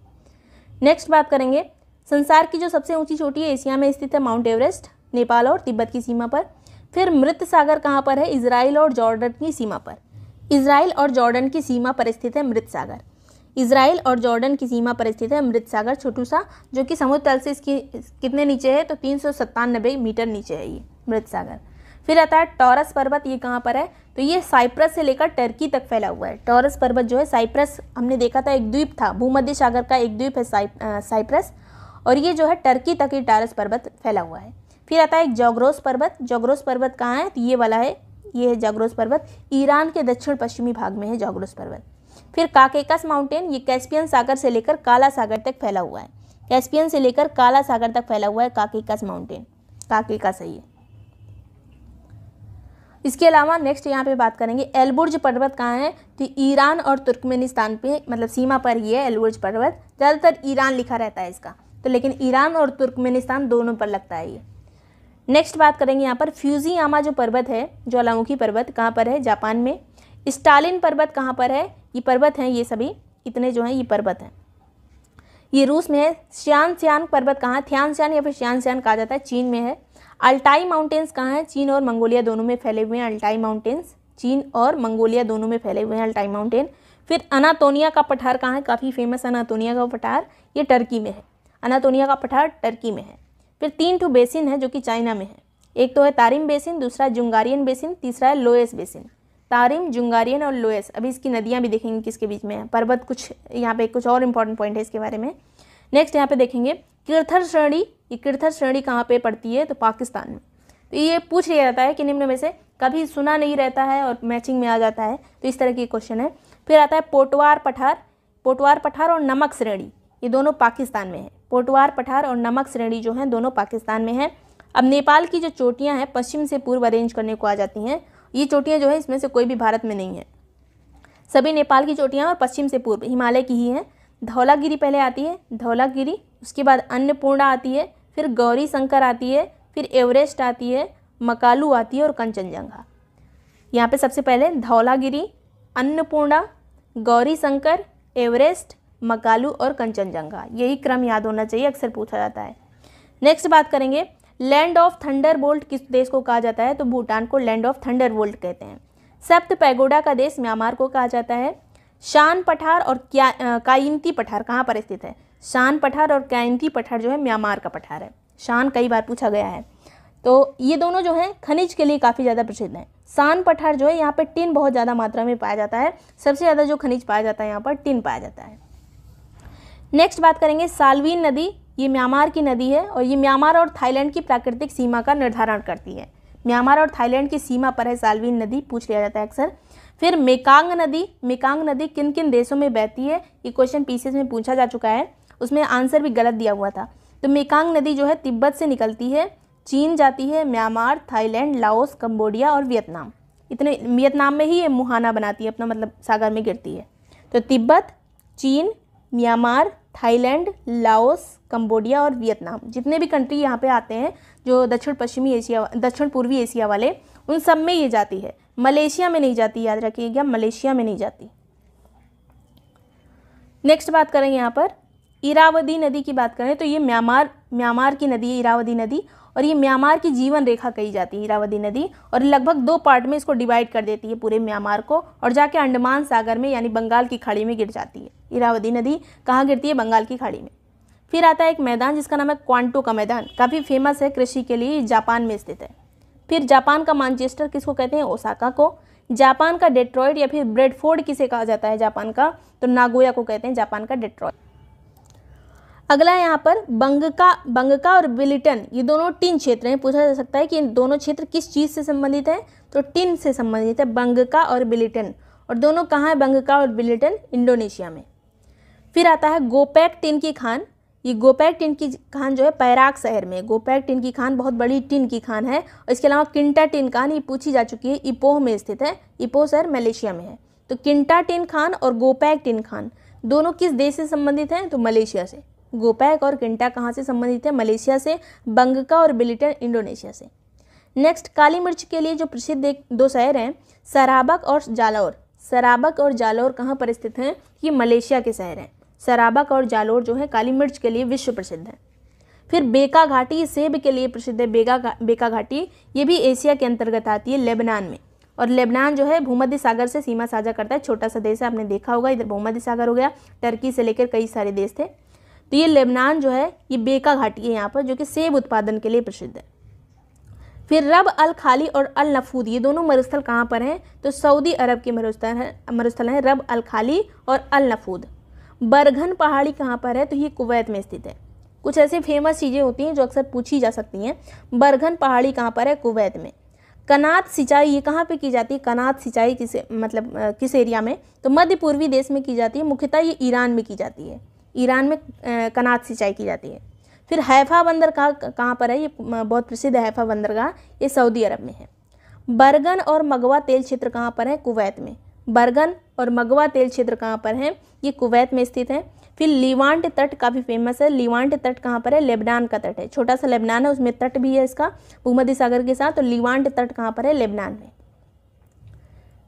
नेक्स्ट बात करेंगे संसार की जो सबसे ऊंची चोटी है एशिया में स्थित है माउंट एवरेस्ट नेपाल और तिब्बत की सीमा पर फिर मृत सागर कहाँ पर है इसराइल और जॉर्डन की सीमा पर इसराइल और जॉर्डन की सीमा पर स्थित है मृत सागर इसराइल और जॉर्डन की सीमा पर स्थित है मृत सागर छोटू सा जो कि समुद्र तल से इसकी कितने नीचे है तो तीन मीटर नीचे है ये मृत सागर फिर आता है टॉरस पर्वत ये कहाँ पर है तो ये साइप्रस से लेकर टर्की तक फैला हुआ है टॉरस पर्वत जो है साइप्रस हमने देखा था एक द्वीप था भूमध्य सागर का एक द्वीप है साइप्रस और ये जो है टर्की तक ये टॉरस पर्वत फैला हुआ है फिर आता है एक जोग्रोस पर्वत जोग्रोस पर्वत कहाँ है तो ये वाला है ये है जागरोस पर्वत ईरान के दक्षिण पश्चिमी भाग में है जागरोस पर्वत फिर काकेकस माउंटेन ये कैस्पियन सागर से लेकर काला सागर तक फैला हुआ है कैस्पियन से लेकर काला सागर तक फैला हुआ है काकेकस माउंटेन काकेकस है ये इसके अलावा नेक्स्ट यहाँ पे बात करेंगे एलबुर्ज पर्वत कहाँ है तो ईरान और तुर्कमेनिस्तान पे मतलब सीमा पर ही है एलबुर्ज पर्वत ज़्यादातर ईरान लिखा रहता है इसका तो लेकिन ईरान और तुर्कमेनिस्तान दोनों पर लगता है ये नेक्स्ट बात करेंगे यहाँ पर फ्यूजीयामा जो पर्वत है ज्वालामुखी पर्वत कहाँ पर है जापान में स्टालिन पर्वत कहाँ पर है ये पर्वत हैं ये सभी इतने जो हैं ये पर्वत हैं ये रूस में है श्यान श्यान पर्वत कहाँ थ्यान श्यान या फिर श्यान श्यान कहा जाता है चीन में है अल्टाई माउंटेन्स कहाँ हैं चीन और मंगोलिया दोनों में फैले हुए हैं अल्टाई माउंटेन्स चीन और मंगोलिया दोनों में फैले हुए हैं अल्टाई माउंटेन फिर अनातोनिया का पठार कहाँ है काफ़ी फेमस अनातोनिया का पठार ये टर्की में है अनातोनिया का पठार टर्की में है फिर तीन ठू बेसिन है जो कि चाइना में है एक तो है तारिम बेसिन दूसरा जुंगारियन बेसिन तीसरा है लोएस बेसिन तारिम जुंगारियन और लोएस अभी इसकी नदियाँ भी देखेंगे किसके बीच में है पर्वत कुछ यहाँ पे कुछ और इंपॉर्टेंट पॉइंट है इसके बारे में नेक्स्ट यहाँ पे देखेंगे किरथर श्रेणी ये किरथर श्रेणी कहाँ पर पड़ती है तो पाकिस्तान में तो ये पूछ लिया जाता है कि निम्न में से कभी सुना नहीं रहता है और मैचिंग में आ जाता है तो इस तरह की क्वेश्चन है फिर आता है पोटवार पठार पोटवार पठार और नमक श्रेणी ये दोनों पाकिस्तान में है पोटवार पठार और नमक श्रेणी जो है दोनों पाकिस्तान में है अब नेपाल की जो चोटियाँ हैं पश्चिम से पूर्व अरेंज करने को आ जाती हैं ये चोटियाँ जो है इसमें से कोई भी भारत में नहीं है सभी नेपाल की चोटियाँ और पश्चिम से पूर्व हिमालय की ही हैं धौलागिरी पहले आती है धौलागिरी उसके बाद अन्नपूर्णा आती है फिर गौरी शंकर आती है फिर एवरेस्ट आती है मकालू आती है और कंचनजंगा यहाँ पे सबसे पहले धौलागिरी अन्नपूर्णा गौरी शंकर एवरेस्ट मकालू और कंचनजंगा यही क्रम याद होना चाहिए अक्सर पूछा जाता है नेक्स्ट बात करेंगे लैंड ऑफ थंडर बोल्ट किस देश को कहा जाता है तो भूटान को लैंड ऑफ थंडर बोल्ट कहते हैं सप्त पैगोडा का देश म्यांमार को कहा जाता है शान पठार और क्या कायंती पठार कहाँ पर स्थित है शान पठार और कायंती पठार जो है म्यांमार का पठार है शान कई बार पूछा गया है तो ये दोनों जो हैं खनिज के लिए काफ़ी ज़्यादा प्रसिद्ध हैं शान पठार जो है यहाँ पर टिन बहुत ज़्यादा मात्रा में पाया जाता है सबसे ज़्यादा जो खनिज पाया जाता है यहाँ पर टिन पाया जाता है नेक्स्ट बात करेंगे सालवीन नदी ये म्यांमार की नदी है और ये म्यांमार और थाईलैंड की प्राकृतिक सीमा का निर्धारण करती है म्यांमार और थाईलैंड की सीमा पर है सालवीन नदी पूछ लिया जाता है अक्सर फिर मेकांग नदी मेकांग नदी किन किन देशों में बहती है ये क्वेश्चन पीसेस में पूछा जा चुका है उसमें आंसर भी गलत दिया हुआ था तो मेकांग नदी जो है तिब्बत से निकलती है चीन जाती है म्यांमार थाईलैंड लाओस कम्बोडिया और वियतनाम इतने वियतनाम में ही ये मुहाना बनाती है अपना मतलब सागर में गिरती है तो तिब्बत चीन म्यांमार थाईलैंड लाओस कंबोडिया और वियतनाम जितने भी कंट्री यहाँ पे आते हैं जो दक्षिण पश्चिमी एशिया दक्षिण पूर्वी एशिया वाले उन सब में ये जाती है मलेशिया में नहीं जाती याद रखिएगा मलेशिया में नहीं जाती नेक्स्ट बात करें यहाँ पर इरावदी नदी की बात करें तो ये म्यांमार म्यांमार की नदी है इरावदी नदी और ये म्यांमार की जीवन रेखा कही जाती है हीरावदी नदी और लगभग दो पार्ट में इसको डिवाइड कर देती है पूरे म्यांमार को और जाके अंडमान सागर में यानी बंगाल की खाड़ी में गिर जाती है हीरावदी नदी कहाँ गिरती है बंगाल की खाड़ी में फिर आता है एक मैदान जिसका नाम है क्वांटो का मैदान काफ़ी फेमस है कृषि के लिए जापान में स्थित है फिर जापान का मानचेस्टर किसको कहते हैं ओसाका को जापान का डेट्रॉयड या फिर ब्रेडफोर्ड किसे कहा जाता है जापान का तो नागोया को कहते हैं जापान का डेट्रॉयड अगला यहाँ पर बंगका बंगका और बिलिटन ये दोनों टिन क्षेत्र हैं पूछा जा सकता है कि इन दोनों क्षेत्र किस चीज़ से संबंधित हैं तो टिन से संबंधित है बंगका और बिलिटन और दोनों कहाँ हैं बंगका और बिलिटन इंडोनेशिया में फिर आता है गोपैक टिन की खान ये गोपैक टिन की खान जो है पैराग शहर में गोपैक टिन की खान बहुत बड़ी टिन की खान है और इसके अलावा किंटा टिन खान ये पूछी जा चुकी है इपोह में स्थित है इपोह शहर मलेशिया में है तो किंटा टिन खान और गोपैक टिन खान दोनों किस देश से संबंधित हैं तो मलेशिया से गोपैक और किंटा कहाँ से संबंधित है मलेशिया से बंगका और बिलिटन इंडोनेशिया से नेक्स्ट काली मिर्च के लिए जो प्रसिद्ध दो शहर हैं सराबक और जालौर सराबक और जालौर कहाँ पर स्थित हैं ये मलेशिया के शहर हैं सराबक और जालौर जो है काली मिर्च के लिए विश्व प्रसिद्ध है फिर बेका घाटी सेब के लिए प्रसिद्ध है बेगा बेका घाटी ये भी एशिया के अंतर्गत आती है लेबनान में और लेबनान जो है भूमध्य सागर से सीमा साझा करता है छोटा सा देश है आपने देखा होगा इधर भूमध्य सागर हो गया टर्की से लेकर कई सारे देश थे तो ये लेबनान जो है ये बेका घाटी है यहाँ पर जो कि सेब उत्पादन के लिए प्रसिद्ध है फिर रब अल खाली और अल नफूद ये दोनों मरुस्थल कहाँ पर हैं तो सऊदी अरब के मरुस्थल हैं मरुस्थल हैं रब अल खाली और अल नफूद बरघन पहाड़ी कहाँ पर है तो ये कुवैत में स्थित है कुछ ऐसे फेमस चीज़ें होती हैं जो अक्सर पूछी जा सकती हैं बरघन पहाड़ी कहाँ पर है कुवैत में कनात सिंचाई ये कहाँ पे की जाती है कनात सिंचाई किस मतलब किस एरिया में तो मध्य पूर्वी देश में की जाती है मुख्यतः ये ईरान में की जाती है ईरान में कनात सिंचाई की जाती है फिर हैफ़ा बंदरगाह कहाँ पर है ये बहुत प्रसिद्ध हैफ़ा बंदरगाह ये सऊदी अरब में है बर्गन और मगवा तेल क्षेत्र कहाँ पर है कुवैत में बर्गन और मगवा तेल क्षेत्र कहाँ पर है ये कुवैत में स्थित है फिर लीवांट तट काफ़ी फेमस है लीवांट तट कहाँ पर है लेबनान का तट है छोटा सा लेबनान है उसमें तट भी है इसका भूमध्य सागर के साथ तो लीवांट तट कहाँ पर है लेबनान में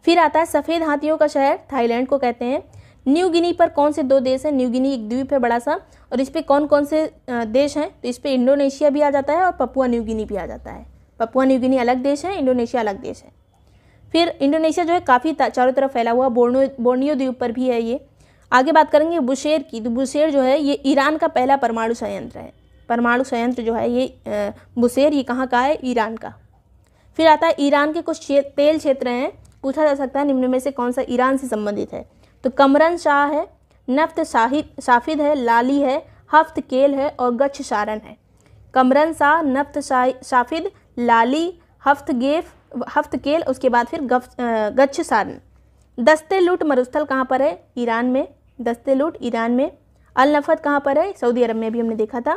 फिर आता है सफ़ेद हाथियों का शहर थाईलैंड को कहते हैं न्यू गिनी पर कौन से दो देश हैं न्यू गिनी एक द्वीप है बड़ा सा और इस पर कौन कौन से देश हैं तो इस पर इंडोनेशिया भी आ जाता है और पपुआ न्यू गिनी भी आ जाता है पपुआ न्यू गिनी अलग देश है इंडोनेशिया अलग देश है फिर इंडोनेशिया जो है काफ़ी चारों तरफ फैला हुआ बोर्नो बोर्नियो द्वीप पर भी है ये आगे बात करेंगे बुशेर की तो बुशेर जो है ये ईरान का पहला परमाणु संयंत्र है परमाणु संयंत्र जो है ये बुशेर ये कहाँ का है ईरान का फिर आता है ईरान के कुछ तेल क्षेत्र हैं पूछा जा सकता है निम्न में से कौन सा ईरान से संबंधित है तो कमरन शाह है नफ्त साहिद साफिद है लाली है हफ्त केल है और गच्छ सारन है कमरन शाह नफ्त साफिद लाली हफ्त गेफ हफ्त केल उसके बाद फिर गच्छ सारन दस्ते लूट मरुस्थल कहाँ पर है ईरान में दस्ते लूट ईरान में अल नफत कहाँ पर है सऊदी अरब में भी हमने देखा था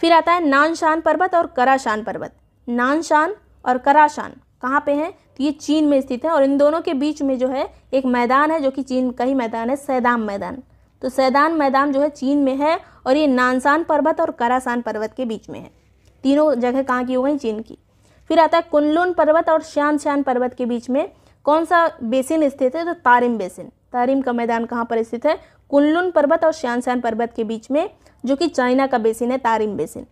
फिर आता है नान शान पर्वत और कराशान पर्वत नान शान और कराशान कहाँ पे हैं तो ये चीन में स्थित है और इन दोनों के बीच में जो है एक मैदान है जो कि चीन का ही मैदान है सैदाम मैदान तो सैदान मैदान जो है चीन में है और ये नानसान पर्वत और करासान पर्वत के बीच में है तीनों जगह कहाँ की हो गई चीन की फिर आता है कुल्लून पर्वत और श्यान श्यान पर्वत के बीच में कौन सा बेसिन स्थित है तो तारिम बेसिन तारिम का मैदान कहाँ पर स्थित है कुनलुन पर्वत और श्यान श्यान पर्वत के बीच में जो कि चाइना का बेसिन है तारिम बेसिन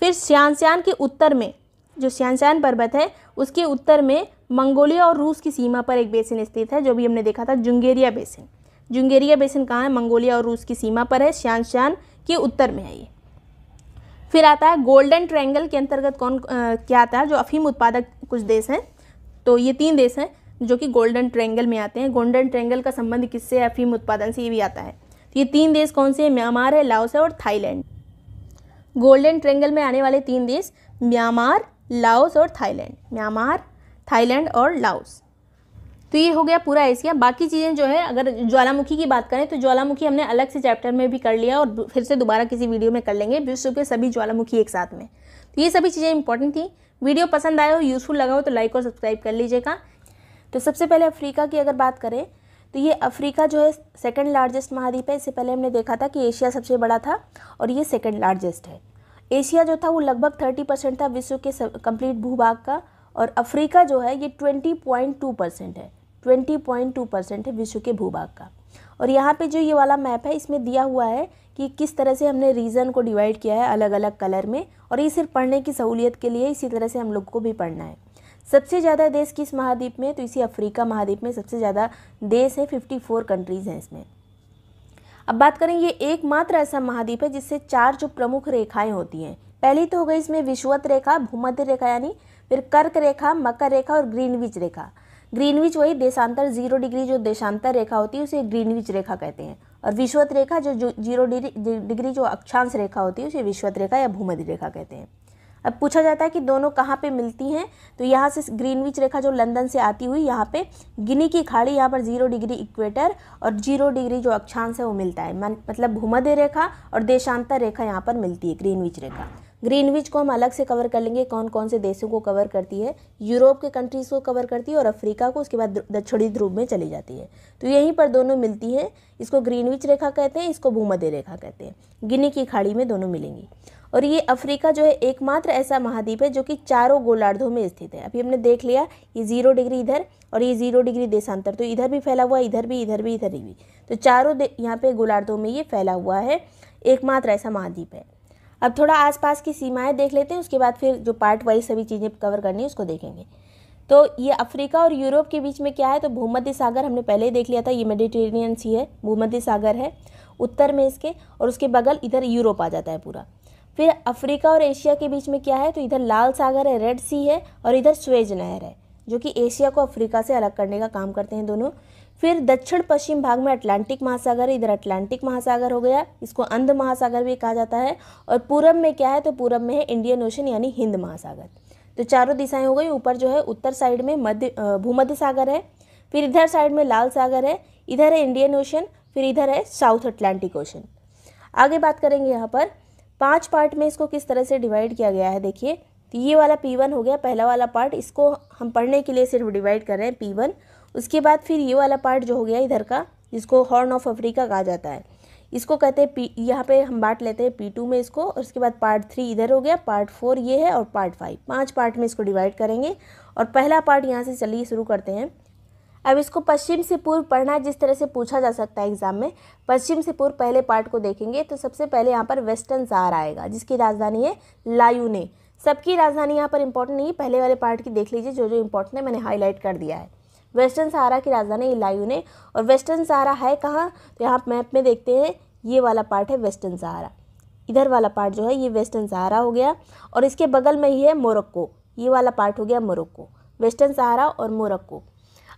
फिर श्यान श्यान के उत्तर में जो श्यान श्यान पर्वत है उसके उत्तर में मंगोलिया और रूस की सीमा पर एक बेसिन स्थित है जो भी हमने देखा था जुंगेरिया बेसिन जुंगेरिया बेसिन कहाँ है मंगोलिया और रूस की सीमा पर है श्यान शान के उत्तर में है ये फिर आता है गोल्डन ट्रायंगल के अंतर्गत कौन आ, क्या आता है जो अफीम उत्पादक कुछ देश हैं तो ये तीन देश हैं जो कि गोल्डन ट्रायंगल में आते हैं गोल्डन ट्रायंगल का संबंध किससे अफीम उत्पादन से ये भी आता है तो ये तीन देश कौन से हैं म्यांमार है लाओस है और थाईलैंड गोल्डन ट्रायंगल में आने वाले तीन देश म्यांमार लाओस और थाईलैंड म्यांमार थाईलैंड और लाओस तो ये हो गया पूरा एशिया बाकी चीज़ें जो है अगर ज्वालामुखी की बात करें तो ज्वालामुखी हमने अलग से चैप्टर में भी कर लिया और फिर से दोबारा किसी वीडियो में कर लेंगे विश्व के सभी ज्वालामुखी एक साथ में तो ये सभी चीज़ें इंपॉर्टेंट थी वीडियो पसंद आए हो यूज़फुल लगा हो तो लाइक और सब्सक्राइब कर लीजिएगा तो सबसे पहले अफ्रीका की अगर बात करें तो ये अफ्रीका जो है सेकेंड लार्जेस्ट महाद्वीप है इससे पहले हमने देखा था कि एशिया सबसे बड़ा था और ये सेकेंड लार्जेस्ट है एशिया जो था वो लगभग थर्टी परसेंट था विश्व के कंप्लीट भूभाग का और अफ्रीका जो है ये 20.2 परसेंट है 20.2 परसेंट है विश्व के भूभाग का और यहाँ पे जो ये वाला मैप है इसमें दिया हुआ है कि किस तरह से हमने रीजन को डिवाइड किया है अलग अलग कलर में और ये सिर्फ पढ़ने की सहूलियत के लिए इसी तरह से हम लोग को भी पढ़ना है सबसे ज़्यादा देश किस महाद्वीप में तो इसी अफ्रीका महाद्वीप में सबसे ज़्यादा देश है 54 कंट्रीज़ हैं इसमें अब बात करें ये एकमात्र ऐसा महाद्वीप है जिससे चार जो प्रमुख रेखाएं होती हैं पहली तो हो गई इसमें विश्वत रेखा भूमध्य रेखा यानी फिर कर्क रेखा मकर रेखा और ग्रीनविच रेखा ग्रीनविच वही देशांतर जीरो डिग्री जो देशांतर रेखा होती है उसे ग्रीनविच रेखा कहते हैं और विश्वत रेखा जो जीरो डिग्री जो अक्षांश रेखा होती है उसे विश्वत रेखा या भूमध्य रेखा कहते हैं अब पूछा जाता है कि दोनों कहाँ पे मिलती हैं तो यहाँ से ग्रीनविच रेखा जो लंदन से आती हुई यहाँ पे गिनी की खाड़ी यहाँ पर जीरो डिग्री इक्वेटर और जीरो डिग्री जो अक्षांश है वो मिलता है मतलब भूमध्य रेखा और देशांतर रेखा यहाँ पर मिलती है ग्रीनविच रेखा ग्रीनविच को हम अलग से कवर कर लेंगे कौन कौन से देशों को कवर करती है यूरोप के कंट्रीज़ को कवर करती है और अफ्रीका को उसके बाद दक्षिणी ध्रुव में चली जाती है तो यहीं पर दोनों मिलती हैं इसको ग्रीनविच रेखा कहते हैं इसको भूमध्य रेखा कहते हैं गिनी की खाड़ी में दोनों मिलेंगी और ये अफ्रीका जो है एकमात्र ऐसा महाद्वीप है जो कि चारों गोलार्धों में स्थित है अभी हमने देख लिया ये जीरो डिग्री इधर और ये जीरो डिग्री देशांतर तो इधर भी फैला हुआ है इधर भी इधर भी इधर भी तो चारों यहाँ पे गोलार्धों में ये फैला हुआ है एकमात्र ऐसा महाद्वीप है अब थोड़ा पास की सीमाएँ देख लेते हैं उसके बाद फिर जो पार्ट वाइज सभी चीज़ें कवर करनी है उसको देखेंगे तो ये अफ्रीका और यूरोप के बीच में क्या है तो भूमध्य सागर हमने पहले देख लिया था ये मेडिटेरेनियन सी है भूमध्य सागर है उत्तर में इसके और उसके बगल इधर यूरोप आ जाता है पूरा फिर अफ्रीका और एशिया के बीच में क्या है तो इधर लाल सागर है रेड सी है और इधर स्वेज नहर है जो कि एशिया को अफ्रीका से अलग करने का काम करते हैं दोनों फिर दक्षिण पश्चिम भाग में अटलांटिक महासागर है इधर अटलांटिक महासागर हो गया इसको अंध महासागर भी कहा जाता है और पूरब में क्या है तो पूरब में है इंडियन ओशन यानी हिंद महासागर तो चारों दिशाएं हो गई ऊपर जो है उत्तर साइड में मध्य भूमध्य सागर है फिर इधर साइड में लाल सागर है इधर है इंडियन ओशन फिर इधर है साउथ अटलांटिक ओशन आगे बात करेंगे यहाँ पर पांच पार्ट में इसको किस तरह से डिवाइड किया गया है देखिए तो ये वाला पी वन हो गया पहला वाला पार्ट इसको हम पढ़ने के लिए सिर्फ डिवाइड कर रहे हैं पी वन उसके बाद फिर ये वाला पार्ट जो हो गया इधर का जिसको हॉर्न ऑफ अफ्रीका कहा जाता है इसको कहते हैं पी यहाँ पे हम बांट लेते हैं पी टू में इसको और उसके बाद पार्ट थ्री इधर हो गया पार्ट फोर ये है और पार्ट फाइव पांच पार्ट में इसको डिवाइड करेंगे और पहला पार्ट यहाँ से चलिए शुरू करते हैं अब इसको पश्चिम से पूर्व पढ़ना जिस तरह से पूछा जा सकता है एग्जाम में पश्चिम से पूर्व पहले पार्ट को देखेंगे तो सबसे पहले यहाँ पर वेस्टर्न जार आएगा जिसकी राजधानी है लायूने सबकी राजधानी यहाँ पर इंपॉर्टेंट नहीं पहले वाले पार्ट की देख लीजिए जो जो इंपॉर्टेंट है मैंने हाईलाइट कर दिया है वेस्टर्न सहारा की राजधानी लायूने और वेस्टर्न सहारा है कहाँ तो यहाँ मैप में देखते हैं ये वाला पार्ट है वेस्टर्न सहारा इधर वाला पार्ट जो है ये वेस्टर्न सहारा हो गया और इसके बगल में ही है मोरक्को ये वाला पार्ट हो गया मोरक्को वेस्टर्न सहारा और मोरक्को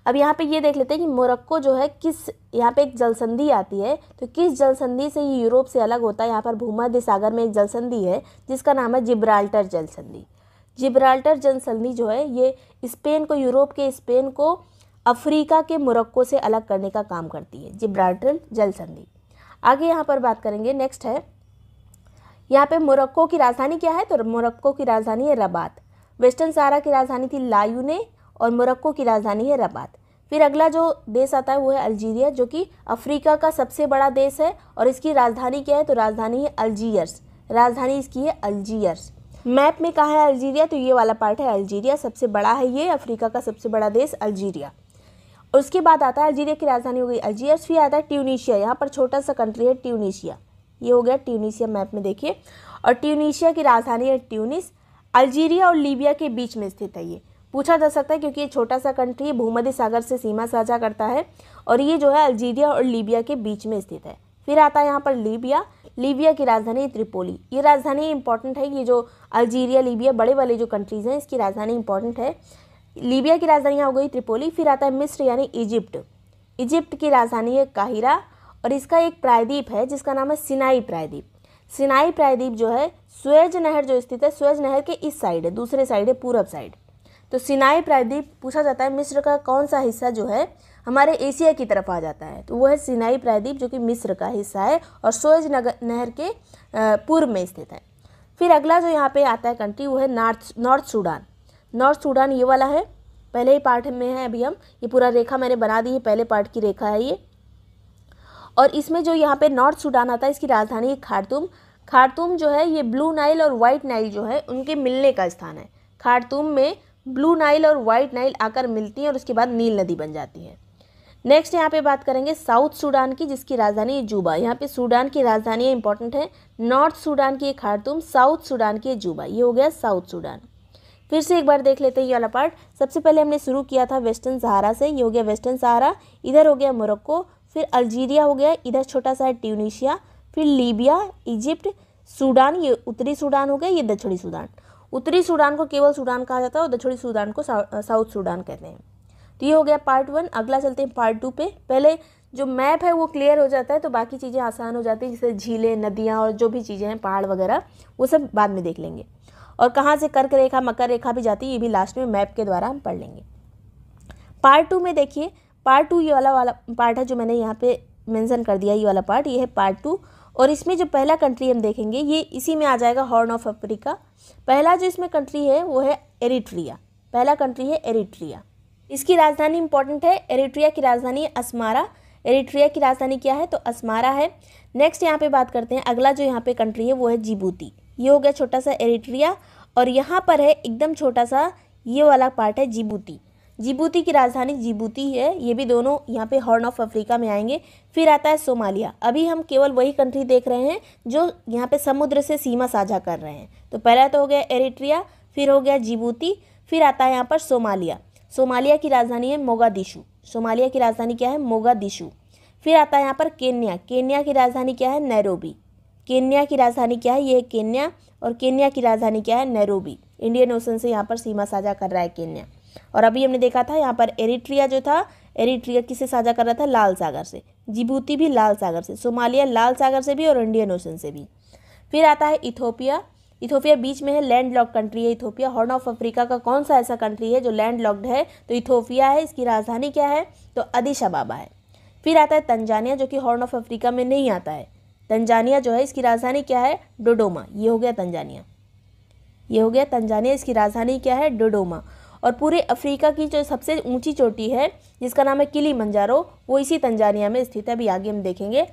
अब यहाँ पे ये देख लेते हैं कि मोरक्को जो है किस यहाँ पे एक जलसंधि आती है तो किस जलसंधि से ये यूरोप से अलग होता है यहाँ पर भूमध्य सागर में एक जलसंधि है जिसका नाम है जिब्राल्टर जलसंधि जिब्राल्टर जलसंधि जो है ये स्पेन को यूरोप के स्पेन को अफ्रीका के मोरक्को से अलग करने का काम करती है जिब्राल्टर जलसंधि आगे यहाँ पर बात करेंगे नेक्स्ट है यहाँ पे मोरक्को की राजधानी क्या है तो मोरक्को की राजधानी है रबात वेस्टर्न सारा की राजधानी थी लायुने और मोरक्को की राजधानी है रबात फिर अगला जो देश आता है वो है अल्जीरिया जो कि अफ्रीका का सबसे बड़ा देश है और इसकी राजधानी क्या है तो राजधानी है अल्जीयर्स राजधानी इसकी है अल्जीयर्स मैप में कहा है अल्जीरिया तो ये वाला पार्ट है अल्जीरिया सबसे बड़ा है ये अफ्रीका का सबसे बड़ा देश अल्जीरिया उसके बाद आता है अल्जीरिया की राजधानी हो गई अल्जीयर्स फिर आता है ट्यूनिशिया यहाँ पर छोटा सा कंट्री है ट्यूनिशिया ये हो गया ट्यूनिशिया मैप में देखिए और ट्यूनिशिया की राजधानी है ट्यूनिस अल्जीरिया और लीबिया के बीच में स्थित है ये पूछा जा सकता है क्योंकि ये छोटा सा कंट्री भूमध्य सागर से सीमा साझा करता है और ये जो है अल्जीरिया और लीबिया के बीच में स्थित है फिर आता है यहाँ पर लीबिया लीबिया की राजधानी त्रिपोली ये राजधानी इंपॉर्टेंट है ये जो अल्जीरिया लीबिया बड़े वाले जो कंट्रीज़ हैं इसकी राजधानी इंपॉर्टेंट है लीबिया की राजधानी यहाँ हो गई त्रिपोली फिर आता है मिस्र यानी इजिप्ट इजिप्ट की राजधानी है काहिरा और इसका एक प्रायद्वीप है जिसका नाम है सिनाई प्रायद्वीप सिनाई प्रायद्वीप जो है स्वेज नहर जो स्थित है स्वेज नहर के इस साइड है दूसरे साइड है पूरब साइड तो सिनाई प्रायद्वीप पूछा जाता है मिस्र का कौन सा हिस्सा जो है हमारे एशिया की तरफ आ जाता है तो वो है सिनाई प्रायद्वीप जो कि मिस्र का हिस्सा है और सोएज नगर नहर के पूर्व में स्थित है फिर अगला जो यहाँ पे आता है कंट्री वो है north north Sudan north Sudan ये वाला है पहले ही पार्ट में है अभी हम ये पूरा रेखा मैंने बना दी है पहले पार्ट की रेखा है ये और इसमें जो यहाँ पे नॉर्थ सूडान आता है इसकी राजधानी है खारतूम खारतूम जो है ये ब्लू नाइल और वाइट नाइल जो है उनके मिलने का स्थान है खारतूम में ब्लू नाइल और वाइट नाइल आकर मिलती हैं और उसके बाद नील नदी बन जाती है नेक्स्ट यहाँ पे बात करेंगे साउथ सूडान की जिसकी राजधानी जूबा यहाँ पे सूडान की राजधानियाँ इंपॉर्टेंट है नॉर्थ सूडान की खारतुम साउथ सूडान की जूबा ये हो गया साउथ सूडान फिर से एक बार देख लेते हैं ये वाला पार्ट सबसे पहले हमने शुरू किया था वेस्टर्न सहारा से ये हो गया वेस्टर्न सहारा इधर हो गया मोरक्को फिर अल्जीरिया हो गया इधर छोटा सा है ट्यूनिशिया फिर लीबिया इजिप्ट सूडान ये उत्तरी सूडान हो गया ये दक्षिणी सूडान उत्तरी सूडान को केवल सूडान कहा जाता है और दक्षिणी सूडान को साउथ सूडान कहते हैं तो ये हो गया पार्ट वन अगला चलते हैं पार्ट टू पे पहले जो मैप है वो क्लियर हो जाता है तो बाकी चीज़ें आसान हो जाती हैं जैसे झीलें नदियाँ और जो भी चीज़ें हैं पहाड़ वगैरह वो सब बाद में देख लेंगे और कहाँ से कर्क रेखा मकर रेखा भी जाती है ये भी लास्ट में मैप के द्वारा हम पढ़ लेंगे पार्ट टू में देखिए पार्ट टू ये वाला वाला पार्ट है जो मैंने यहाँ पे मेंशन कर दिया ये वाला पार्ट ये है पार्ट टू और इसमें जो पहला कंट्री हम देखेंगे ये इसी में आ जाएगा हॉर्न ऑफ अफ्रीका पहला जो इसमें कंट्री है वो है एरिट्रिया पहला कंट्री है एरिट्रिया इसकी राजधानी इंपॉर्टेंट है एरिट्रिया की राजधानी असमारा एरिट्रिया की राजधानी क्या है तो असमारा है नेक्स्ट यहाँ पे बात करते हैं अगला जो यहाँ पे कंट्री है वो है जिबूती ये हो गया छोटा सा एरिट्रिया और यहाँ पर है एकदम छोटा सा ये वाला पार्ट है जिबूती जिबूती की राजधानी जिबूती है ये भी दोनों यहाँ पे हॉर्न ऑफ अफ्रीका में आएंगे फिर आता है सोमालिया अभी हम केवल वही कंट्री देख रहे हैं जो यहाँ पे समुद्र से सीमा साझा कर रहे हैं तो पहला तो हो गया एरिट्रिया फिर हो गया जिबूती फिर आता है यहाँ पर सोमालिया सोमालिया की राजधानी है मोगादिशु सोमालिया की राजधानी क्या है मोगादिशु फिर आता है यहाँ पर केन्या केन्या की राजधानी क्या है नैरोबी केन्या की राजधानी क्या है ये केन्या और केन्या की राजधानी क्या है नैरोबी इंडियन ओशन से यहाँ पर सीमा साझा कर रहा है केन्या और अभी हमने देखा था यहाँ पर एरिट्रिया जो था एरिट्रिया किससे साझा कर रहा था लाल सागर से जिबूती भी लाल सागर से सोमालिया लाल सागर से भी और इंडियन ओशन से भी फिर आता है इथोपिया इथोपिया बीच में है लैंड लॉक कंट्री है इथोपिया हॉर्न ऑफ अफ्रीका का कौन सा ऐसा कंट्री है जो लैंड लॉक्ड है तो इथोपिया है इसकी राजधानी क्या है तो अदिश है फिर आता है तंजानिया जो कि हॉर्न ऑफ अफ्रीका में नहीं आता है तंजानिया जो है इसकी राजधानी क्या है डोडोमा ये हो गया तंजानिया ये हो गया तंजानिया इसकी राजधानी क्या है डोडोमा और पूरे अफ्रीका की जो सबसे ऊंची चोटी है जिसका नाम है किली मंजारो वो इसी तंजानिया में स्थित है अभी आगे हम देखेंगे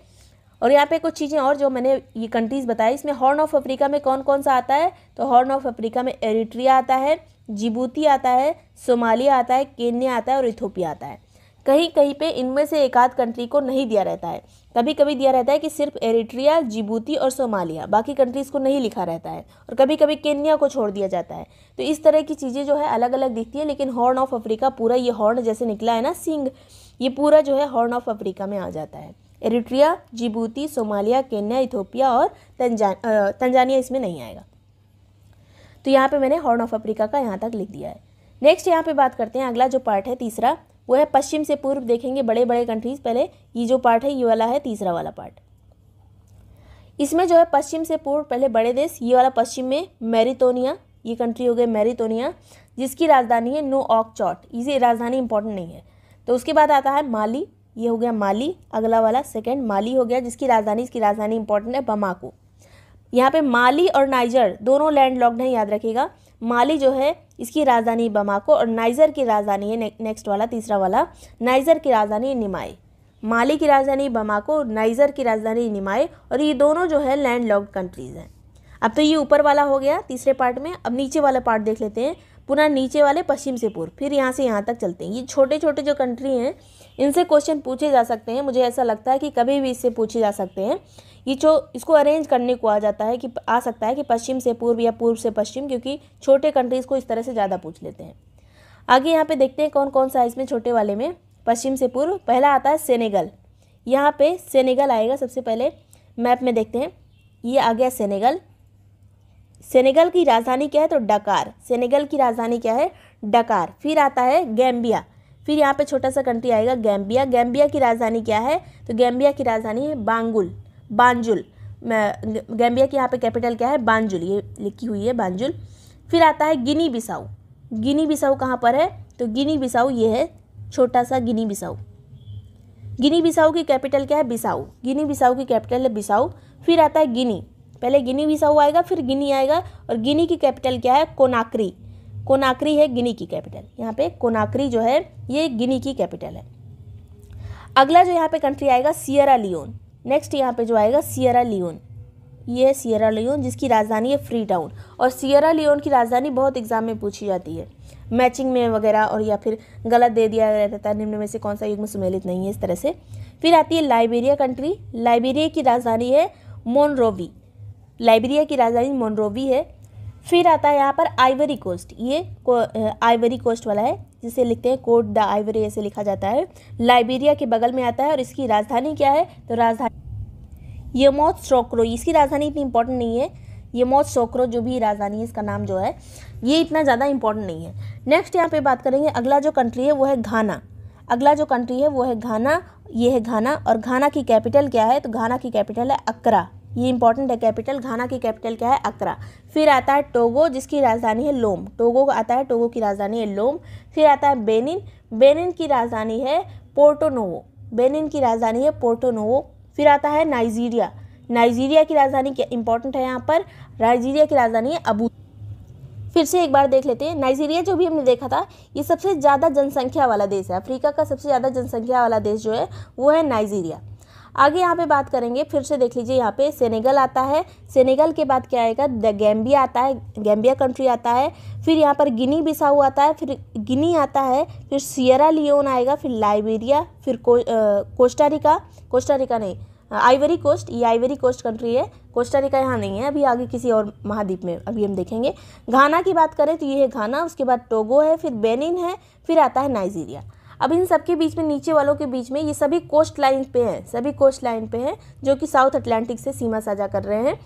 और यहाँ पे कुछ चीज़ें और जो मैंने ये कंट्रीज़ बताई इसमें हॉर्न ऑफ अफ्रीका में कौन कौन सा आता है तो हॉर्न ऑफ अफ्रीका में एरिट्रिया आता है जिबूती आता है सोमालिया आता है केन्या आता है और इथोपिया आता है कहीं कहीं पे इनमें से एक आध कंट्री को नहीं दिया रहता है कभी कभी दिया रहता है कि सिर्फ एरिट्रिया जिबूती और सोमालिया बाकी कंट्रीज़ को नहीं लिखा रहता है और कभी कभी केन्या को छोड़ दिया जाता है तो इस तरह की चीज़ें जो है अलग अलग दिखती है लेकिन हॉर्न ऑफ अफ्रीका पूरा ये हॉर्न जैसे निकला है ना सिंग ये पूरा जो है हॉर्न ऑफ अफ्रीका में आ जाता है Eritrea Djibouti Somalia Kenya Ethiopia और तंजान तंजानिया इसमें नहीं आएगा तो यहाँ पे मैंने हॉर्न ऑफ अफ्रीका का यहाँ तक लिख दिया है नेक्स्ट यहाँ पे बात करते हैं अगला जो पार्ट है तीसरा वो है पश्चिम से पूर्व देखेंगे बड़े बड़े कंट्रीज पहले ये जो पार्ट है ये वाला है तीसरा वाला पार्ट इसमें जो है पश्चिम से पूर्व पहले बड़े देश ये वाला पश्चिम में मैरिटोनिया ये कंट्री हो गई मैरिटोनिया जिसकी राजधानी है नो ऑक चौट इसे राजधानी इंपॉर्टेंट नहीं है तो उसके बाद आता है माली ये हो गया माली अगला वाला सेकेंड माली हो गया जिसकी राजधानी इसकी राजधानी इंपॉर्टेंट है बमाको यहाँ पे माली और नाइजर दोनों लैंड लॉक्ड हैं याद रखिएगा माली जो है इसकी राजधानी बमाको और नाइजर की राजधानी है ने, नेक्स्ट वाला तीसरा वाला नाइजर की राजधानी निमाए माली की राजधानी बमाको नाइजर की राजधानी निमाए और ये दोनों जो है लैंड लॉक्ड कंट्रीज़ हैं अब तो ये ऊपर वाला हो गया तीसरे पार्ट में अब नीचे वाला पार्ट देख लेते हैं पुनः नीचे वाले पश्चिम से पूर्व फिर यहाँ से यहाँ तक चलते हैं ये छोटे छोटे जो कंट्री हैं इनसे क्वेश्चन पूछे जा सकते हैं मुझे ऐसा लगता है कि कभी भी इससे पूछे जा सकते हैं ये जो इसको अरेंज करने को आ जाता है कि आ सकता है कि पश्चिम से पूर्व या पूर्व से पश्चिम क्योंकि छोटे कंट्रीज़ को इस तरह से ज़्यादा पूछ लेते हैं आगे यहाँ पे देखते हैं कौन कौन सा इसमें छोटे वाले में पश्चिम से पूर्व पहला आता है सेनेगल यहाँ पे सेनेगल आएगा सबसे पहले मैप में देखते हैं ये आ गया सेनेगल सेनेगल की राजधानी क्या है तो डकार सेनेगल की राजधानी क्या है डकार फिर आता है गैम्बिया फिर यहाँ पे छोटा सा कंट्री आएगा गैम्बिया गैम्बिया की राजधानी क्या है तो गैम्बिया की राजधानी है बांगुल बांजुल गैम्बिया की यहाँ पे कैपिटल क्या है बांजुल ये लिखी हुई है बांजुल फिर आता है गिनी बिसाऊ गिनी बिसाऊ कहाँ पर है तो गिनी बिसाऊ ये है छोटा सा गिनी बिसाऊ गिनी बिसाऊ की कैपिटल क्या है बिसाऊ गिनी बिसाऊ की कैपिटल है बिसाऊ फिर आता है गिनी पहले गिनी बिसाऊ आएगा फिर गिनी आएगा और गिनी की कैपिटल क्या है कोनाकरी कोनाकरी है गिनी की कैपिटल यहाँ पे कोनाकरी जो है ये गिनी की कैपिटल है अगला जो यहाँ पे कंट्री आएगा सियरा लियोन नेक्स्ट यहाँ पे जो आएगा सियरा लियोन ये है सियरा लियोन जिसकी राजधानी है फ्री टाउन और सियरा लियोन की राजधानी बहुत एग्जाम में पूछी जाती है मैचिंग में वगैरह और या फिर गलत दे दिया रहता है निम्न में से कौन सा युग्म में सुमेलित नहीं है इस तरह से फिर आती है लाइबेरिया कंट्री लाइबेरिया की राजधानी है मोनरोवी लाइबेरिया की राजधानी मोनरोवी है फिर आता है यहाँ पर आइवरी कोस्ट ये को, आइवरी कोस्ट वाला है जिसे लिखते हैं कोट द आइवरी ऐसे लिखा जाता है लाइबेरिया के बगल में आता है और इसकी राजधानी क्या है तो राजधानी मौत सोक्रो इसकी राजधानी इतनी इंपॉर्टेंट नहीं है ये मौत सोक्रो जो भी राजधानी है इसका नाम जो है ये इतना ज़्यादा इंपॉर्टेंट नहीं है नेक्स्ट यहाँ पर बात करेंगे अगला जो कंट्री है वो है घाना अगला जो कंट्री है वो है घाना ये है घाना और घाना की कैपिटल क्या है तो घाना की कैपिटल है अक्रा ये इंपॉर्टेंट है कैपिटल घाना की कैपिटल क्या है अकरा फिर आता है टोगो जिसकी राजधानी है लोम टोगो आता है टोगो की राजधानी है लोम फिर आता है बेनिन बेनिन की राजधानी है पोर्टोनोवो बेनिन की राजधानी है पोर्टोनोवो फिर आता है नाइजीरिया नाइजीरिया की राजधानी क्या इंपॉर्टेंट है यहाँ पर नाइजीरिया की राजधानी है अबू फिर से एक बार देख लेते हैं नाइजीरिया जो भी हमने देखा था ये सबसे ज़्यादा जनसंख्या वाला देश है अफ्रीका का सबसे ज़्यादा जनसंख्या वाला देश जो है वो है नाइजीरिया आगे यहाँ पे बात करेंगे फिर से देख लीजिए यहाँ पे सेनेगल आता है सेनेगल के बाद क्या आएगा द गैम्बिया आता है गैम्बिया कंट्री आता है फिर यहाँ पर गिनी बिसाऊ आता है फिर गिनी आता है फिर सियरा लियोन आएगा फिर लाइबेरिया फिर को, कोस्टारिका कोस्टारिका नहीं आइवरी कोस्ट ये आइवरी कोस्ट कंट्री है कोस्टारिका यहाँ नहीं है अभी आगे किसी और महाद्वीप में अभी हम देखेंगे घाना की बात करें तो ये है घाना उसके बाद टोगो है फिर बेनिन है फिर आता है नाइजीरिया अब इन सबके बीच में नीचे वालों के बीच में ये सभी कोस्ट लाइन पे हैं सभी कोस्ट लाइन पे हैं जो कि साउथ अटलांटिक से सीमा साझा कर रहे हैं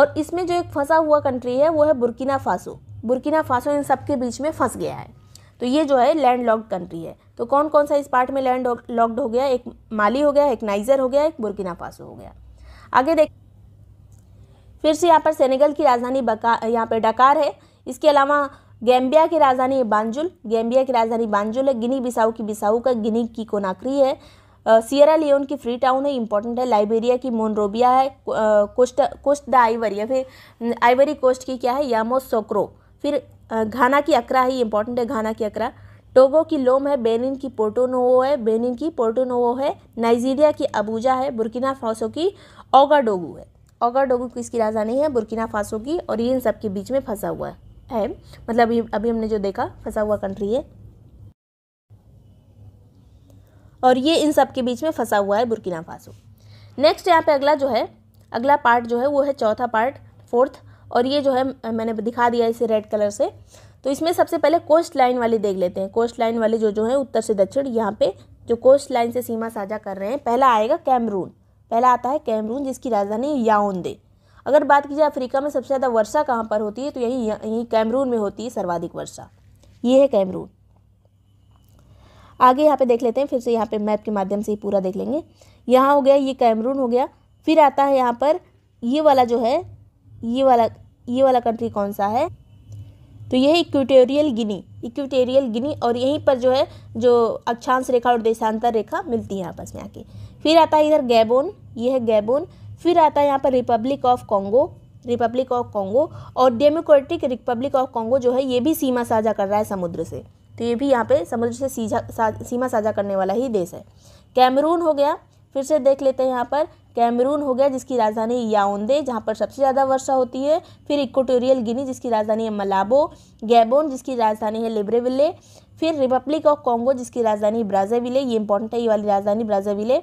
और इसमें जो एक फंसा हुआ कंट्री है वो है बुरकिना फासो बुरकिना फासो इन सबके बीच में फंस गया है तो ये जो है लैंड लॉक्ड कंट्री है तो कौन कौन सा इस पार्ट में लैंड लॉक्ड हो गया एक माली हो गया एक नाइजर हो गया एक बुरकिना फासो हो गया आगे देख फिर से यहाँ पर सेनेगल की राजधानी बका यहाँ पर डकार है इसके अलावा गैम्बिया की राजधानी बांजुल गैम्बिया की राजधानी बांजुल है गिनी बिसाऊ की बिसाऊ का गिनी की कोनाक्री है सियरा लियोन की फ्री टाउन है इंपॉर्टेंट है लाइबेरिया की मोनरोबिया है कोस्ट कोस्ट द आइवरी या फिर आइवरी कोस्ट की क्या है यामो सोक्रो फिर घाना की अकरा है इंपॉर्टेंट है घाना की अकरा टोगो की लोम है बेनिन की पोर्टोनोवो है बेनिन की पोर्टोनोवो है नाइजीरिया की अबूजा है बुरकिना फासो की ओगाडोगू है ओगाडोगू किसकी राजधानी है बुरकिना फासो की और ये इन सब के बीच में फंसा हुआ है है मतलब अभी अभी हमने जो देखा फंसा हुआ कंट्री है और ये इन सब के बीच में फंसा हुआ है बुरकिना फासो नेक्स्ट यहाँ पे अगला जो है अगला पार्ट जो है वो है चौथा पार्ट फोर्थ और ये जो है मैंने दिखा दिया इसे रेड कलर से तो इसमें सबसे पहले कोस्ट लाइन वाले देख लेते हैं कोस्ट लाइन वाले जो जो है उत्तर से दक्षिण यहाँ पे जो कोस्ट लाइन से सीमा साझा कर रहे हैं पहला आएगा कैमरून पहला आता है कैमरून जिसकी राजधानी याउंदे अगर बात की जाए अफ्रीका में सबसे ज़्यादा वर्षा कहाँ पर होती है तो यही यहीं कैमरून में होती है सर्वाधिक वर्षा ये है कैमरून आगे यहाँ पे देख लेते हैं फिर से यहाँ पे मैप के माध्यम से ही पूरा देख लेंगे यहाँ हो गया ये कैमरून हो गया फिर आता है यहाँ पर ये वाला जो है ये वाला ये वाला कंट्री कौन सा है तो ये है इक्वेटोरियल गिनी इक्वेटोरियल गिनी और यहीं पर जो है जो अक्षांश रेखा और देशांतर रेखा मिलती है आपस में आके फिर आता है इधर गैबोन ये है गैबोन फिर आता है यहाँ पर republic of Congo republic of Congo और डेमोक्रेटिक रिपब्लिक ऑफ कॉन्गो जो है ये भी सीमा साझा कर रहा है समुद्र से तो ये भी यहाँ पे समुद्र से सीझा सा, सीमा साझा करने वाला ही देश है कैमरून हो गया फिर से देख लेते हैं यहाँ पर कैमरून हो गया जिसकी राजधानी याउंदे जहाँ पर सबसे ज़्यादा वर्षा होती है फिर इक्वटोरियल गिनी जिसकी राजधानी है मलाबो गैबोन जिसकी राजधानी है लिब्रेविले फिर रिपब्लिक ऑफ कॉन्गो जिसकी राजधानी ब्राजाविले ये इंपॉर्टेंट है ये वाली राजधानी ब्राजाविले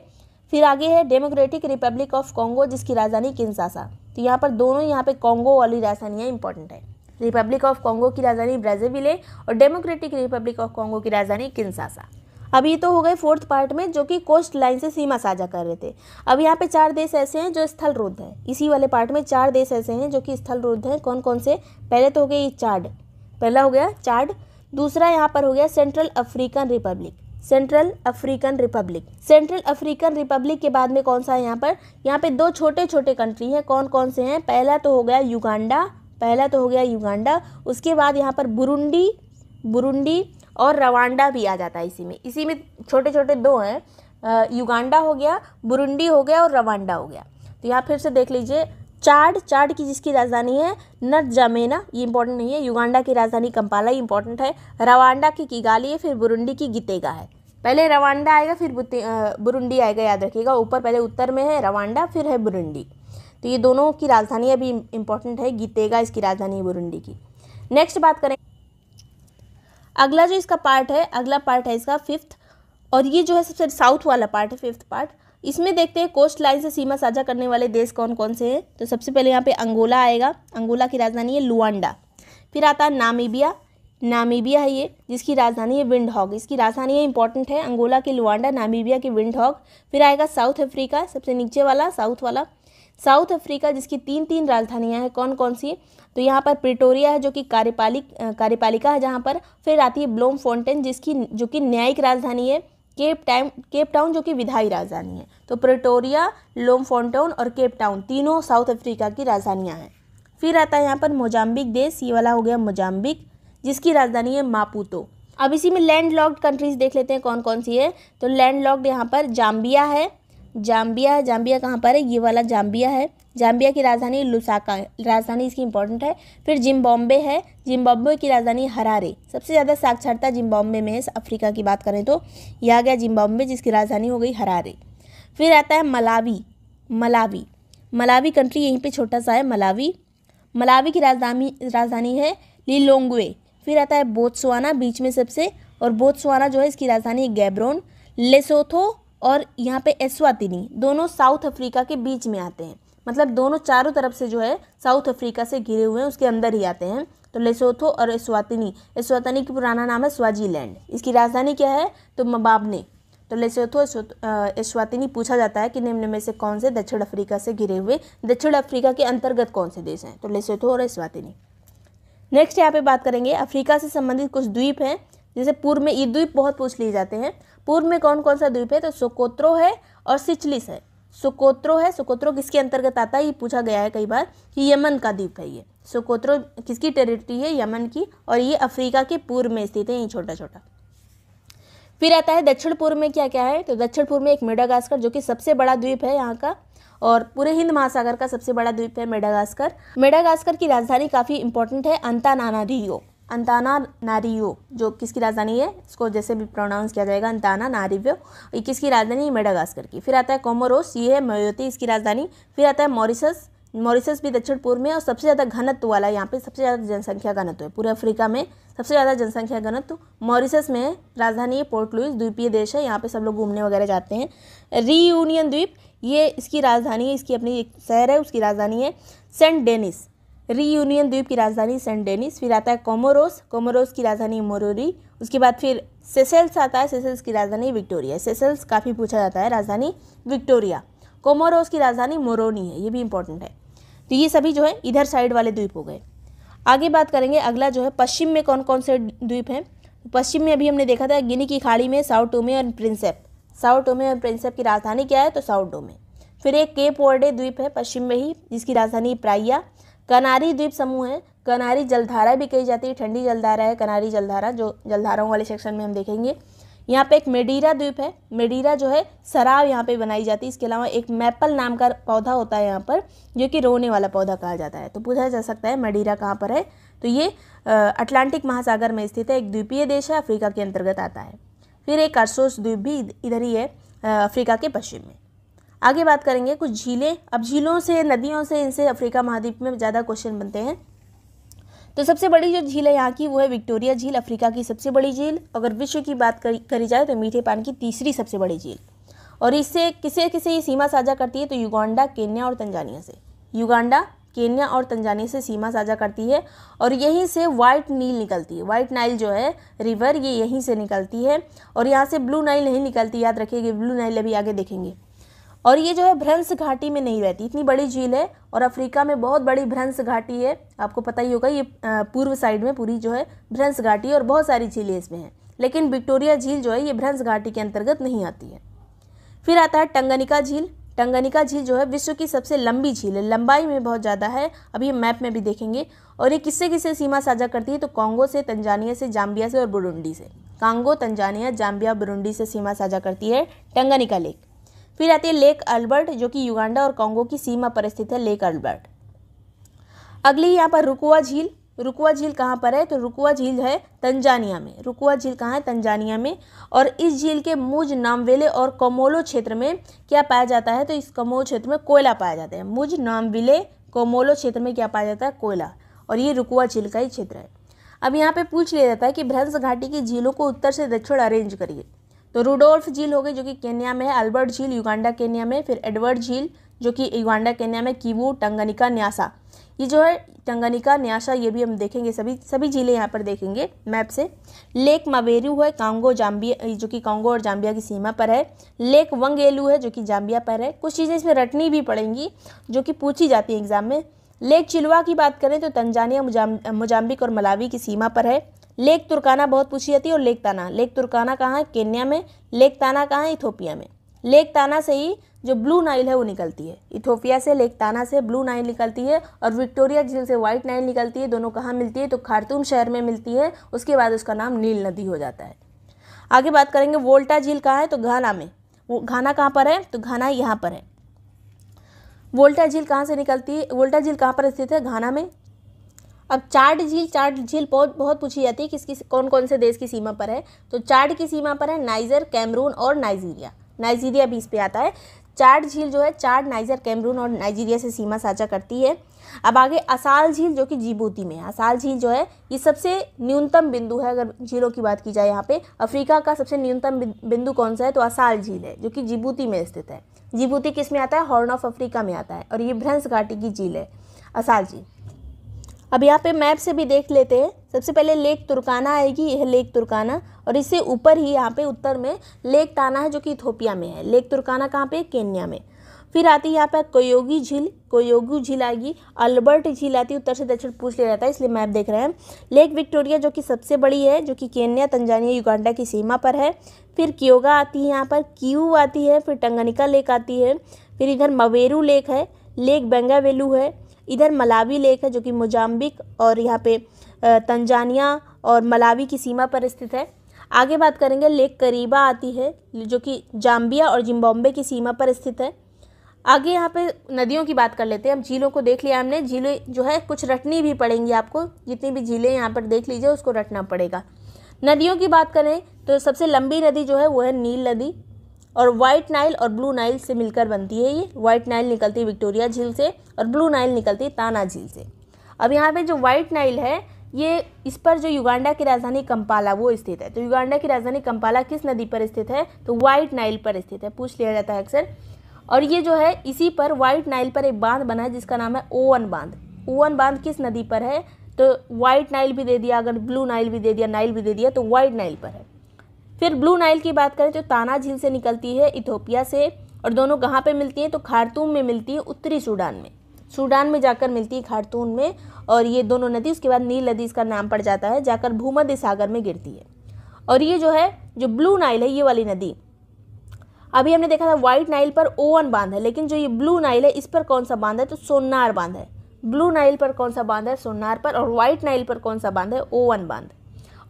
फिर आगे है डेमोक्रेटिक रिपब्लिक ऑफ कॉन्गो जिसकी राजधानी किन्सासा तो यहाँ पर दोनों यहाँ पे कॉन्गो वाली राजधानियाँ इंपॉर्टेंट है रिपब्लिक ऑफ कॉन्गो की राजधानी ब्राजीविले और डेमोक्रेटिक रिपब्लिक ऑफ कॉन्गो की राजधानी किन्सासा अब ये तो हो गए फोर्थ पार्ट में जो कि कोस्ट लाइन से सीमा साझा कर रहे थे अब यहाँ पे चार देश ऐसे हैं जो स्थल रुद्ध हैं इसी वाले पार्ट में चार देश ऐसे हैं जो कि स्थल रुद्ध हैं कौन कौन से पहले तो हो गए ये चार्ड पहला हो गया चार्ड दूसरा यहाँ पर हो गया central African republic central African republic central African republic के बाद में कौन सा है यहाँ पर यहाँ पे दो छोटे छोटे कंट्री हैं कौन कौन से हैं पहला तो हो गया युगांडा पहला तो हो गया युगांडा उसके बाद यहाँ पर बुरुंडी बुरुंडी और रवांडा भी आ जाता है इसी में इसी में छोटे छोटे दो हैं युगांडा हो गया बुरुंडी हो गया और रवांडा हो गया तो यहाँ फिर से देख लीजिए चार्ड चार्ड की जिसकी राजधानी है नजामेना ये इंपॉर्टेंट नहीं है युगांडा की राजधानी कंपाला इंपॉर्टेंट है रवांडा की किगाली है फिर बुरुंडी की गीतेगा है पहले रवांडा आएगा फिर बुरुंडी आएगा याद रखिएगा ऊपर पहले उत्तर में है रवांडा फिर है बुरुंडी तो ये दोनों की राजधानी अभी इम्पोर्टेंट है गीतेगा इसकी राजधानी है बुरुंडी की नेक्स्ट बात करें अगला जो इसका पार्ट है अगला पार्ट है इसका फिफ्थ और ये जो है सबसे साउथ वाला पार्ट है फिफ्थ पार्ट इसमें देखते हैं कोस्ट लाइन से सीमा साझा करने वाले देश कौन कौन से हैं तो सबसे पहले यहाँ पे अंगोला आएगा अंगोला की राजधानी है लुआंडा फिर आता है नामीबिया नामीबिया है ये जिसकी राजधानी है विंड हॉग इसकी राजधानी इंपॉर्टेंट है अंगोला के लुआंडा नामीबिया के विंड हॉग फिर आएगा साउथ अफ्रीका सबसे नीचे वाला साउथ वाला साउथ अफ्रीका जिसकी तीन तीन राजधानियां हैं कौन कौन सी तो यहाँ पर प्रिटोरिया है जो कि कार्यपालिक कार्यपालिका है जहाँ पर फिर आती है ब्लोम फाउंटेन जिसकी जो कि न्यायिक राजधानी है केप टाइम केप टाउन जो कि विधायी राजधानी है तो प्रिटोरिया लोम फाउंटेन और केप टाउन तीनों साउथ अफ्रीका की राजधानियाँ हैं फिर आता है यहाँ पर मोजाम्बिक देश ये वाला हो गया मोजाम्बिक जिसकी राजधानी है मापूतो अब इसी में लैंड लॉक्ड कंट्रीज देख लेते हैं कौन कौन सी है तो लैंड लॉक्ड यहाँ पर जाम्बिया है जाम्बिया जाम्बिया कहाँ पर है ये वाला जाम्बिया है जाम्बिया की राजधानी लुसाका है राजधानी इसकी इंपॉर्टेंट है फिर जिम्बॉम्बे है जिम्बॉम्बे की राजधानी हरारे सबसे ज़्यादा साक्षरता जिम्बॉम्बे में है अफ्रीका की बात करें तो यह आ गया जिम्बॉम्बे जिसकी राजधानी हो गई हरारे फिर आता है मलावी मलावी मलावी कंट्री यहीं पर छोटा सा है मलावी मलावी की राजधानी राजधानी है लिलोंगवे फिर आता है बोत्सवाना बीच में सबसे और बोत्सवाना जो है इसकी राजधानी गैब्रोन लेसोथो और यहाँ पे एस्वातिनी दोनों साउथ अफ्रीका के बीच में आते हैं मतलब दोनों चारों तरफ से जो है साउथ अफ्रीका से घिरे हुए हैं उसके अंदर ही आते हैं तो लेसोथो और एस्वातिनी एस्वातिनी की पुराना नाम है स्वाजीलैंड इसकी राजधानी क्या है तो मबाबने तो लेसोथो एस्वातिनी पूछा जाता है कि निम्न में से कौन से दक्षिण अफ्रीका से घिरे हुए दक्षिण अफ्रीका के अंतर्गत कौन से देश हैं तो लेसोथो और एस्वातिनी नेक्स्ट यहाँ पे बात करेंगे अफ्रीका से संबंधित कुछ द्वीप हैं जैसे पूर्व में ये द्वीप बहुत पूछ लिए जाते हैं पूर्व में कौन कौन सा द्वीप है तो सुकोत्रो है और सिचलिस है सुकोत्रो है सुकोत्रो किसके अंतर्गत आता है ये पूछा गया है कई बार कि यमन का द्वीप है ये सोकोत्रो किसकी टेरिटरी है यमन की और ये अफ्रीका के पूर्व में स्थित है ये छोटा छोटा फिर आता है दक्षिण पूर्व में क्या क्या है तो दक्षिण पूर्व में एक मेडागास्कर जो कि सबसे बड़ा द्वीप है यहाँ का और पूरे हिंद महासागर का सबसे बड़ा द्वीप है मेडागास्कर मेडागास्कर की राजधानी काफ़ी इंपॉर्टेंट है अंताना रियो अंताना नारियो जो किसकी राजधानी है इसको जैसे भी प्रोनाउंस किया जाएगा अंताना नारिव्यो ये किसकी राजधानी है मेडागास्कर की फिर आता है कोमोरोस ये है मयोती इसकी राजधानी फिर आता है मॉरिसस मॉरिसस भी दक्षिण पूर्व में और सबसे ज़्यादा घनत्व वाला यहाँ पे सबसे ज़्यादा जनसंख्या घनत्व है पूरे अफ्रीका में सबसे ज़्यादा जनसंख्या घनत्व मॉरिसस में है राजधानी है पोर्ट लुइस द्वीपीय देश है यहाँ पे सब लोग घूमने वगैरह जाते हैं रीयूनियन द्वीप ये इसकी राजधानी है इसकी अपनी एक शहर है उसकी राजधानी है सेंट डेनिस रीयूनियन द्वीप की राजधानी सेंट डेनिस फिर आता है कोमोरोस कोमोरोस की राजधानी मोरोरी उसके बाद फिर सेसेल्स आता है सेसेल्स की राजधानी विक्टोरिया सेसेल्स काफ़ी पूछा जाता है राजधानी विक्टोरिया कोमोरोस की राजधानी मोरोनी है ये भी इंपॉर्टेंट है तो ये सभी जो है इधर साइड वाले द्वीप हो गए आगे बात करेंगे अगला जो है पश्चिम में कौन कौन से द्वीप हैं पश्चिम में अभी हमने देखा था गिनी की खाड़ी में साउथ टू में और प्रिंसेप साउथ डोमे और प्रिंसेप की राजधानी क्या है तो साउथ डोमे फिर एक केप वर्डे द्वीप है पश्चिम में ही जिसकी राजधानी प्राइया कनारी द्वीप समूह है कनारी जलधारा भी कही जाती है ठंडी जलधारा है कनारी जलधारा जो जलधाराओं वाले सेक्शन में हम देखेंगे यहाँ पे एक मेडीरा द्वीप है मेडीरा जो है शराब यहाँ पे बनाई जाती है इसके अलावा एक मैपल नाम का पौधा होता है यहाँ पर जो कि रोने वाला पौधा कहा जाता है तो पूछा जा सकता है मेडीरा कहाँ पर है तो ये अटलांटिक महासागर में स्थित है एक द्वीपीय देश है अफ्रीका के अंतर्गत आता है फिर एक अरसोस द्वीप भी इधर ही है अफ्रीका के पश्चिम में आगे बात करेंगे कुछ झीलें अब झीलों से नदियों से इनसे अफ्रीका महाद्वीप में ज़्यादा क्वेश्चन बनते हैं तो सबसे बड़ी जो झील है यहाँ की वो है विक्टोरिया झील अफ्रीका की सबसे बड़ी झील अगर विश्व की बात करी, करी जाए तो मीठे पान की तीसरी सबसे बड़ी झील और इससे किसे किसे ये सीमा साझा करती है तो युगांडा केन्या और तंजानिया से युगांडा केन्या और तंजानिया से सीमा साझा करती है और यहीं से वाइट नील निकलती है वाइट नाइल जो है रिवर ये यहीं से निकलती है और यहाँ से ब्लू नाइल नहीं निकलती याद रखिएगा ब्लू नाइल अभी आगे देखेंगे और ये जो है भ्रंश घाटी में नहीं रहती इतनी बड़ी झील है और अफ्रीका में बहुत बड़ी भ्रंश घाटी है आपको पता ही होगा ये पूर्व साइड में पूरी जो है भ्रंस घाटी और बहुत सारी झीलें इसमें हैं लेकिन विक्टोरिया झील जो है ये भ्रंश घाटी के अंतर्गत नहीं आती है फिर आता है टंगनिका झील टंगनिका झील जो है विश्व की सबसे लंबी झील है लंबाई में बहुत ज़्यादा है अभी हम मैप में भी देखेंगे और ये किससे किससे सीमा साझा करती है तो कांगो से तंजानिया से जाम्बिया से और बुरुंडी से कांगो तंजानिया जाम्बिया बुरुंडी से सीमा साझा करती है टंगनिका लेक फिर आती है लेक अल्बर्ट जो कि युगांडा और कांगो की सीमा पर स्थित है लेक अल्बर्ट अगली यहाँ पर रुकुआ झील रुकुआ झील कहाँ पर है तो रुकुआ झील है तंजानिया में रुकुआ झील कहाँ है तंजानिया में और इस झील के मुझ नामवेले और कमोलो क्षेत्र में क्या पाया जाता है तो इस कमोलो क्षेत्र में कोयला पाया जाता है मुझ नामविले कोमोलो क्षेत्र में क्या पाया जाता है कोयला और ये रुकुआ झील का ही क्षेत्र है अब यहाँ पर पूछ लिया जाता है कि भ्रंस घाटी की झीलों को उत्तर से दक्षिण अरेंज करिए तो रूडोल्फ झील हो गई जो कि केन्या में है अल्बर्ट झील युगांडा केन्या में फिर एडवर्ड झील जो कि युगांडा केन्या में कीवू टंगनिका न्यासा ये जो है टंगनिका न्याशा ये भी हम देखेंगे सभी सभी जिले यहाँ पर देखेंगे मैप से लेक मावेरू है कांगो जाम्बिया जो कि कांगो और जाम्बिया की सीमा पर है लेक वंगेलू है जो कि जाम्बिया पर है कुछ चीज़ें इसमें रटनी भी पड़ेंगी जो कि पूछी जाती है एग्जाम में लेक चिलवा की बात करें तो तंजानिया मोजाम्बिक और मलावी की सीमा पर है लेक तुर्काना बहुत पूछी जाती है और लेक ताना लेक तुर्काना कहाँ है केन्या में लेक ताना कहाँ है इथोपिया में लेक ताना से ही जो ब्लू नाइल है वो निकलती है इथोपिया से लेकताना से ब्लू नाइल निकलती है और विक्टोरिया झील से व्हाइट नाइल निकलती है दोनों कहाँ मिलती है तो खारतूम शहर में मिलती है उसके बाद उसका नाम नील नदी हो जाता है आगे बात करेंगे वोल्टा झील कहाँ है तो घाना में वो घाना कहाँ पर है तो घाना यहाँ पर है वोल्टा झील कहाँ से निकलती है वोल्टा झील कहाँ पर स्थित है घाना में अब चार्ड झील चार्ड झील बहुत बहुत पूछी जाती है किसकी कौन कौन से देश की सीमा पर है तो चार्ड की सीमा पर है नाइजर कैमरून और नाइजीरिया नाइजीरिया भी इस पे आता है चार्ड झील जो है चार्ड नाइजर कैमरून और नाइजीरिया से सीमा साझा करती है अब आगे असाल झील जो कि जीबूती में है असाल झील जो है ये सबसे न्यूनतम बिंदु है अगर झीलों की बात की जाए यहाँ पे अफ्रीका का सबसे न्यूनतम बिंदु कौन सा है तो असाल झील है जो कि जिबूती में स्थित है जिबूती किस में आता है हॉर्न ऑफ अफ्रीका में आता है और ये भ्रंस घाटी की झील है असाल झील अब यहाँ पे मैप से भी देख लेते हैं सबसे पहले लेक तुर्काना आएगी यह लेक तुर्काना और इससे ऊपर ही यहाँ पे उत्तर में लेक ताना है जो कि इथोपिया में है लेक तुर्काना कहाँ पे केन्या में फिर आती है यहाँ पर कोयोगी झील कोयोगी झील आएगी अल्बर्ट झील आती है उत्तर से दक्षिण पूछ लिया जाता है इसलिए मैप देख रहे हैं लेक विक्टोरिया जो कि सबसे बड़ी है जो कि केन्या तंजानिया युगांडा की सीमा पर है फिर क्योगा आती है यहाँ पर क्यू आती है फिर टंगनिका लेक आती है फिर इधर मवेरू लेक है लेक बेंगावेलू है इधर मलावी लेक है जो कि मोजाम्बिक और यहाँ पे तंजानिया और मलावी की सीमा पर स्थित है आगे बात करेंगे लेक करीबा आती है जो कि जाम्बिया और जिम्बाब्वे की सीमा पर स्थित है आगे यहाँ पे नदियों की बात कर लेते हैं अब झीलों को देख लिया हमने झीलें जो है कुछ रटनी भी पड़ेंगी आपको जितनी भी झीलें यहाँ पर देख लीजिए उसको रटना पड़ेगा नदियों की बात करें तो सबसे लंबी नदी जो है वो है नील नदी और वाइट नाइल और ब्लू नाइल से मिलकर बनती है ये वाइट नाइल निकलती है विक्टोरिया झील से और ब्लू नाइल निकलती है ताना झील से अब यहाँ पे जो वाइट नाइल है ये इस पर जो युगांडा की राजधानी कंपाला वो स्थित है तो युगांडा की राजधानी कंपाला किस नदी पर स्थित है तो वाइट नाइल पर स्थित है पूछ लिया जाता है अक्सर और ये जो है इसी पर व्हाइट नाइल पर एक बांध बना है जिसका नाम है ओवन बांध ओवन बांध किस नदी पर है तो व्हाइट नाइल भी दे दिया अगर ब्लू नाइल भी दे दिया नाइल भी दे दिया तो व्हाइट नाइल पर है फिर ब्लू नाइल की बात करें तो ताना झील से निकलती है इथोपिया से और दोनों कहाँ पर मिलती हैं तो खारतूम में मिलती है उत्तरी सूडान में सूडान में जाकर मिलती है खारतून में और ये दोनों नदी उसके बाद नील नदी इसका नाम पड़ जाता है जाकर भूमध्य सागर में गिरती है और ये जो है जो ब्लू नाइल है ये वाली नदी अभी हमने देखा था व्हाइट नाइल पर ओवन बांध है लेकिन जो ये ब्लू नाइल है इस पर कौन सा बांध है तो सोनार बांध है ब्लू नाइल पर कौन सा बांध है सोनार पर और व्हाइट नाइल पर कौन सा बांध है ओवन बांध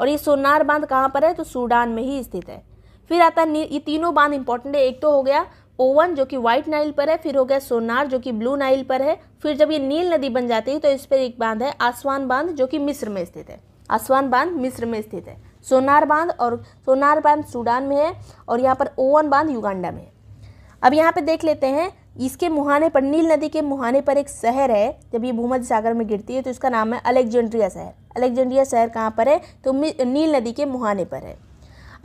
और ये सोनार बांध कहाँ पर है तो सूडान में ही स्थित है फिर आता है ये तीनों बांध इंपॉर्टेंट है एक तो हो गया ओवन जो कि व्हाइट नाइल पर है फिर हो गया सोनार जो कि ब्लू नाइल पर है फिर जब ये नील नदी बन जाती है तो इस पर एक बांध है आसवान बांध जो कि मिस्र में स्थित है आसवान बांध मिस्र में स्थित है सोनार बांध और सोनार बांध सूडान में है और यहाँ पर ओवन बांध युगांडा में है अब यहाँ पर देख लेते हैं इसके मुहाने पर नील नदी के मुहाने पर एक शहर है जब ये भूमध्य सागर में गिरती है तो इसका नाम है अलेक्जेंड्रिया शहर अलेक्जेंड्रिया शहर कहाँ पर है तो नील नदी के मुहाने पर है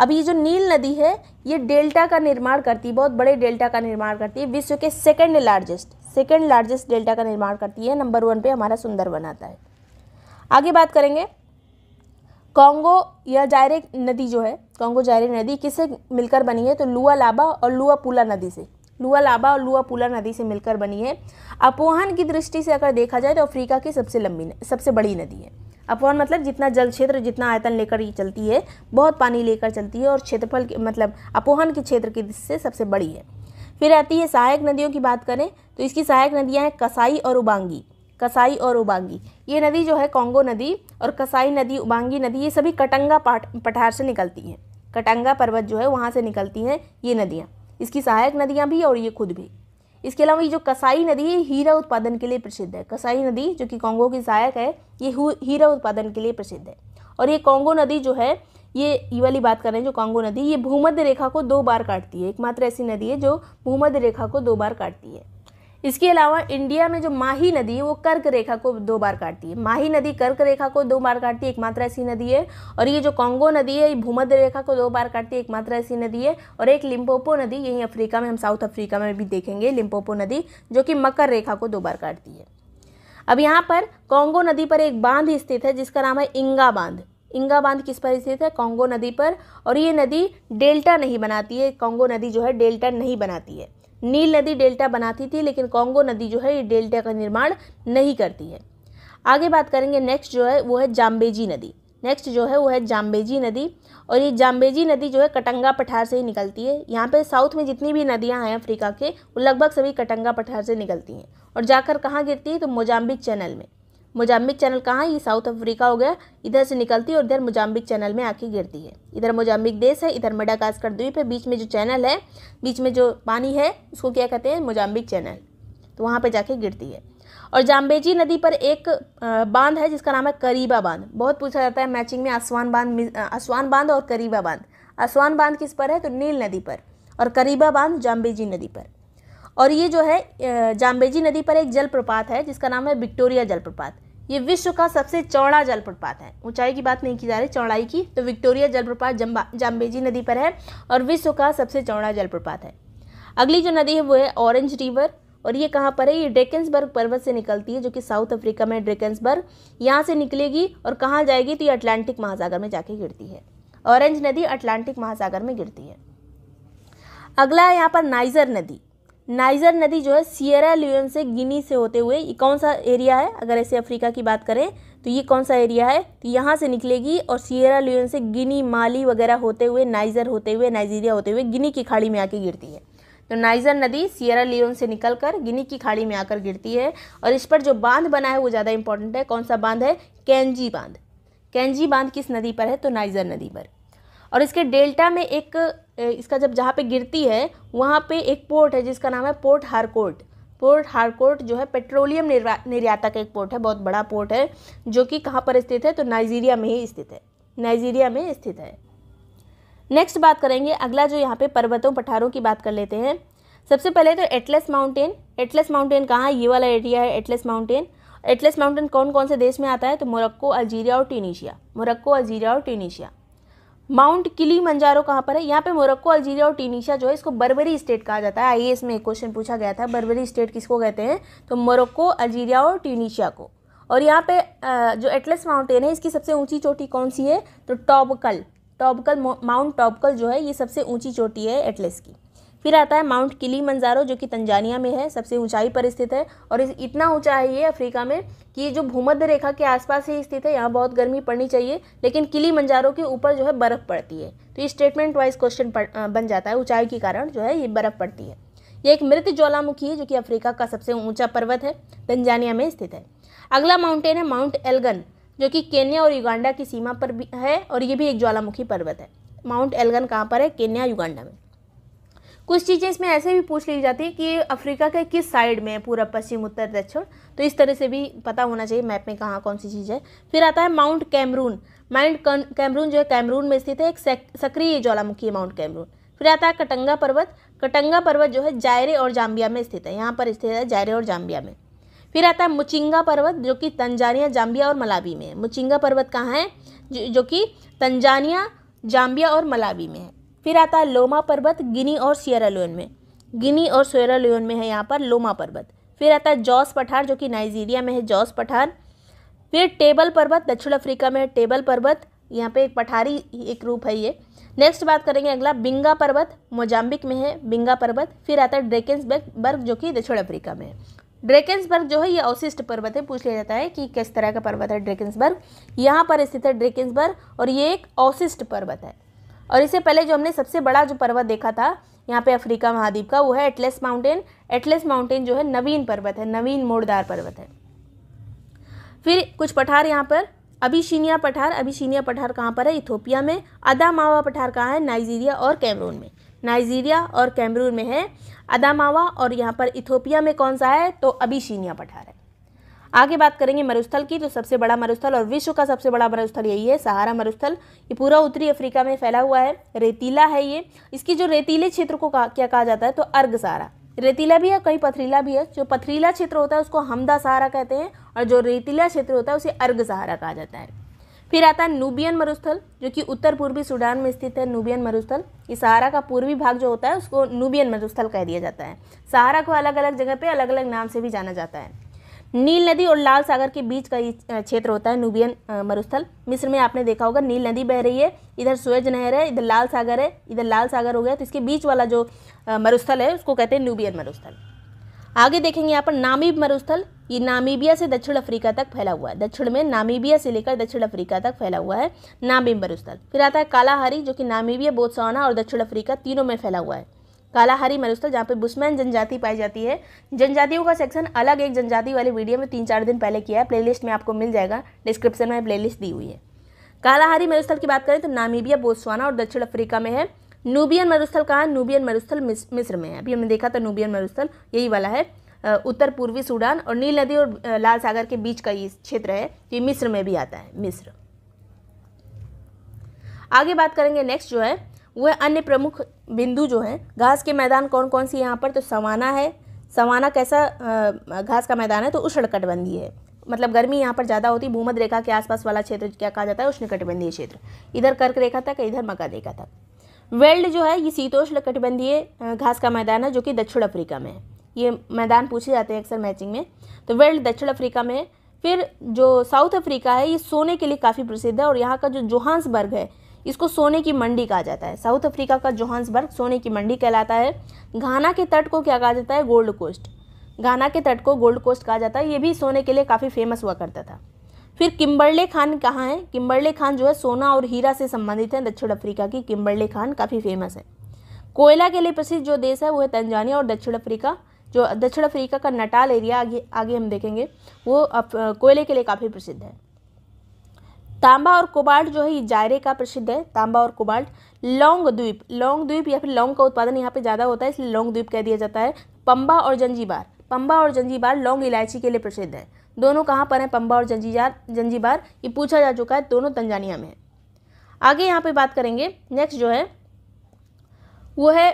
अब ये जो नील नदी है ये डेल्टा का निर्माण करती है बहुत बड़े डेल्टा का निर्माण करती है विश्व के second largest second largest delta का निर्माण करती है नंबर वन पे हमारा सुंदर बनाता है आगे बात करेंगे कॉन्गो या जायरे नदी जो है कॉन्गो जायरे नदी किससे मिलकर बनी है तो लुआ लाबा और लुआ पुला नदी से लुआ लाबा और लुआ पुला नदी से मिलकर बनी है अपोहन की दृष्टि से अगर देखा जाए तो अफ्रीका की सबसे लंबी सबसे बड़ी नदी है अपवन मतलब जितना जल क्षेत्र जितना आयतन लेकर ये चलती है बहुत पानी लेकर चलती है और क्षेत्रफल मतलब अपोहन के क्षेत्र की दृष्टि से सबसे बड़ी है फिर आती है सहायक नदियों की बात करें तो इसकी सहायक नदियाँ हैं कसाई और उबांगी कसाई और उबांगी ये नदी जो है कॉन्गो नदी और कसाई नदी उबांगी नदी ये सभी कटंगा पठार से निकलती हैं कटंगा पर्वत जो है वहाँ से निकलती हैं ये नदियाँ इसकी सहायक नदियाँ भी और ये खुद भी इसके अलावा ये जो कसाई नदी है हीरा उत्पादन के लिए प्रसिद्ध है कसाई नदी जो कि कॉन्गो की सहायक है ये हीरा उत्पादन के लिए प्रसिद्ध है और ये कॉन्गो नदी जो है ये ये वाली बात कर रहे हैं जो कॉन्गो नदी ये भूमध्य रेखा को दो बार काटती है एकमात्र ऐसी नदी है जो भूमध्य रेखा को दो बार काटती है इसके अलावा इंडिया में जो माही नदी है वो कर्क रेखा को दो बार काटती है माही नदी कर्क रेखा को दो बार काटती है एकमात्र ऐसी नदी है और ये जो कॉन्गो नदी है ये भूमध्य रेखा को दो बार काटती है एकमात्र ऐसी नदी है और एक लिम्पोपो नदी यहीं अफ्रीका में हम साउथ अफ्रीका में भी देखेंगे लिम्पोपो नदी जो कि मकर रेखा को दो बार काटती है अब यहाँ पर कॉन्गो नदी पर एक बांध स्थित है जिसका नाम है इंगा बांध इंगा बांध किस पर स्थित है कॉन्गो नदी पर और ये नदी डेल्टा नहीं बनाती है कॉन्गो नदी जो है डेल्टा नहीं बनाती है नील नदी डेल्टा बनाती थी लेकिन कॉन्गो नदी जो है ये डेल्टा का निर्माण नहीं करती है आगे बात करेंगे नेक्स्ट जो है वो है जाम्बेजी नदी नेक्स्ट जो है वो है जाम्बेजी नदी और ये जाम्बेजी नदी जो है कटंगा पठार से ही निकलती है यहाँ पे साउथ में जितनी भी नदियाँ हैं अफ्रीका के वो लगभग सभी कटंगा पठार से निकलती हैं और जाकर कहाँ गिरती है तो मोजाम्बिक चैनल में मोजाम्बिक चैनल कहाँ ये साउथ अफ्रीका हो गया इधर से निकलती है और इधर मोजाम्बिक चैनल में आके गिरती है इधर मोजाम्बिक देश है इधर मडाकास्कर द्वीप है बीच में जो चैनल है बीच में जो पानी है उसको क्या कहते हैं मोजाम्बिक चैनल तो वहाँ पर जाके गिरती है और जाम्बेजी नदी पर एक बांध है जिसका नाम है करीबा बांध बहुत पूछा जाता है मैचिंग में आसवान बांध आसवान बांध और करीबा बांध आसवान बांध किस पर है तो नील नदी पर और करीबा बांध जाम्बेजी नदी पर और ये जो है जाम्बेजी नदी पर एक जलप्रपात है जिसका नाम है विक्टोरिया जलप्रपात ये विश्व का सबसे चौड़ा जलप्रपात है ऊंचाई की बात नहीं की जा रही चौड़ाई की तो विक्टोरिया जलप्रपात जाम्बेजी नदी पर है और विश्व का सबसे चौड़ा जलप्रपात है अगली जो नदी है वो है ऑरेंज रिवर और ये कहाँ पर है ये ड्रेकन्सबर्ग पर्वत से निकलती है जो कि साउथ अफ्रीका में ड्रेकन्सबर्ग यहाँ से निकलेगी और कहाँ जाएगी तो ये अटलांटिक महासागर में जाके गिरती है ऑरेंज नदी अटलांटिक महासागर में गिरती है अगला है यहाँ पर नाइजर नदी नाइजर नदी जो है सियरा लियोन से गिनी से होते हुए ये कौन सा एरिया है अगर ऐसे अफ्रीका की बात करें तो ये कौन सा एरिया है तो यहाँ से निकलेगी और सियरा लियोन से गिनी माली वगैरह होते हुए नाइजर होते हुए नाइजीरिया होते हुए गिनी की खाड़ी में आके गिरती है तो नाइजर नदी सियरा लियोन से कर गिनी की खाड़ी में आकर गिरती है और इस पर जो बांध बना है वो ज़्यादा इंपॉर्टेंट है कौन सा बांध है कैंजी बांध कैंजी बांध किस नदी पर है तो नाइजर नदी पर और इसके डेल्टा में एक इसका जब जहाँ पे गिरती है वहाँ पे एक पोर्ट है जिसका नाम है पोर्ट हारकोर्ट पोर्ट हारकोर्ट जो है पेट्रोलियम निर्यातक एक पोर्ट है बहुत बड़ा पोर्ट है जो कि कहाँ पर स्थित है तो नाइजीरिया में ही स्थित है नाइजीरिया में स्थित है नेक्स्ट बात करेंगे अगला जो यहाँ पे पर्वतों पठारों की बात कर लेते हैं सबसे पहले तो एटलस माउंटेन एटलस माउंटेन कहाँ है ये वाला एरिया है एटलस माउंटेन एटलस माउंटेन कौन कौन से देश में आता है तो मोरक्को अल्जीरिया और ट्यूनीशिया मोरक्को अल्जीरिया और ट्यूनीशिया माउंट किली मंजारो कहाँ पर है यहाँ पे मोरक्को अल्जीरिया और टीनिशा जो है इसको बर्बरी स्टेट कहा जाता है आई में एक क्वेश्चन पूछा गया था बर्बरी स्टेट किसको कहते हैं तो मोरक्को अल्जीरिया और टीनिशिया को और यहाँ पे जो एटलस माउंटेन है इसकी सबसे ऊंची चोटी कौन सी है तो टॉबकल टॉबकल माउंट टॉबकल जो है ये सबसे ऊंची चोटी है एटलस की फिर आता है माउंट किली मंजारो जो कि तंजानिया में है सबसे ऊंचाई पर स्थित है और इस इतना ऊंचा है ये अफ्रीका में कि जो भूमध्य रेखा के आसपास ही स्थित है यहाँ बहुत गर्मी पड़नी चाहिए लेकिन किली मंजारो के ऊपर जो है बर्फ़ पड़ती है तो ये स्टेटमेंट वाइज क्वेश्चन बन जाता है ऊंचाई के कारण जो है ये बर्फ़ पड़ती है ये एक मृत ज्वालामुखी है जो कि अफ्रीका का सबसे ऊँचा पर्वत है तंजानिया में स्थित है अगला माउंटेन है माउंट एलगन जो कि केन्या और युगांडा की सीमा पर भी है और ये भी एक ज्वालामुखी पर्वत है माउंट एलगन कहाँ पर है केन्या युगांडा में कुछ चीज़ें इसमें ऐसे भी पूछ ली जाती है कि अफ्रीका के किस साइड में है पूरा पश्चिम उत्तर दक्षिण तो इस तरह से भी पता होना चाहिए मैप में कहाँ कौन सी चीज़ है फिर आता है माउंट कैमरून माउंट कैमरून जो है कैमरून में स्थित है एक सक्रिय ज्वालामुखी है माउंट कैमरून फिर आता है कटंगा पर्वत कटंगा पर्वत जो है जायरे और जाम्बिया में स्थित है यहाँ पर स्थित है जायरे और जाम्बिया में फिर आता है मुचिंगा पर्वत जो कि तंजानिया जाम्बिया और मलावी में है मुचिंगा पर्वत कहाँ है जो, जो कि तंजानिया जाम्बिया और मलावी में है फिर आता है लोमा पर्वत गिनी और सियरा लोन में गिनी और सोयरा लोन में है यहाँ पर लोमा पर्वत फिर आता है जॉस पठार जो कि नाइजीरिया में है जॉस पठार फिर टेबल पर्वत दक्षिण अफ्रीका में टेबल पर्वत यहाँ पे एक पठारी एक रूप है ये नेक्स्ट बात करेंगे अगला बिंगा पर्वत मोजाम्बिक में है बिंगा पर्वत फिर आता है ड्रेकेंसबर्ग बर्ग जो कि दक्षिण अफ्रीका में है ड्रेकेंसबर्ग जो है ये अवशिष्ट पर्वत है पूछ लिया जाता है कि किस तरह का पर्वत है ड्रेकेंसबर्ग यहाँ पर स्थित है ड्रेकेंसबर्ग और ये एक अवशिष्ट पर्वत है और इससे पहले जो हमने सबसे बड़ा जो पर्वत देखा था यहाँ पे अफ्रीका महाद्वीप का वो है एटलेस माउंटेन एटलेस माउंटेन जो है नवीन पर्वत है नवीन मोड़दार पर्वत है फिर कुछ पठार यहाँ पर अभिशीनिया पठार अभिशीनिया पठार कहाँ पर है इथोपिया में अदामावा पठार कहाँ है नाइजीरिया और कैमरून में नाइजीरिया और कैमरून में है अदामावा और यहाँ पर इथोपिया में कौन सा है तो अभिशीनिया पठार है आगे बात करेंगे मरुस्थल की तो सबसे बड़ा मरुस्थल और विश्व का सबसे बड़ा मरुस्थल यही है सहारा मरुस्थल ये पूरा उत्तरी अफ्रीका में फैला हुआ है रेतीला है ये इसकी जो रेतीले क्षेत्र को क्या कहा जाता है तो अर्घ सहारा रेतीला भी है कहीं पथरीला भी है जो पथरीला क्षेत्र होता है उसको हमदा सहारा कहते हैं और जो रेतीला क्षेत्र होता है उसे अर्ग सहारा कहा जाता है फिर आता है नूबियन मरुस्थल जो कि उत्तर पूर्वी सूडान में स्थित है नूबियन मरुस्थल इस सहारा का पूर्वी भाग जो होता है उसको नूबियन मरुस्थल कह दिया जाता है सहारा को अलग अलग जगह पे अलग अलग नाम से भी जाना जाता है नील नदी और लाल सागर के बीच का ये क्षेत्र होता है नूबियन मरुस्थल मिस्र में आपने देखा होगा नील नदी बह रही है इधर सुएज नहर है इधर लाल सागर है इधर लाल सागर हो गया तो इसके बीच वाला जो मरुस्थल है उसको कहते हैं नूबियन मरुस्थल आगे देखेंगे यहाँ पर नामीब मरुस्थल ये नामीबिया से दक्षिण अफ्रीका तक फैला हुआ है दक्षिण में नामीबिया से लेकर दक्षिण अफ्रीका तक फैला हुआ है नामीब मरुस्थल फिर आता है कालाहारी जो कि नामीबिया बोत्सवाना और दक्षिण अफ्रीका तीनों में फैला हुआ है कालाहारी मरुस्थल जहाँ पे बुस्मैन जनजाति पाई जाती है जनजातियों का सेक्शन अलग एक जनजाति वाली वीडियो में तीन चार दिन पहले किया है प्लेलिस्ट में आपको मिल जाएगा डिस्क्रिप्शन में प्लेलिस्ट दी हुई है कालाहारी मरुस्थल की बात करें तो नामीबिया बोस्वाना और दक्षिण अफ्रीका में है नूबियन मरुस्थल कहाँ नूबियन मरुस्थल मिस्र में है अभी हमने देखा था नूबियन मरुस्थल यही वाला है उत्तर पूर्वी सूडान और नील नदी और लाल सागर के बीच का ये क्षेत्र है ये मिस्र में भी आता है मिस्र आगे बात करेंगे नेक्स्ट जो है वह अन्य प्रमुख बिंदु जो हैं घास के मैदान कौन कौन सी यहाँ पर तो सवाना है सवाना कैसा घास का मैदान है तो उष्णकटबंधीय है मतलब गर्मी यहाँ पर ज़्यादा होती भूमध रेखा के आसपास वाला क्षेत्र क्या कहा जाता है उष्णकटिबंधीय क्षेत्र इधर कर्क रेखा तक इधर मकर रेखा तक वेल्ड जो है ये शीतोष्ण कटिबंधीय घास का मैदान है जो कि दक्षिण अफ्रीका में है ये मैदान पूछे जाते हैं अक्सर मैचिंग में तो वेल्ड दक्षिण अफ्रीका में है फिर जो साउथ अफ्रीका है ये सोने के लिए काफ़ी प्रसिद्ध है और यहाँ का जो जोहान्सबर्ग है इसको सोने की मंडी कहा जाता है साउथ अफ्रीका का जोहान्सबर्ग सोने की मंडी कहलाता है घाना के तट को क्या कहा जाता है गोल्ड कोस्ट घाना के तट को गोल्ड कोस्ट कहा जाता है ये भी सोने के लिए काफ़ी फेमस हुआ करता था फिर किम्बरले खान कहाँ है किम्बरले खान जो है सोना और हीरा से संबंधित हैं दक्षिण अफ्रीका की किम्बरले खान काफ़ी फेमस है कोयला के लिए प्रसिद्ध जो देश है वो है तंजानिया और दक्षिण अफ्रीका जो दक्षिण अफ्रीका का नटाल एरिया आगे आगे हम देखेंगे वो कोयले के लिए काफ़ी प्रसिद्ध है तांबा और कोबाल्ट जो है ये जायरे का प्रसिद्ध है तांबा और कोबाल्ट लौंग द्वीप लौंग द्वीप या फिर लौंग का उत्पादन यहाँ पे ज़्यादा होता है इसलिए लौंग द्वीप कह दिया जाता है पम्बा और जंजीबार पम्बा और जंजीबार लौंग इलायची के लिए प्रसिद्ध है दोनों कहाँ पर हैं पम्बा और जंजीबार जंजीबार ये पूछा जा चुका है दोनों तंजानिया में है आगे यहाँ पे बात करेंगे नेक्स्ट जो है वो है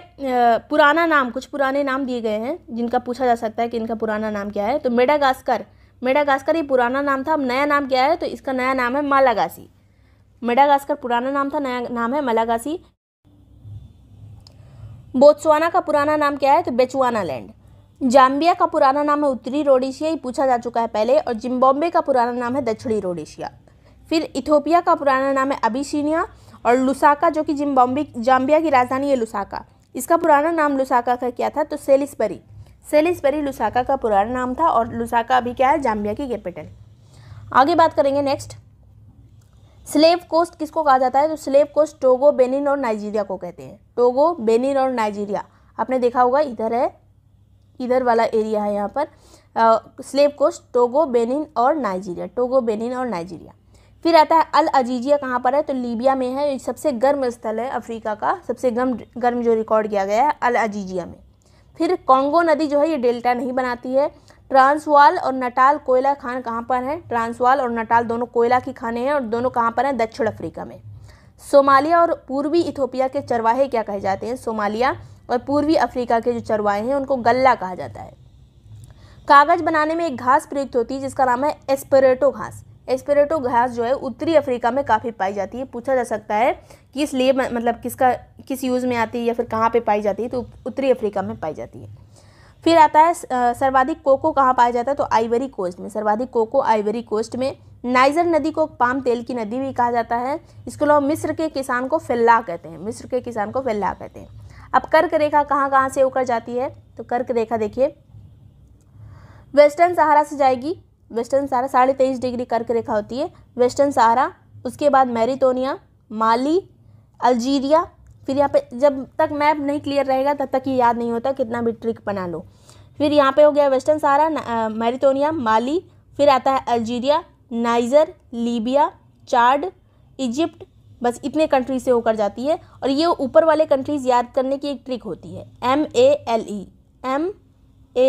पुराना नाम कुछ पुराने नाम दिए गए हैं जिनका पूछा जा सकता है कि इनका पुराना नाम क्या है तो मेडागास्कर मेडागास्कर ये पुराना नाम था अब नया नाम क्या है तो इसका नया नाम है मालागासी मेडागास्कर पुराना नाम था नया नाम है मालागासी बोत्सवाना का पुराना नाम क्या है तो बेचुआना लैंड जाम्बिया का पुराना नाम है उत्तरी रोडेशिया ये पूछा जा चुका है पहले और जिम्बाब्वे का पुराना नाम है दक्षिणी रोडेशिया फिर इथोपिया का पुराना नाम है अबिशीनिया और लुसाका जो कि जिम्बाब्वे जाम्बिया की राजधानी है लुसाका इसका पुराना नाम लुसाका का क्या था तो सेलिसबरी सेलिसबरी लुसाका का पुराना नाम था और लुसाका अभी क्या है जाम्बिया की कैपिटल आगे बात करेंगे नेक्स्ट स्लेव कोस्ट किसको कहा जाता है तो स्लेव कोस्ट टोगो बेनिन और नाइजीरिया को कहते हैं टोगो बेनिन और नाइजीरिया आपने देखा होगा इधर है इधर वाला एरिया है यहाँ पर आ, स्लेव कोस्ट टोगो बेनिन और नाइजीरिया टोगो बेनिन और नाइजीरिया फिर आता है अल अजीजिया कहाँ पर है तो लीबिया में है सबसे गर्म स्थल है अफ्रीका का सबसे गर्म गर्म जो रिकॉर्ड किया गया है अल अजीजिया में फिर कॉन्गो नदी जो है ये डेल्टा नहीं बनाती है ट्रांसवाल और नटाल कोयला खान कहाँ पर है ट्रांसवाल और नटाल दोनों कोयला की खाने हैं और दोनों कहाँ पर हैं दक्षिण अफ्रीका में सोमालिया और पूर्वी इथोपिया के चरवाहे क्या कहे जाते हैं सोमालिया और पूर्वी अफ्रीका के जो चरवाहे हैं उनको गल्ला कहा जाता है कागज़ बनाने में एक घास प्रयुक्त होती है जिसका नाम है एस्परेटो घास एस्पेरेटो घास जो है उत्तरी अफ्रीका में काफ़ी पाई जाती है पूछा जा सकता है कि इसलिए मतलब किसका किस यूज़ में आती है या फिर कहाँ पे पाई जाती है तो उत्तरी अफ्रीका में पाई जाती है फिर आता है सर्वाधिक कोको कहाँ पाया जाता है तो आइवरी कोस्ट में सर्वाधिक कोको आइवरी कोस्ट में नाइजर नदी को पाम तेल की नदी भी कहा जाता है इसके अलावा मिस्र के किसान को फिल्ला कहते हैं मिस्र के किसान को फिल्ला कहते हैं अब कर्क रेखा कहाँ कहाँ से होकर जाती है तो कर्क रेखा देखिए वेस्टर्न सहारा से जाएगी वेस्टर्न सहारा साढ़े तेईस डिग्री कर्क रेखा होती है वेस्टर्न सहारा उसके बाद मैरिटोनिया माली अल्जीरिया फिर यहाँ पे जब तक मैप नहीं क्लियर रहेगा तब तक ये याद नहीं होता कितना भी ट्रिक बना लो फिर यहाँ पे हो गया वेस्टर्न सहारा मैरिटोनिया माली फिर आता है Algeria Niger Libya Chad Egypt बस इतने कंट्रीज से होकर जाती है और ये ऊपर वाले कंट्रीज़ याद करने की एक ट्रिक होती है M A L E M A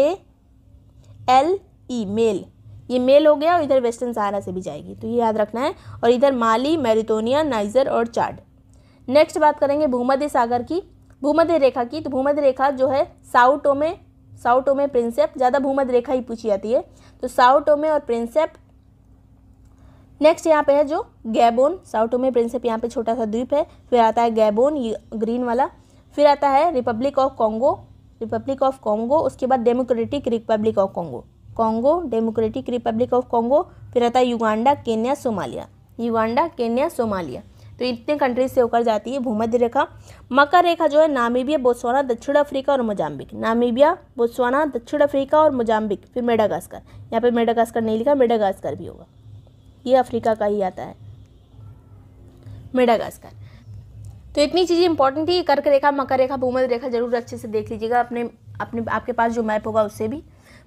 L E male ये मेल हो गया और इधर वेस्टर्न सहारा से भी जाएगी तो ये याद रखना है और इधर माली मैरिटोनिया नाइजर और चार्ड नेक्स्ट बात करेंगे भूमध्य सागर की भूमध्य रेखा की तो भूमध्य रेखा जो है साउटो ओमे साउटो ओमे प्रिंसेप ज़्यादा भूमध्य रेखा ही पूछी जाती है तो साउटो ओमे और प्रिंसेप नेक्स्ट यहाँ पे है जो गैबोन साउटो ओमे प्रिंसेप यहाँ पे छोटा सा द्वीप है फिर आता है गैबोन ये ग्रीन वाला फिर आता है republic of Congo republic of Congo उसके बाद democratic republic of Congo Congo democratic republic of Congo फिर आता है Uganda Kenya Somalia Uganda Kenya Somalia तो इतने कंट्रीज से होकर जाती है भूमध्य रेखा मकर रेखा जो है नामीबिया बोसवाना दक्षिण अफ्रीका और मोजाम्बिक नामीबिया बोत्सवाना दक्षिण अफ्रीका और मोजाम्बिक फिर मेडागास्कर यहाँ पे मेडागास्कर नहीं लिखा मेडागास्कर भी होगा ये अफ्रीका का ही आता है मेडागास्कर तो इतनी चीज़ें इंपॉर्टेंट थी कर्क रेखा मकर रेखा भूमध्य रेखा जरूर अच्छे से देख लीजिएगा अपने अपने आपके पास जो मैप होगा उससे भी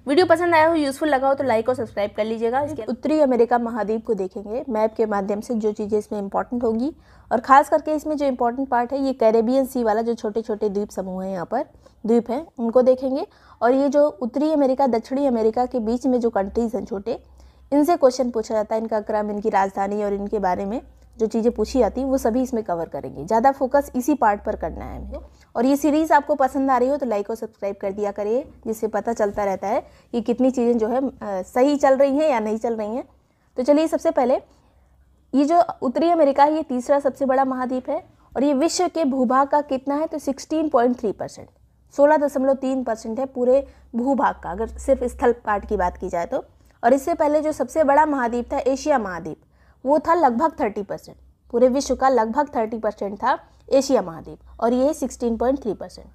वीडियो पसंद आया हो यूजफुल लगा हो तो लाइक और सब्सक्राइब कर लीजिएगा इसके उत्तरी अमेरिका महाद्वीप को देखेंगे मैप के माध्यम से जो चीज़ें इसमें इंपॉर्टेंट होगी और ख़ास करके इसमें जो इंपॉर्टेंट पार्ट है ये कैरेबियन सी वाला जो छोटे छोटे द्वीप समूह हैं यहाँ पर द्वीप हैं उनको देखेंगे और ये जो उत्तरी अमेरिका दक्षिणी अमेरिका के बीच में जो कंट्रीज़ हैं छोटे इनसे क्वेश्चन पूछा जाता है इनका क्रम इनकी राजधानी और इनके बारे में जो चीज़ें पूछी जाती हैं वो सभी इसमें कवर करेंगे ज़्यादा फोकस इसी पार्ट पर करना है हमें और ये सीरीज़ आपको पसंद आ रही हो तो लाइक और सब्सक्राइब कर दिया करिए जिससे पता चलता रहता है कि कितनी चीज़ें जो है सही चल रही हैं या नहीं चल रही हैं तो चलिए सबसे पहले ये जो उत्तरी अमेरिका है ये तीसरा सबसे बड़ा महाद्वीप है और ये विश्व के भूभाग का कितना है तो सिक्सटीन पॉइंट थ्री परसेंट सोलह दशमलव तीन परसेंट है पूरे भूभाग का अगर सिर्फ स्थल पार्ट की बात की जाए तो और इससे पहले जो सबसे बड़ा महाद्वीप था एशिया महाद्वीप वो था लगभग थर्टी परसेंट पूरे विश्व का लगभग थर्टी परसेंट था एशिया महाद्वीप और ये सिक्सटीन पॉइंट थ्री परसेंट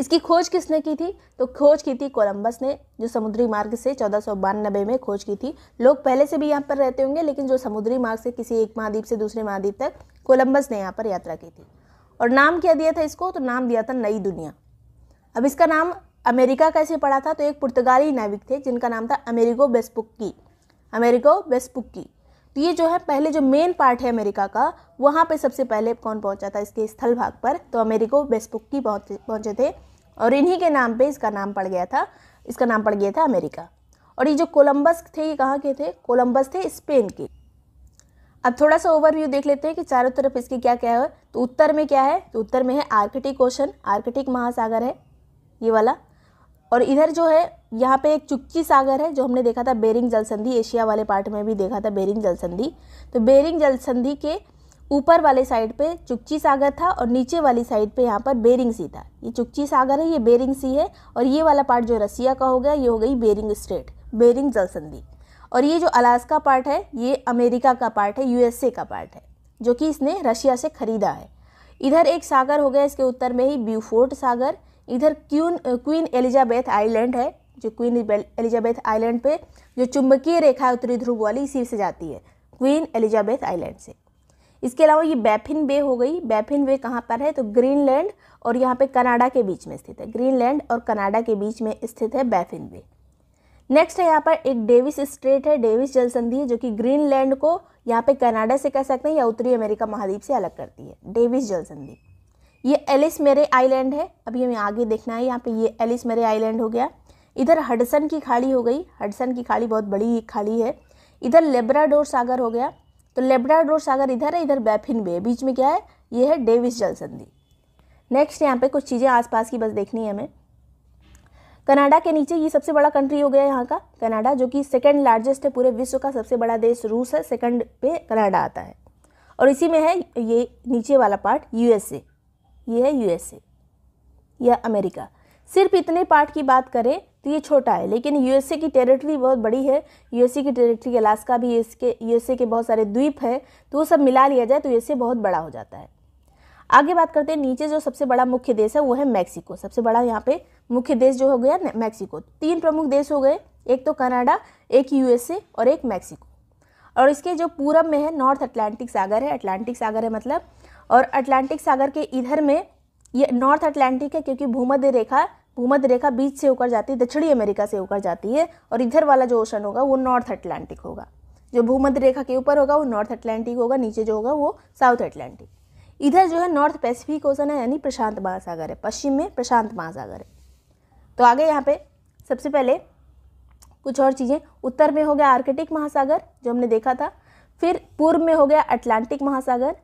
इसकी खोज किसने की थी तो खोज की थी कोलंबस ने जो समुद्री मार्ग से चौदह में खोज की थी लोग पहले से भी यहाँ पर रहते होंगे लेकिन जो समुद्री मार्ग से किसी एक महाद्वीप से दूसरे महाद्वीप तक कोलंबस ने यहाँ पर यात्रा की थी और नाम क्या दिया था इसको तो नाम दिया था नई दुनिया अब इसका नाम अमेरिका कैसे पड़ा था तो एक पुर्तगाली नाविक थे जिनका नाम था अमेरिको बेस्पुक्की अमेरिको बेस्पुक्की तो ये जो है पहले जो मेन पार्ट है अमेरिका का वहाँ पे सबसे पहले कौन पहुँचा था इसके स्थल भाग पर तो अमेरिको बेस्पुक्की पहुँचे पहुँचे थे और इन्हीं के नाम पे इसका नाम पड़ गया था इसका नाम पड़ गया था अमेरिका और ये जो कोलंबस थे ये कहाँ के थे कोलंबस थे स्पेन के अब थोड़ा सा ओवरव्यू देख लेते हैं कि चारों तरफ इसके क्या क्या है तो उत्तर में क्या है तो उत्तर में है आर्कटिक ओशन आर्कटिक महासागर है ये वाला और इधर जो है यहाँ पे एक चुक्की सागर है जो हमने देखा था बेरिंग जल संधि एशिया वाले पार्ट में भी देखा था बेरिंग जल संधि तो बेरिंग जल संधि के ऊपर वाले साइड पे चुक्की सागर था और नीचे वाली साइड पे यहाँ पर बेरिंग सी था ये चुक्की सागर है ये बेरिंग सी है और ये वाला पार्ट जो रसिया का हो गया ये हो गई बेरिंग स्टेट बेरिंग जल संधि और ये जो अलास्का पार्ट है ये अमेरिका का पार्ट है यूएसए का पार्ट है जो कि इसने रशिया से खरीदा है इधर एक सागर हो गया इसके उत्तर में ही ब्यूफोर्ट सागर इधर क्यून क्वीन एलिजाबेथ आइलैंड है जो क्वीन एलिजाबेथ आइलैंड पे जो चुंबकीय रेखा उत्तरी ध्रुव वाली इसी से जाती है क्वीन एलिजाबेथ आइलैंड से इसके अलावा ये बैफिन बे हो गई बैफिन बे कहाँ पर है तो ग्रीनलैंड और यहाँ पे कनाडा के बीच में स्थित है ग्रीनलैंड और कनाडा के बीच में स्थित है बैफिन बे नेक्स्ट है यहाँ पर एक डेविस स्ट्रेट है डेविस जल संधि है जो कि ग्रीनलैंड को यहाँ पे कनाडा से कह सकते हैं या उत्तरी अमेरिका महाद्वीप से अलग करती है डेविस जल संधि ये एलिस मेरे आइलैंड है अभी हमें आगे देखना है यहाँ पे ये एलिस मेरे आइलैंड हो गया इधर हडसन की खाड़ी हो गई हडसन की खाड़ी बहुत बड़ी खाड़ी है इधर लेब्राडोर सागर हो गया तो लेब्राडोर सागर इधर है इधर बैफिन बे बीच में क्या है ये है डेविस जल संधि नेक्स्ट यहाँ पे कुछ चीज़ें आसपास की बस देखनी है हमें कनाडा के नीचे ये सबसे बड़ा कंट्री हो गया यहाँ का कनाडा जो कि सेकंड लार्जेस्ट है पूरे विश्व का सबसे बड़ा देश रूस है सेकंड पे कनाडा आता है और इसी में है ये नीचे वाला पार्ट यूएसए ये है यूएसए या अमेरिका सिर्फ इतने पार्ट की बात करें तो ये छोटा है लेकिन यूएसए की टेरिटरी बहुत बड़ी है यूएसए की टेरिटरी अलास्का भी इसके यूएसए के बहुत सारे द्वीप हैं तो वो सब मिला लिया जाए तो यूएसए बहुत बड़ा हो जाता है आगे बात करते हैं नीचे जो सबसे बड़ा मुख्य देश है वो है मैक्सिको सबसे बड़ा यहाँ पे मुख्य देश जो हो गया मैक्सिको तीन प्रमुख देश हो गए एक तो कनाडा एक यूएसए और एक मैक्सिको और इसके जो पूरब में है नॉर्थ अटलांटिक सागर है अटलांटिक सागर है मतलब और अटलांटिक सागर के इधर में ये नॉर्थ अटलांटिक है क्योंकि भूमध्य रेखा भूमध्य रेखा बीच से होकर जाती है दक्षिणी अमेरिका से होकर जाती है और इधर वाला जो ओशन होगा वो नॉर्थ अटलांटिक होगा जो भूमध्य रेखा के ऊपर होगा वो नॉर्थ अटलांटिक होगा नीचे जो होगा वो साउथ अटलांटिक इधर जो है नॉर्थ पैसिफिक ओशन है यानी प्रशांत महासागर है पश्चिम में प्रशांत महासागर है तो आगे यहाँ पे सबसे पहले कुछ और चीज़ें उत्तर में हो गया आर्कटिक महासागर जो हमने देखा था फिर पूर्व में हो गया अटलांटिक महासागर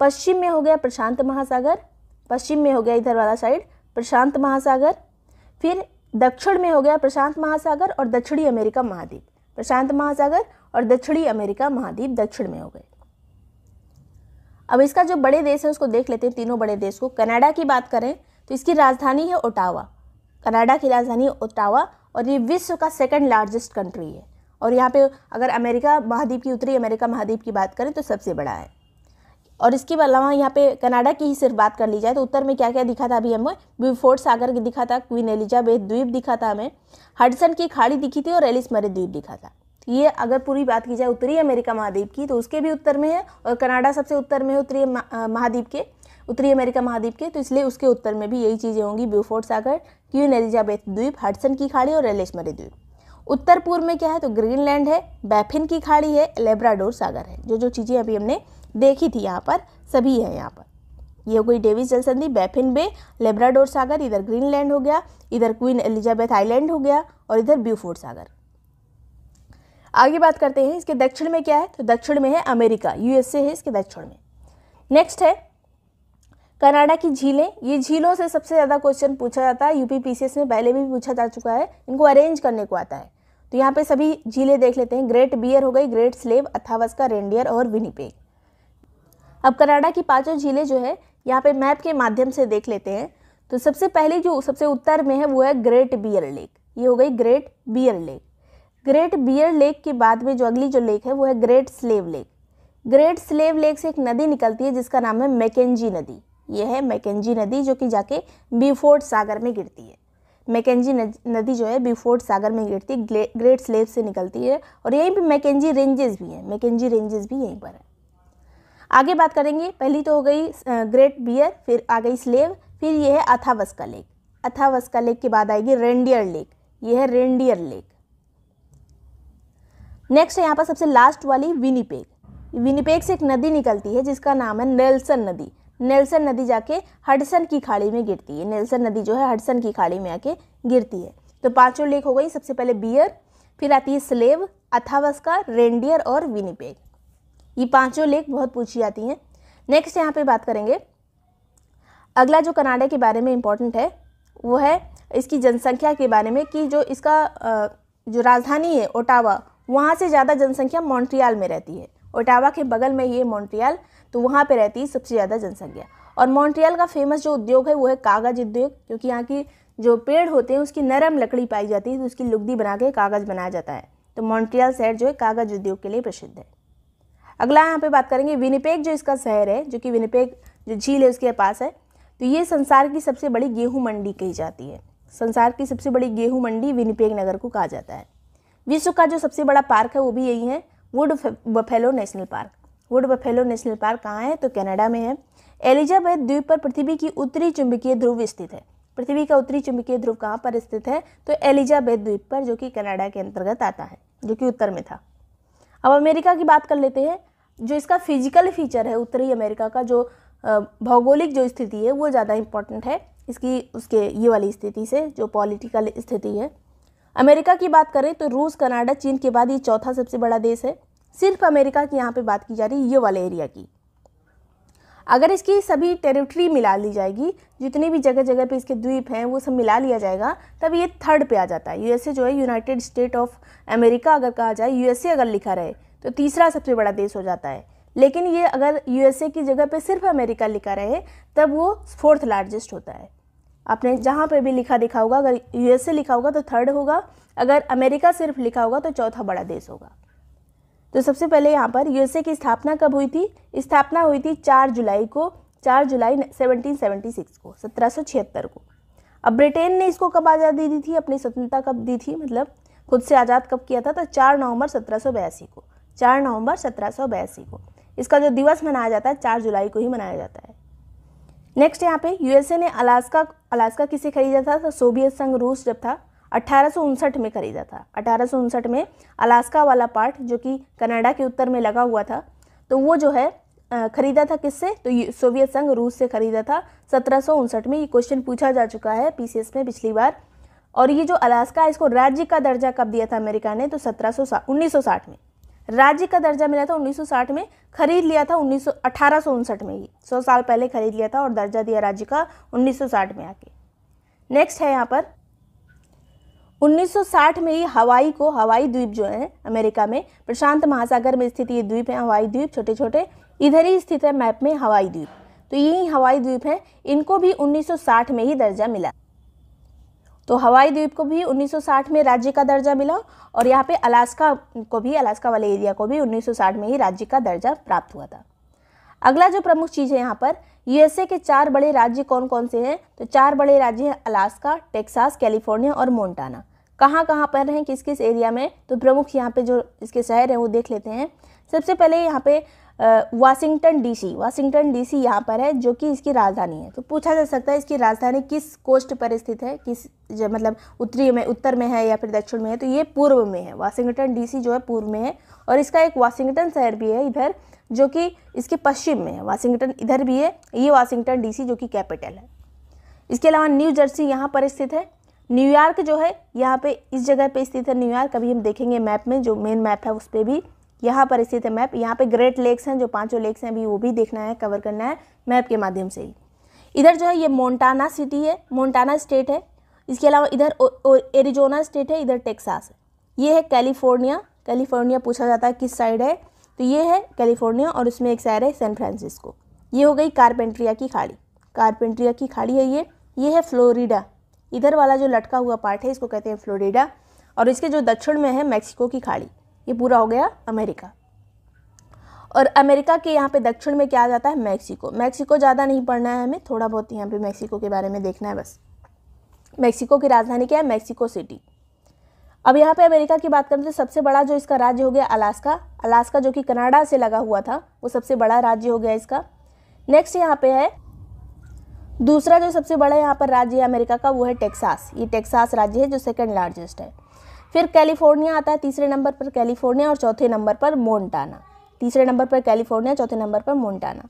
पश्चिम में हो गया प्रशांत महासागर पश्चिम में हो गया इधर वाला साइड प्रशांत महासागर फिर दक्षिण में हो गया प्रशांत महासागर और दक्षिणी अमेरिका महाद्वीप प्रशांत महासागर और दक्षिणी अमेरिका महाद्वीप दक्षिण में हो गए अब इसका जो बड़े देश है उसको देख लेते हैं तीनों बड़े देश को कनाडा की बात करें तो इसकी राजधानी है ओटावा कनाडा की राजधानी ओटावा और ये विश्व का सेकंड लार्जेस्ट कंट्री है और यहाँ पे अगर अमेरिका महाद्वीप की उत्तरी अमेरिका महाद्वीप की बात करें तो सबसे बड़ा है और इसके अलावा यहाँ पे कनाडा की ही सिर्फ बात कर ली जाए तो उत्तर में क्या क्या दिखा था अभी हमें ब्यूफोर्ट सागर दिखा था क्वीन एलिजाबेथ द्वीप दिखा था हमें हडसन की खाड़ी दिखी थी और एलिस मरे द्वीप दिखा था ये अगर पूरी बात की जाए उत्तरी अमेरिका महाद्वीप की तो उसके भी उत्तर में है और कनाडा सबसे उत्तर में है उत्तरी महाद्वीप के उत्तरी अमेरिका महाद्वीप के तो इसलिए उसके उत्तर में भी यही चीज़ें होंगी ब्यूफोर्ट सागर क्वीन एलिजाबेथ द्वीप हडसन की खाड़ी और मरे द्वीप उत्तर पूर्व में क्या है तो ग्रीनलैंड है बैफिन की खाड़ी है लेब्राडोर सागर है जो जो चीज़ें अभी हमने देखी थी यहाँ पर सभी है यहाँ पर ये हो गई डेविस जलसंधि बेफिन बैफिन बे लेब्राडोर सागर इधर ग्रीनलैंड हो गया इधर क्वीन एलिजाबेथ आइलैंड हो गया और इधर ब्यूफोर्ड सागर आगे बात करते हैं इसके दक्षिण में क्या है तो दक्षिण में है अमेरिका यूएसए है इसके दक्षिण में नेक्स्ट है कनाडा की झीलें ये झीलों से सबसे ज़्यादा क्वेश्चन पूछा जाता है यूपी पी में पहले भी पूछा जा चुका है इनको अरेंज करने को आता है तो यहाँ पे सभी झीलें देख लेते हैं ग्रेट बियर हो गई ग्रेट स्लेव अथावस का रेंडियर और विनीपेग अब कनाडा की पाँचों झीलें जो है यहाँ पे मैप के माध्यम से देख लेते हैं तो सबसे पहले जो सबसे उत्तर में है वो है ग्रेट बियर लेक ये हो गई Great Bear Lake Great Bear Lake के बाद में जो अगली जो लेक है वो है Great Slave Lake Great Slave Lake से एक नदी निकलती है जिसका नाम है मैकेजी नदी ये है मैकेजी नदी जो कि जाके बीफोर्ट सागर में गिरती है मैकेजी नदी जो है बीफोर्ट सागर में गिरती है ग्रेट स्लेव से निकलती है और यहीं पर मैकेजी रेंजेस भी हैं मैकेजी रेंजेस भी यहीं पर हैं आगे बात करेंगे पहली तो हो गई ग्रेट बियर फिर आ गई स्लेव फिर यह है अथावस्का लेक अथावस्का लेक के बाद आएगी रेंडियर लेक यह है रेंडियर लेक नेक्स्ट है यहाँ पर सबसे लास्ट वाली विनीपेग विनीपेग से एक नदी निकलती है जिसका नाम है नेल्सन नदी नेल्सन नदी जाके हडसन की खाड़ी में गिरती है नेल्सन नदी जो है हडसन की खाड़ी में आके गिरती है तो पांचों लेक हो गई सबसे पहले बियर फिर आती है स्लेव अथावस्का रेंडियर और विनीपेग ये पांचों लेख बहुत पूछी जाती हैं नेक्स्ट यहाँ पे बात करेंगे अगला जो कनाडा के बारे में इम्पोर्टेंट है वो है इसकी जनसंख्या के बारे में कि जो इसका जो राजधानी है ओटावा वहाँ से ज़्यादा जनसंख्या मॉन्ट्रियाल में रहती है ओटावा के बगल में ये मॉन्ट्रियाल तो वहाँ पर रहती है सबसे ज़्यादा जनसंख्या और मॉन्ट्रियाल का फेमस जो उद्योग है वो है कागज़ उद्योग क्योंकि यहाँ की जो पेड़ होते हैं उसकी नरम लकड़ी पाई जाती है तो उसकी लुगदी बना के कागज़ बनाया जाता है तो मॉन्ट्रियल शहर जो है कागज़ उद्योग के लिए प्रसिद्ध है अगला यहाँ पे बात करेंगे विनिपेग जो इसका शहर है जो कि विनिपेग जो झील है उसके पास है तो ये संसार की सबसे बड़ी गेहूँ मंडी कही जाती है संसार की सबसे बड़ी गेहूँ मंडी विनिपेग नगर को कहा जाता है विश्व का जो सबसे बड़ा पार्क है वो भी यही है Wood Buffalo National Park Wood Buffalo National Park कहाँ है तो कनाडा में है एलिजाबेथ द्वीप पर पृथ्वी की उत्तरी चुंबकीय ध्रुव स्थित है पृथ्वी का उत्तरी चुंबकीय ध्रुव कहाँ पर स्थित है तो एलिजाबेथ द्वीप पर जो कि कनाडा के अंतर्गत आता है जो कि उत्तर में था अब अमेरिका की बात कर लेते हैं जो इसका फिजिकल फीचर है उत्तरी अमेरिका का जो भौगोलिक जो स्थिति है वो ज़्यादा इम्पोर्टेंट है इसकी उसके ये वाली स्थिति से जो पॉलिटिकल स्थिति है अमेरिका की बात करें तो रूस कनाडा चीन के बाद ये चौथा सबसे बड़ा देश है सिर्फ अमेरिका की यहाँ पे बात की जा रही है ये वाले एरिया की अगर इसकी सभी टेरिटरी मिला ली जाएगी जितनी भी जगह जगह पे इसके द्वीप हैं वो सब मिला लिया जाएगा तब ये थर्ड पे आ जाता है यूएसए जो है यूनाइटेड स्टेट ऑफ अमेरिका अगर कहा जाए यूएसए अगर लिखा रहे तो तीसरा सबसे बड़ा देश हो जाता है लेकिन ये अगर यूएसए की जगह पे सिर्फ अमेरिका लिखा रहे तब वो फोर्थ लार्जेस्ट होता है आपने जहाँ पे भी लिखा दिखा होगा अगर यूएसए लिखा होगा तो थर्ड होगा अगर अमेरिका सिर्फ लिखा होगा तो चौथा बड़ा देश होगा तो सबसे पहले यहाँ पर यूएसए की स्थापना कब हुई थी स्थापना हुई थी चार जुलाई को चार जुलाई सेवनटीन को सत्रह को अब ब्रिटेन ने इसको कब आज़ादी दी थी अपनी स्वतंत्रता कब दी थी मतलब खुद से आज़ाद कब किया था तो चार नवंबर सत्रह को चार नवंबर सत्रह को इसका जो दिवस मनाया जाता है चार जुलाई को ही मनाया जाता है नेक्स्ट यहाँ पे यूएसए ने अलास्का अलास्का किसे खरीदा था तो सोवियत संघ रूस जब था अठारह में खरीदा था अठारह में अलास्का वाला पार्ट जो कि कनाडा के उत्तर में लगा हुआ था तो वो जो है खरीदा था किससे तो सोवियत संघ रूस से खरीदा था सत्रह में ये क्वेश्चन पूछा जा चुका है पी में पिछली बार और ये जो अलास्का है इसको राज्य का दर्जा कब दिया था अमेरिका ने तो सत्रह सौ में राज्य का दर्जा मिला था 1960 में खरीद लिया था उन्नीस में ही सौ साल पहले खरीद लिया था और दर्जा दिया राज्य का 1960 में आके नेक्स्ट है यहाँ पर 1960 में ही हवाई को हवाई द्वीप जो है अमेरिका में प्रशांत महासागर में स्थित ये द्वीप है हवाई द्वीप छोटे छोटे इधर ही स्थित है मैप में हवाई द्वीप तो यही हवाई द्वीप हैं इनको भी 1960 में ही दर्जा मिला तो हवाई द्वीप को भी 1960 में राज्य का दर्जा मिला और यहाँ पे अलास्का को भी अलास्का वाले एरिया को भी 1960 में ही राज्य का दर्जा प्राप्त हुआ था अगला जो प्रमुख चीज़ है यहाँ पर यूएसए के चार बड़े राज्य कौन कौन से हैं तो चार बड़े राज्य हैं अलास्का टेक्सास कैलिफोर्निया और मोन्टाना कहाँ कहाँ पर हैं किस किस एरिया में तो प्रमुख यहाँ पर जो इसके शहर हैं वो देख लेते हैं सबसे पहले यहाँ पे वाशिंगटन डीसी वाशिंगटन डीसी यहाँ पर है जो कि इसकी राजधानी है तो पूछा जा सकता है इसकी राजधानी किस कोस्ट पर स्थित है किस मतलब उत्तरी में उत्तर में है या फिर दक्षिण में है तो ये पूर्व में है वाशिंगटन डीसी जो है पूर्व में है और इसका एक वाशिंगटन शहर भी है इधर जो कि इसके पश्चिम में है वाशिंगटन इधर भी है ये वाशिंगटन डी जो कि कैपिटल है इसके अलावा न्यू जर्सी यहाँ पर स्थित है न्यूयॉर्क जो है यहाँ पर इस जगह पर स्थित है न्यूयॉर्क अभी हम देखेंगे मैप में जो मेन मैप है उस पर भी यहाँ पर स्थित है मैप यहाँ पे ग्रेट लेक्स हैं जो पांचों लेक्स हैं अभी वो भी देखना है कवर करना है मैप के माध्यम से ही इधर जो है ये मोन्टाना सिटी है मोन्टाना स्टेट है इसके अलावा इधर एरिजोना स्टेट है इधर टेक्सास है ये है कैलिफोर्निया कैलिफोर्निया पूछा जाता है किस साइड है तो ये है कैलिफोर्निया और उसमें एक शहर है सैन फ्रांसिस्को ये हो गई कारपेंट्रिया की खाड़ी कारपेंट्रिया की खाड़ी है ये ये है फ्लोरिडा इधर वाला जो लटका हुआ पार्ट है इसको कहते हैं फ्लोरिडा और इसके जो दक्षिण में है मैक्सिको की खाड़ी ये पूरा हो गया अमेरिका और अमेरिका के यहाँ पे दक्षिण में क्या आ जाता है मैक्सिको मैक्सिको ज़्यादा नहीं पढ़ना है हमें थोड़ा बहुत यहाँ पे मैक्सिको के बारे में देखना है बस मैक्सिको की राजधानी क्या है मैक्सिको सिटी अब यहाँ पे अमेरिका की बात करें तो सबसे बड़ा जो इसका राज्य हो गया अलास्का अलास्का जो कि कनाडा से लगा हुआ था वो सबसे बड़ा राज्य हो गया इसका नेक्स्ट यहाँ पे है दूसरा जो सबसे बड़ा यहाँ पर राज्य है अमेरिका का वो है टेक्सास ये टेक्सास राज्य है जो सेकेंड लार्जेस्ट है फिर कैलिफोर्निया आता है तीसरे नंबर पर कैलिफोर्निया और चौथे नंबर पर मोन्टाना तीसरे नंबर पर कैलिफोर्निया चौथे नंबर पर मोन्टाना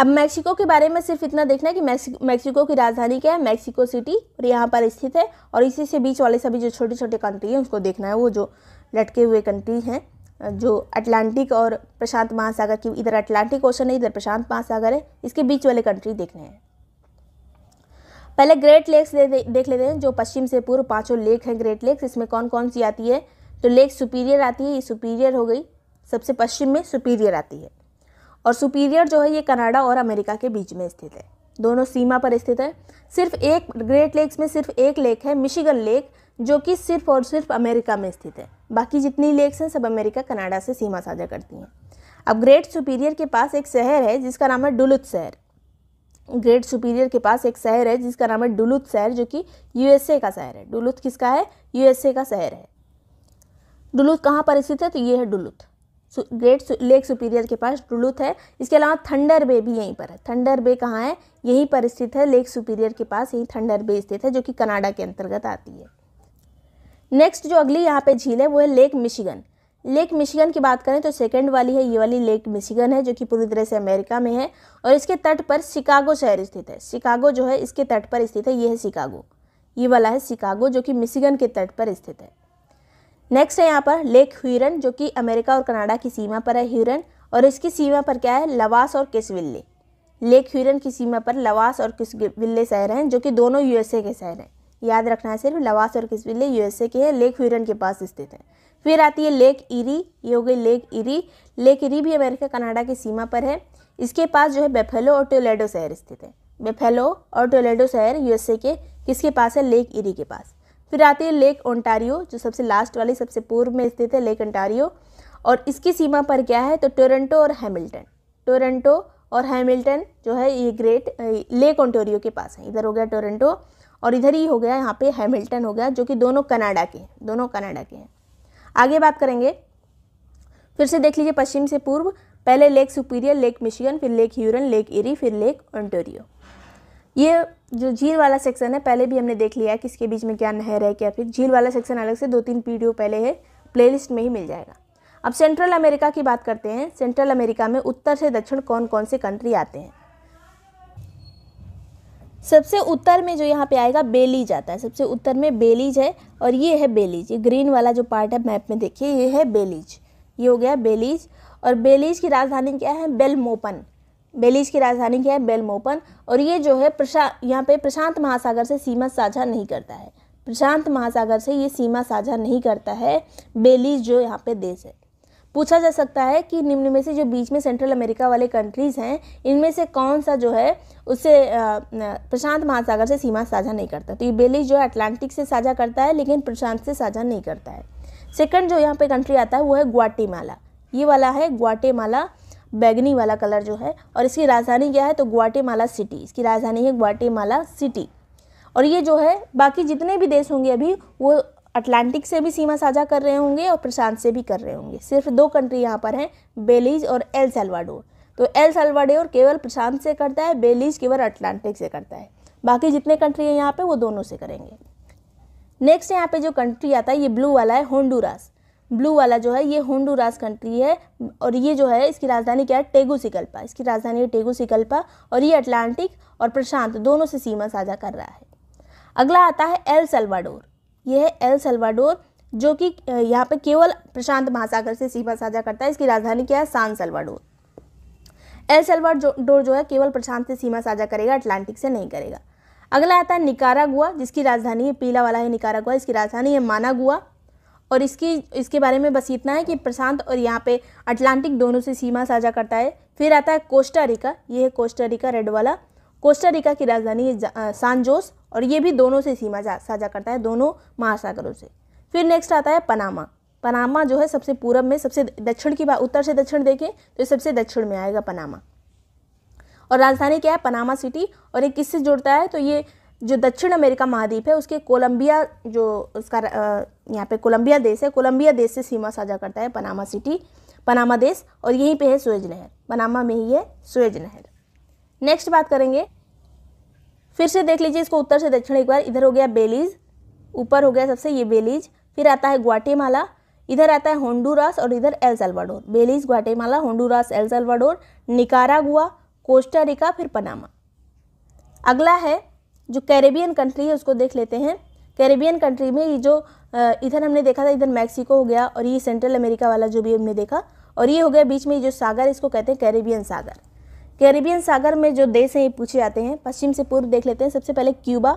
अब मैक्सिको के बारे में सिर्फ इतना देखना है कि मैक्सिको की राजधानी क्या है मैक्सिको सिटी और यहाँ पर स्थित है और इसी से बीच वाले सभी जो छोटे छोटे कंट्री हैं उसको देखना है वो जो लटके हुए कंट्री हैं जो अटलांटिक और प्रशांत महासागर की इधर अटलांटिक ओशन है इधर प्रशांत महासागर है इसके बीच वाले कंट्री देखने हैं पहले ग्रेट लेक्स दे, दे, देख लेते हैं जो पश्चिम से पूर्व पांचों लेक हैं ग्रेट लेक्स इसमें कौन कौन सी आती है तो लेक सुपीरियर आती है ये सुपीरियर हो गई सबसे पश्चिम में सुपीरियर आती है और सुपीरियर जो है ये कनाडा और अमेरिका के बीच में स्थित है दोनों सीमा पर स्थित है सिर्फ एक ग्रेट लेक्स में सिर्फ एक लेक है मिशिगन लेक जो कि सिर्फ और सिर्फ अमेरिका में स्थित है बाकी जितनी लेक्स हैं सब अमेरिका कनाडा से सीमा साझा करती हैं अब ग्रेट सुपीरियर के पास एक शहर है जिसका नाम है डुलुत शहर ग्रेट सुपीरियर के पास एक शहर है जिसका नाम है डुलुथ शहर जो कि यूएसए का शहर है डुलुथ किसका है यूएसए का शहर है डुलुथ कहाँ पर स्थित है तो ये है डुलुथ ग्रेट लेक सुपीरियर के पास डुलुथ है इसके अलावा थंडर बे भी यहीं पर है थंडर बे कहाँ है यहीं पर स्थित है लेक सुपीरियर के पास यही थंडर बे स्थित है जो कि कनाडा के अंतर्गत आती है नेक्स्ट जो अगली यहाँ पे झील है वो है लेक मिशिगन लेक मिशिगन की बात करें तो सेकंड वाली है ये वाली लेक मिशिगन है जो कि पूरी तरह से अमेरिका में है और इसके तट पर शिकागो शहर स्थित है शिकागो जो है इसके तट पर स्थित है ये है शिकागो ये वाला है शिकागो जो कि मिशिगन के तट पर स्थित है नेक्स्ट है यहाँ पर लेक ह्यूरन जो कि अमेरिका और कनाडा की सीमा पर है ह्यूरन और इसकी सीमा पर क्या है लवास और किसविल्ले लेक ह्यूरन की सीमा पर लवास और किसविल्ले शहर हैं जो कि दोनों यूएसए के शहर हैं याद रखना है सिर्फ लवास और किसविल्ले यूएसए के हैं लेक ह्यूरन के पास स्थित है फिर आती है लेक इरी ये हो गई लेक इरी लेक इरी भी अमेरिका कनाडा की सीमा पर है इसके पास जो है बेफेलो और टोलेडो शहर स्थित है बेफेलो और टोलेडो शहर यूएसए के किसके पास है लेक इरी के पास फिर आती है लेक ओंटारियो जो सबसे लास्ट वाली सबसे पूर्व में स्थित है लेक ओंटारियो और इसकी सीमा पर क्या है तो टोरंटो और हैमिल्टन टोरंटो और हैमिल्टन जो है ये ग्रेट लेक ओंटोरियो के पास है इधर हो गया टोरंटो और इधर ही हो गया यहाँ पे हैमिल्टन हो गया जो कि दोनों कनाडा के हैं दोनों कनाडा के हैं आगे बात करेंगे फिर से देख लीजिए पश्चिम से पूर्व पहले लेक सुपीरियर लेक मिशिगन फिर लेक ह्यूरन लेक इरी फिर लेक ओंटोरियो ये जो झील वाला सेक्शन है पहले भी हमने देख लिया है कि इसके बीच में क्या नहर है क्या फिर झील वाला सेक्शन अलग से दो तीन पीढ़ियों पहले है प्लेलिस्ट में ही मिल जाएगा अब सेंट्रल अमेरिका की बात करते हैं सेंट्रल अमेरिका में उत्तर से दक्षिण कौन कौन से कंट्री आते हैं सबसे उत्तर में जो यहाँ पे आएगा बेलीज आता है सबसे उत्तर में बेलीज है और ये है बेलीज ये ग्रीन वाला जो पार्ट है मैप में देखिए ये है बेलीज ये हो गया बेलीज और बेलीज की राजधानी क्या है बेलमोपन बेलीज की राजधानी क्या है बेलमोपन और ये जो है प्रशा यहाँ पे प्रशांत महासागर से सीमा साझा नहीं करता है प्रशांत महासागर से ये सीमा साझा नहीं करता है बेलीज जो यहाँ पे देश है पूछा जा सकता है कि निम्न में से जो बीच में सेंट्रल अमेरिका वाले कंट्रीज़ हैं इनमें से कौन सा जो है उससे प्रशांत महासागर से सीमा साझा नहीं करता तो ये बेलीज जो है अटलांटिक से साझा करता है लेकिन प्रशांत से साझा नहीं करता है सेकंड जो यहाँ पे कंट्री आता है वो है ग्वाटेमाला ये वाला है ग्वाटेमाला बैगनी वाला कलर जो है और इसकी राजधानी क्या है तो ग्वाटेमाला सिटी इसकी राजधानी है ग्वाटेमाला सिटी और ये जो है बाकी जितने भी देश होंगे अभी वो अटलांटिक से भी सीमा साझा कर रहे होंगे और प्रशांत से भी कर रहे होंगे सिर्फ दो कंट्री यहाँ पर हैं बेलीज और एल सेल्वाडोर तो एल सेल्वाडोर केवल प्रशांत से करता है बेलीज केवल अटलांटिक से करता है बाकी जितने कंट्री हैं यहाँ पे वो दोनों से करेंगे नेक्स्ट यहाँ पे जो कंट्री आता है ये ब्लू वाला है होंडूरास ब्लू वाला जो है ये होंडूरास कंट्री है और ये जो है इसकी राजधानी क्या है टेगू सिकल्पा इसकी राजधानी है टेगू सिकल्पा और ये अटलांटिक और प्रशांत दोनों से सीमा साझा कर रहा है अगला आता है एल सेल्वाडोर ये है एल सल्वाडोर जो कि यहाँ पे केवल प्रशांत महासागर से सीमा साझा करता है इसकी राजधानी क्या है सान सल्वाडोर एल सल्वाडोर जो है केवल प्रशांत से सीमा साझा करेगा अटलांटिक से नहीं करेगा अगला आता है निकारागुआ जिसकी राजधानी है पीला वाला है निकारागुआ इसकी राजधानी है मानागुआ और इसकी इसके बारे में बस इतना है कि प्रशांत और यहाँ पे अटलांटिक दोनों से सीमा साझा करता है फिर आता है कोस्टा रिका ये है कोस्टा रिका रेड वाला कोस्टारिका की राजधानी है सानजोस और ये भी दोनों से सीमा साझा करता है दोनों महासागरों से फिर नेक्स्ट आता है पनामा पनामा जो है सबसे पूरब में सबसे दक्षिण की बात उत्तर से दक्षिण देखें तो सबसे दक्षिण में आएगा पनामा और राजधानी क्या है पनामा सिटी और ये किससे जुड़ता है तो ये जो दक्षिण अमेरिका महाद्वीप है उसके कोलंबिया जो उसका यहाँ पे कोलंबिया देश है कोलंबिया देश से सीमा साझा करता है पनामा सिटी पनामा देश और यहीं पे है सुएज नहर पनामा में ही है सुएज नहर नेक्स्ट बात करेंगे फिर से देख लीजिए इसको उत्तर से दक्षिण एक बार इधर हो गया बेलीज ऊपर हो गया सबसे ये बेलीज फिर आता है ग्वाटेमाला इधर आता है होंडुरास और इधर El Salvador Belize Guatemala Honduras El Salvador Nicaragua Rica फिर पनामा अगला है जो कैरेबियन कंट्री है उसको देख लेते हैं कैरेबियन कंट्री में ये जो इधर हमने देखा था इधर मैक्सिको हो गया और ये सेंट्रल अमेरिका वाला जो भी हमने देखा और ये हो गया बीच में ये जो सागर इसको कहते हैं कैरेबियन सागर कैरिबियन सागर में जो देश हैं ये पूछे जाते हैं पश्चिम से पूर्व देख लेते हैं सबसे पहले क्यूबा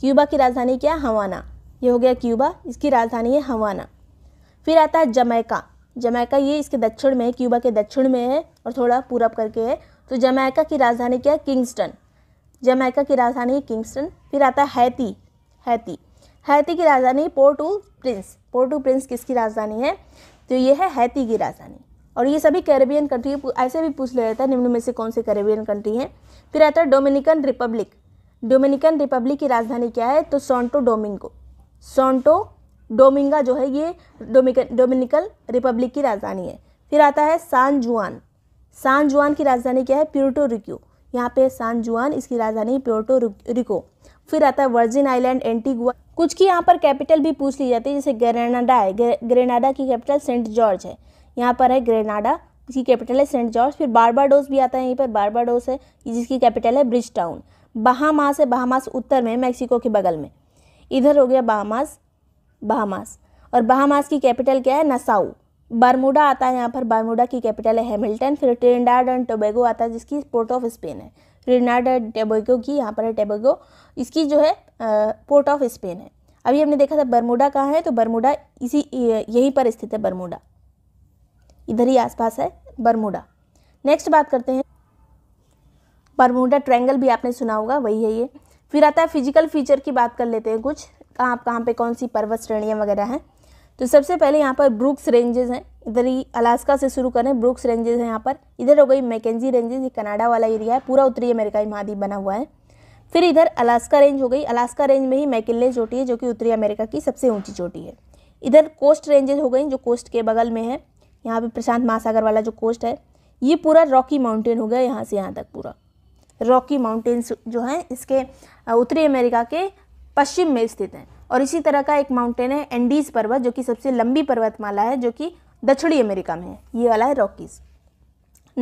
क्यूबा की राजधानी क्या है हवाना ये हो गया क्यूबा इसकी राजधानी है हवाना फिर आता है जमैका जमैका ये इसके दक्षिण में है क्यूबा के दक्षिण में है और थोड़ा पूरब करके है तो जमैका की राजधानी क्या है किंगस्टन जमैका की राजधानी है किंगस्टन फिर आता है हैती हैती हैती की राजधानी Port au Prince Port au Prince किसकी राजधानी है तो ये है हैती की राजधानी और ये सभी कैरेबियन कंट्री ऐसे भी पूछ लिया जाता है निम्न में से कौन से कैरेबियन कंट्री हैं फिर आता है डोमिनिकन रिपब्लिक डोमिनिकन रिपब्लिक की राजधानी क्या है तो सॉन्टो डोमिंगो सॉन्टो डोमिंगा जो है ये डोमिकन डोमिनिकन रिपब्लिक की राजधानी है फिर आता है सान जुआन सान जुआन की राजधानी क्या है प्योटो रिक्यो यहाँ पे सान जुआन इसकी राजधानी प्योटो रिको फिर आता है वर्जिन आइलैंड एंटीगुआ कुछ की यहाँ पर कैपिटल भी पूछ ली जाती है जैसे ग्रेनाडा है ग्रेनाडा की कैपिटल सेंट जॉर्ज है यहाँ पर है ग्रेनाडा जिसकी कैपिटल है सेंट जॉर्ज फिर बारबाडोस भी आता है यहीं पर बारबाडोस है जिसकी कैपिटल है ब्रिज टाउन बहामास है बहामास उत्तर में मैक्सिको के बगल में इधर हो गया बहामास बहामास और बहामास की कैपिटल क्या है नसाऊ बारमूडा आता है यहाँ पर बारमूडा की कैपिटल है हेमिल्टन फिर ट्रिनाड एंड टोबेगो आता है जिसकी पोर्ट ऑफ स्पेन है ट्रिनाड एंड टेबोगो की यहाँ पर है टेबोगो इसकी जो है पोर्ट ऑफ स्पेन है अभी हमने देखा था बरमूडा कहाँ है तो बरमूडा इसी यहीं पर स्थित है बरमूडा इधर ही आसपास है बरमूडा नेक्स्ट बात करते हैं बरमूडा ट्रैंगल भी आपने सुना होगा वही है ये फिर आता है फिजिकल फीचर की बात कर लेते हैं कुछ कहाँ कहाँ पे कौन सी पर्वत श्रेणियाँ वगैरह हैं तो सबसे पहले यहाँ पर ब्रूक्स रेंजेस हैं इधर ही अलास्का से शुरू करें ब्रूक्स रेंजेस हैं यहाँ पर इधर हो गई मैकेजी रेंजेस ये कनाडा वाला एरिया है पूरा उत्तरी अमेरिका ही महाद्वीप बना हुआ है फिर इधर अलास्का रेंज हो गई अलास्का रेंज में ही मैकेले चोटी है जो कि उत्तरी अमेरिका की सबसे ऊंची चोटी है इधर कोस्ट रेंजेज हो गई जो कोस्ट के बगल में है यहाँ पे प्रशांत महासागर वाला जो कोस्ट है ये पूरा रॉकी माउंटेन हो गया यहाँ से यहाँ तक पूरा रॉकी माउंटेन्स जो हैं इसके उत्तरी अमेरिका के पश्चिम में स्थित हैं और इसी तरह का एक माउंटेन है एंडीज पर्वत जो कि सबसे लंबी पर्वतमाला है जो कि दक्षिणी अमेरिका में है ये वाला है रॉकीज़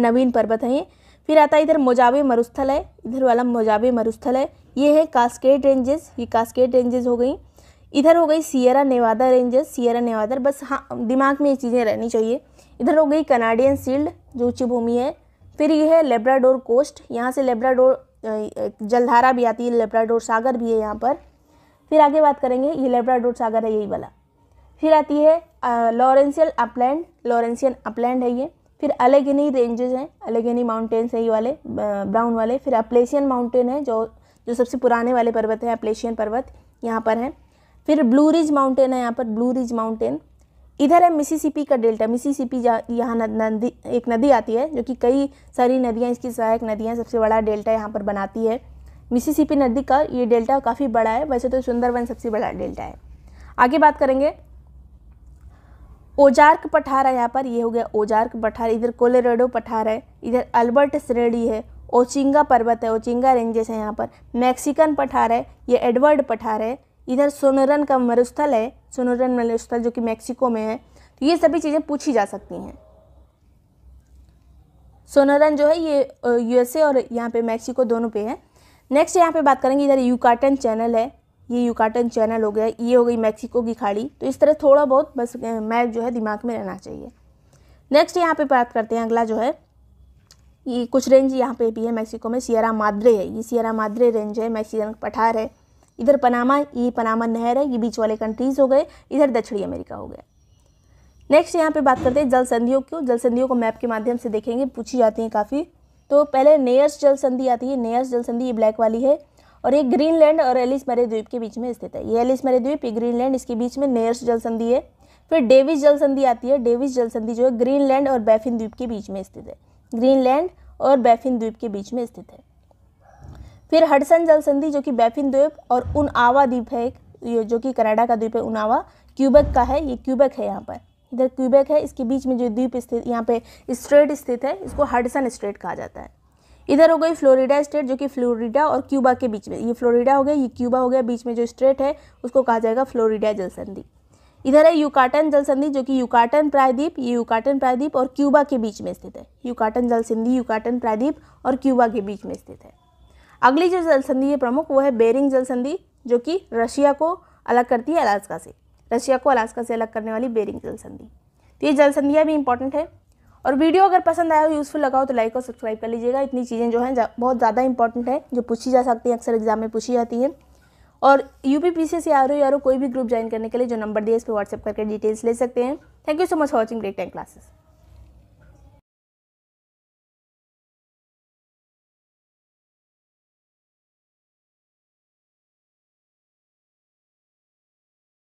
नवीन पर्वत है ये फिर आता है इधर मोजावे मरुस्थल है इधर वाला मोजावे मरुस्थल है ये है कास्केट रेंजेस ये कास्केट रेंजेस हो गई इधर हो गई Sierra Nevada ranges Sierra Nevada बस हाँ दिमाग में ये चीज़ें रहनी चाहिए इधर हो गई कनाडियन सील्ड जो उच्च भूमि है फिर यह है लेब्राडोर कोस्ट यहाँ से लेब्राडोर जलधारा भी आती है लेब्राडोर सागर भी है यहाँ पर फिर आगे बात करेंगे ये लेब्राडोर सागर है यही वाला फिर आती है लॉरेंशियल अपलैंड लॉरेंशियन अपलैंड है ये फिर अलेगनी रेंजेस हैं अलेगनी माउंटेन्स हैं ये वाले ब्राउन वाले फिर अपलेशियन माउंटेन है जो जो सबसे पुराने वाले पर्वत हैं अपलेशियन पर्वत यहाँ पर हैं फिर ब्लू रिज माउंटेन है यहाँ पर ब्लू रिज माउंटेन इधर है मिसिसिपी का डेल्टा मिसिसिपी यहाँ नदी एक नदी आती है जो कि कई सारी नदियाँ इसकी सहायक नदियाँ सबसे बड़ा डेल्टा यहाँ पर बनाती है मिसिसिपी नदी का ये डेल्टा काफ़ी बड़ा है वैसे तो सुंदरवन सबसे बड़ा डेल्टा है आगे बात करेंगे ओजार्क पठार है यहाँ पर ये हो गया ओजार्क पठार इधर कोलेरेडो पठार है इधर अल्बर्ट श्रेणी है ओचिंगा पर्वत है ओचिंगा रेंजेस है यहाँ पर मैक्सिकन पठार है ये एडवर्ड पठार है इधर सोनरन का मरुस्थल है सोनोरन मलेस्थल जो कि मैक्सिको में है तो ये सभी चीज़ें पूछी जा सकती हैं सोनोरन जो है ये यूएसए और यहाँ पे मैक्सिको दोनों पे है नेक्स्ट यहाँ पे बात करेंगे इधर यूकाटन चैनल है ये यूकाटन चैनल हो गया ये हो गई मैक्सिको की खाड़ी तो इस तरह थोड़ा बहुत बस मैप जो है दिमाग में रहना चाहिए नेक्स्ट यहाँ पे बात करते हैं अगला जो है ये कुछ रेंज यहाँ पे भी है मैक्सिको में सियरा माद्रे है ये सियरा माद्रे रेंज है मैक्सिकन पठार है इधर पनामा ये पनामा नहर है ये बीच वाले कंट्रीज़ हो गए इधर दक्षिणी अमेरिका हो गया नेक्स्ट यहाँ पे बात करते हैं जल संधियों की जल संधियों को मैप के माध्यम से देखेंगे पूछी जाती हैं काफ़ी तो पहले नेयर्स जल संधि आती है नेयर्स जल संधि ये ब्लैक वाली है और ये ग्रीनलैंड और एलिस मेरे द्वीप के बीच में स्थित है ये एलिस मेरे द्वीप ये ग्रीनलैंड इसके बीच में नेयर्स जल संधि है फिर डेविस जल संधि आती है डेविस जल संधि जो है ग्रीनलैंड और बैफिन द्वीप के बीच में स्थित है ग्रीनलैंड और बैफिन द्वीप के बीच में स्थित है फिर हडसन जल संधि जो कि बैफिन द्वीप और उनआवा द्वीप है एक जो कि कनाडा का द्वीप है उनआवा क्यूबेक का है ये क्यूबेक है यहाँ पर इधर क्यूबेक है इसके बीच में जो द्वीप स्थित यहाँ पे स्ट्रेट स्थित है इसको हडसन स्ट्रेट कहा जाता है इधर हो गई फ्लोरिडा स्टेट जो कि फ्लोरिडा और क्यूबा के बीच में ये फ्लोरिडा हो गया ये क्यूबा हो गया बीच में जो स्ट्रेट है उसको कहा जाएगा फ्लोरिडा जल संधि इधर है यूकाटन जल संधि जो कि यूकाटन प्रायद्वीप ये यूकाटन प्रायद्वीप और क्यूबा के बीच में स्थित है यूकाटन जल संधि यूकाटन प्रायद्वीप और क्यूबा के बीच में स्थित है अगली जो जल संधि है प्रमुख वो है बेरिंग जल संधि जो कि रशिया को अलग करती है अलास्का से रशिया को अलास्का से अलग करने वाली बेरिंग जल संधि तो ये जल संधियाँ भी इंपॉर्टेंट है और वीडियो अगर पसंद आया हो यूज़फुल लगा हो तो लाइक और सब्सक्राइब कर लीजिएगा इतनी चीज़ें जो हैं जा, बहुत ज़्यादा इंपॉर्टेंट है जो पूछी जा सकती हैं अक्सर एग्जाम में पूछी जाती हैं और यू पी पी सी से आर ओ कोई भी ग्रुप ज्वाइन करने के लिए जो नंबर दिए इस पर व्हाट्सअप करके डिटेल्स ले सकते हैं thank you so much for watching Great Time classes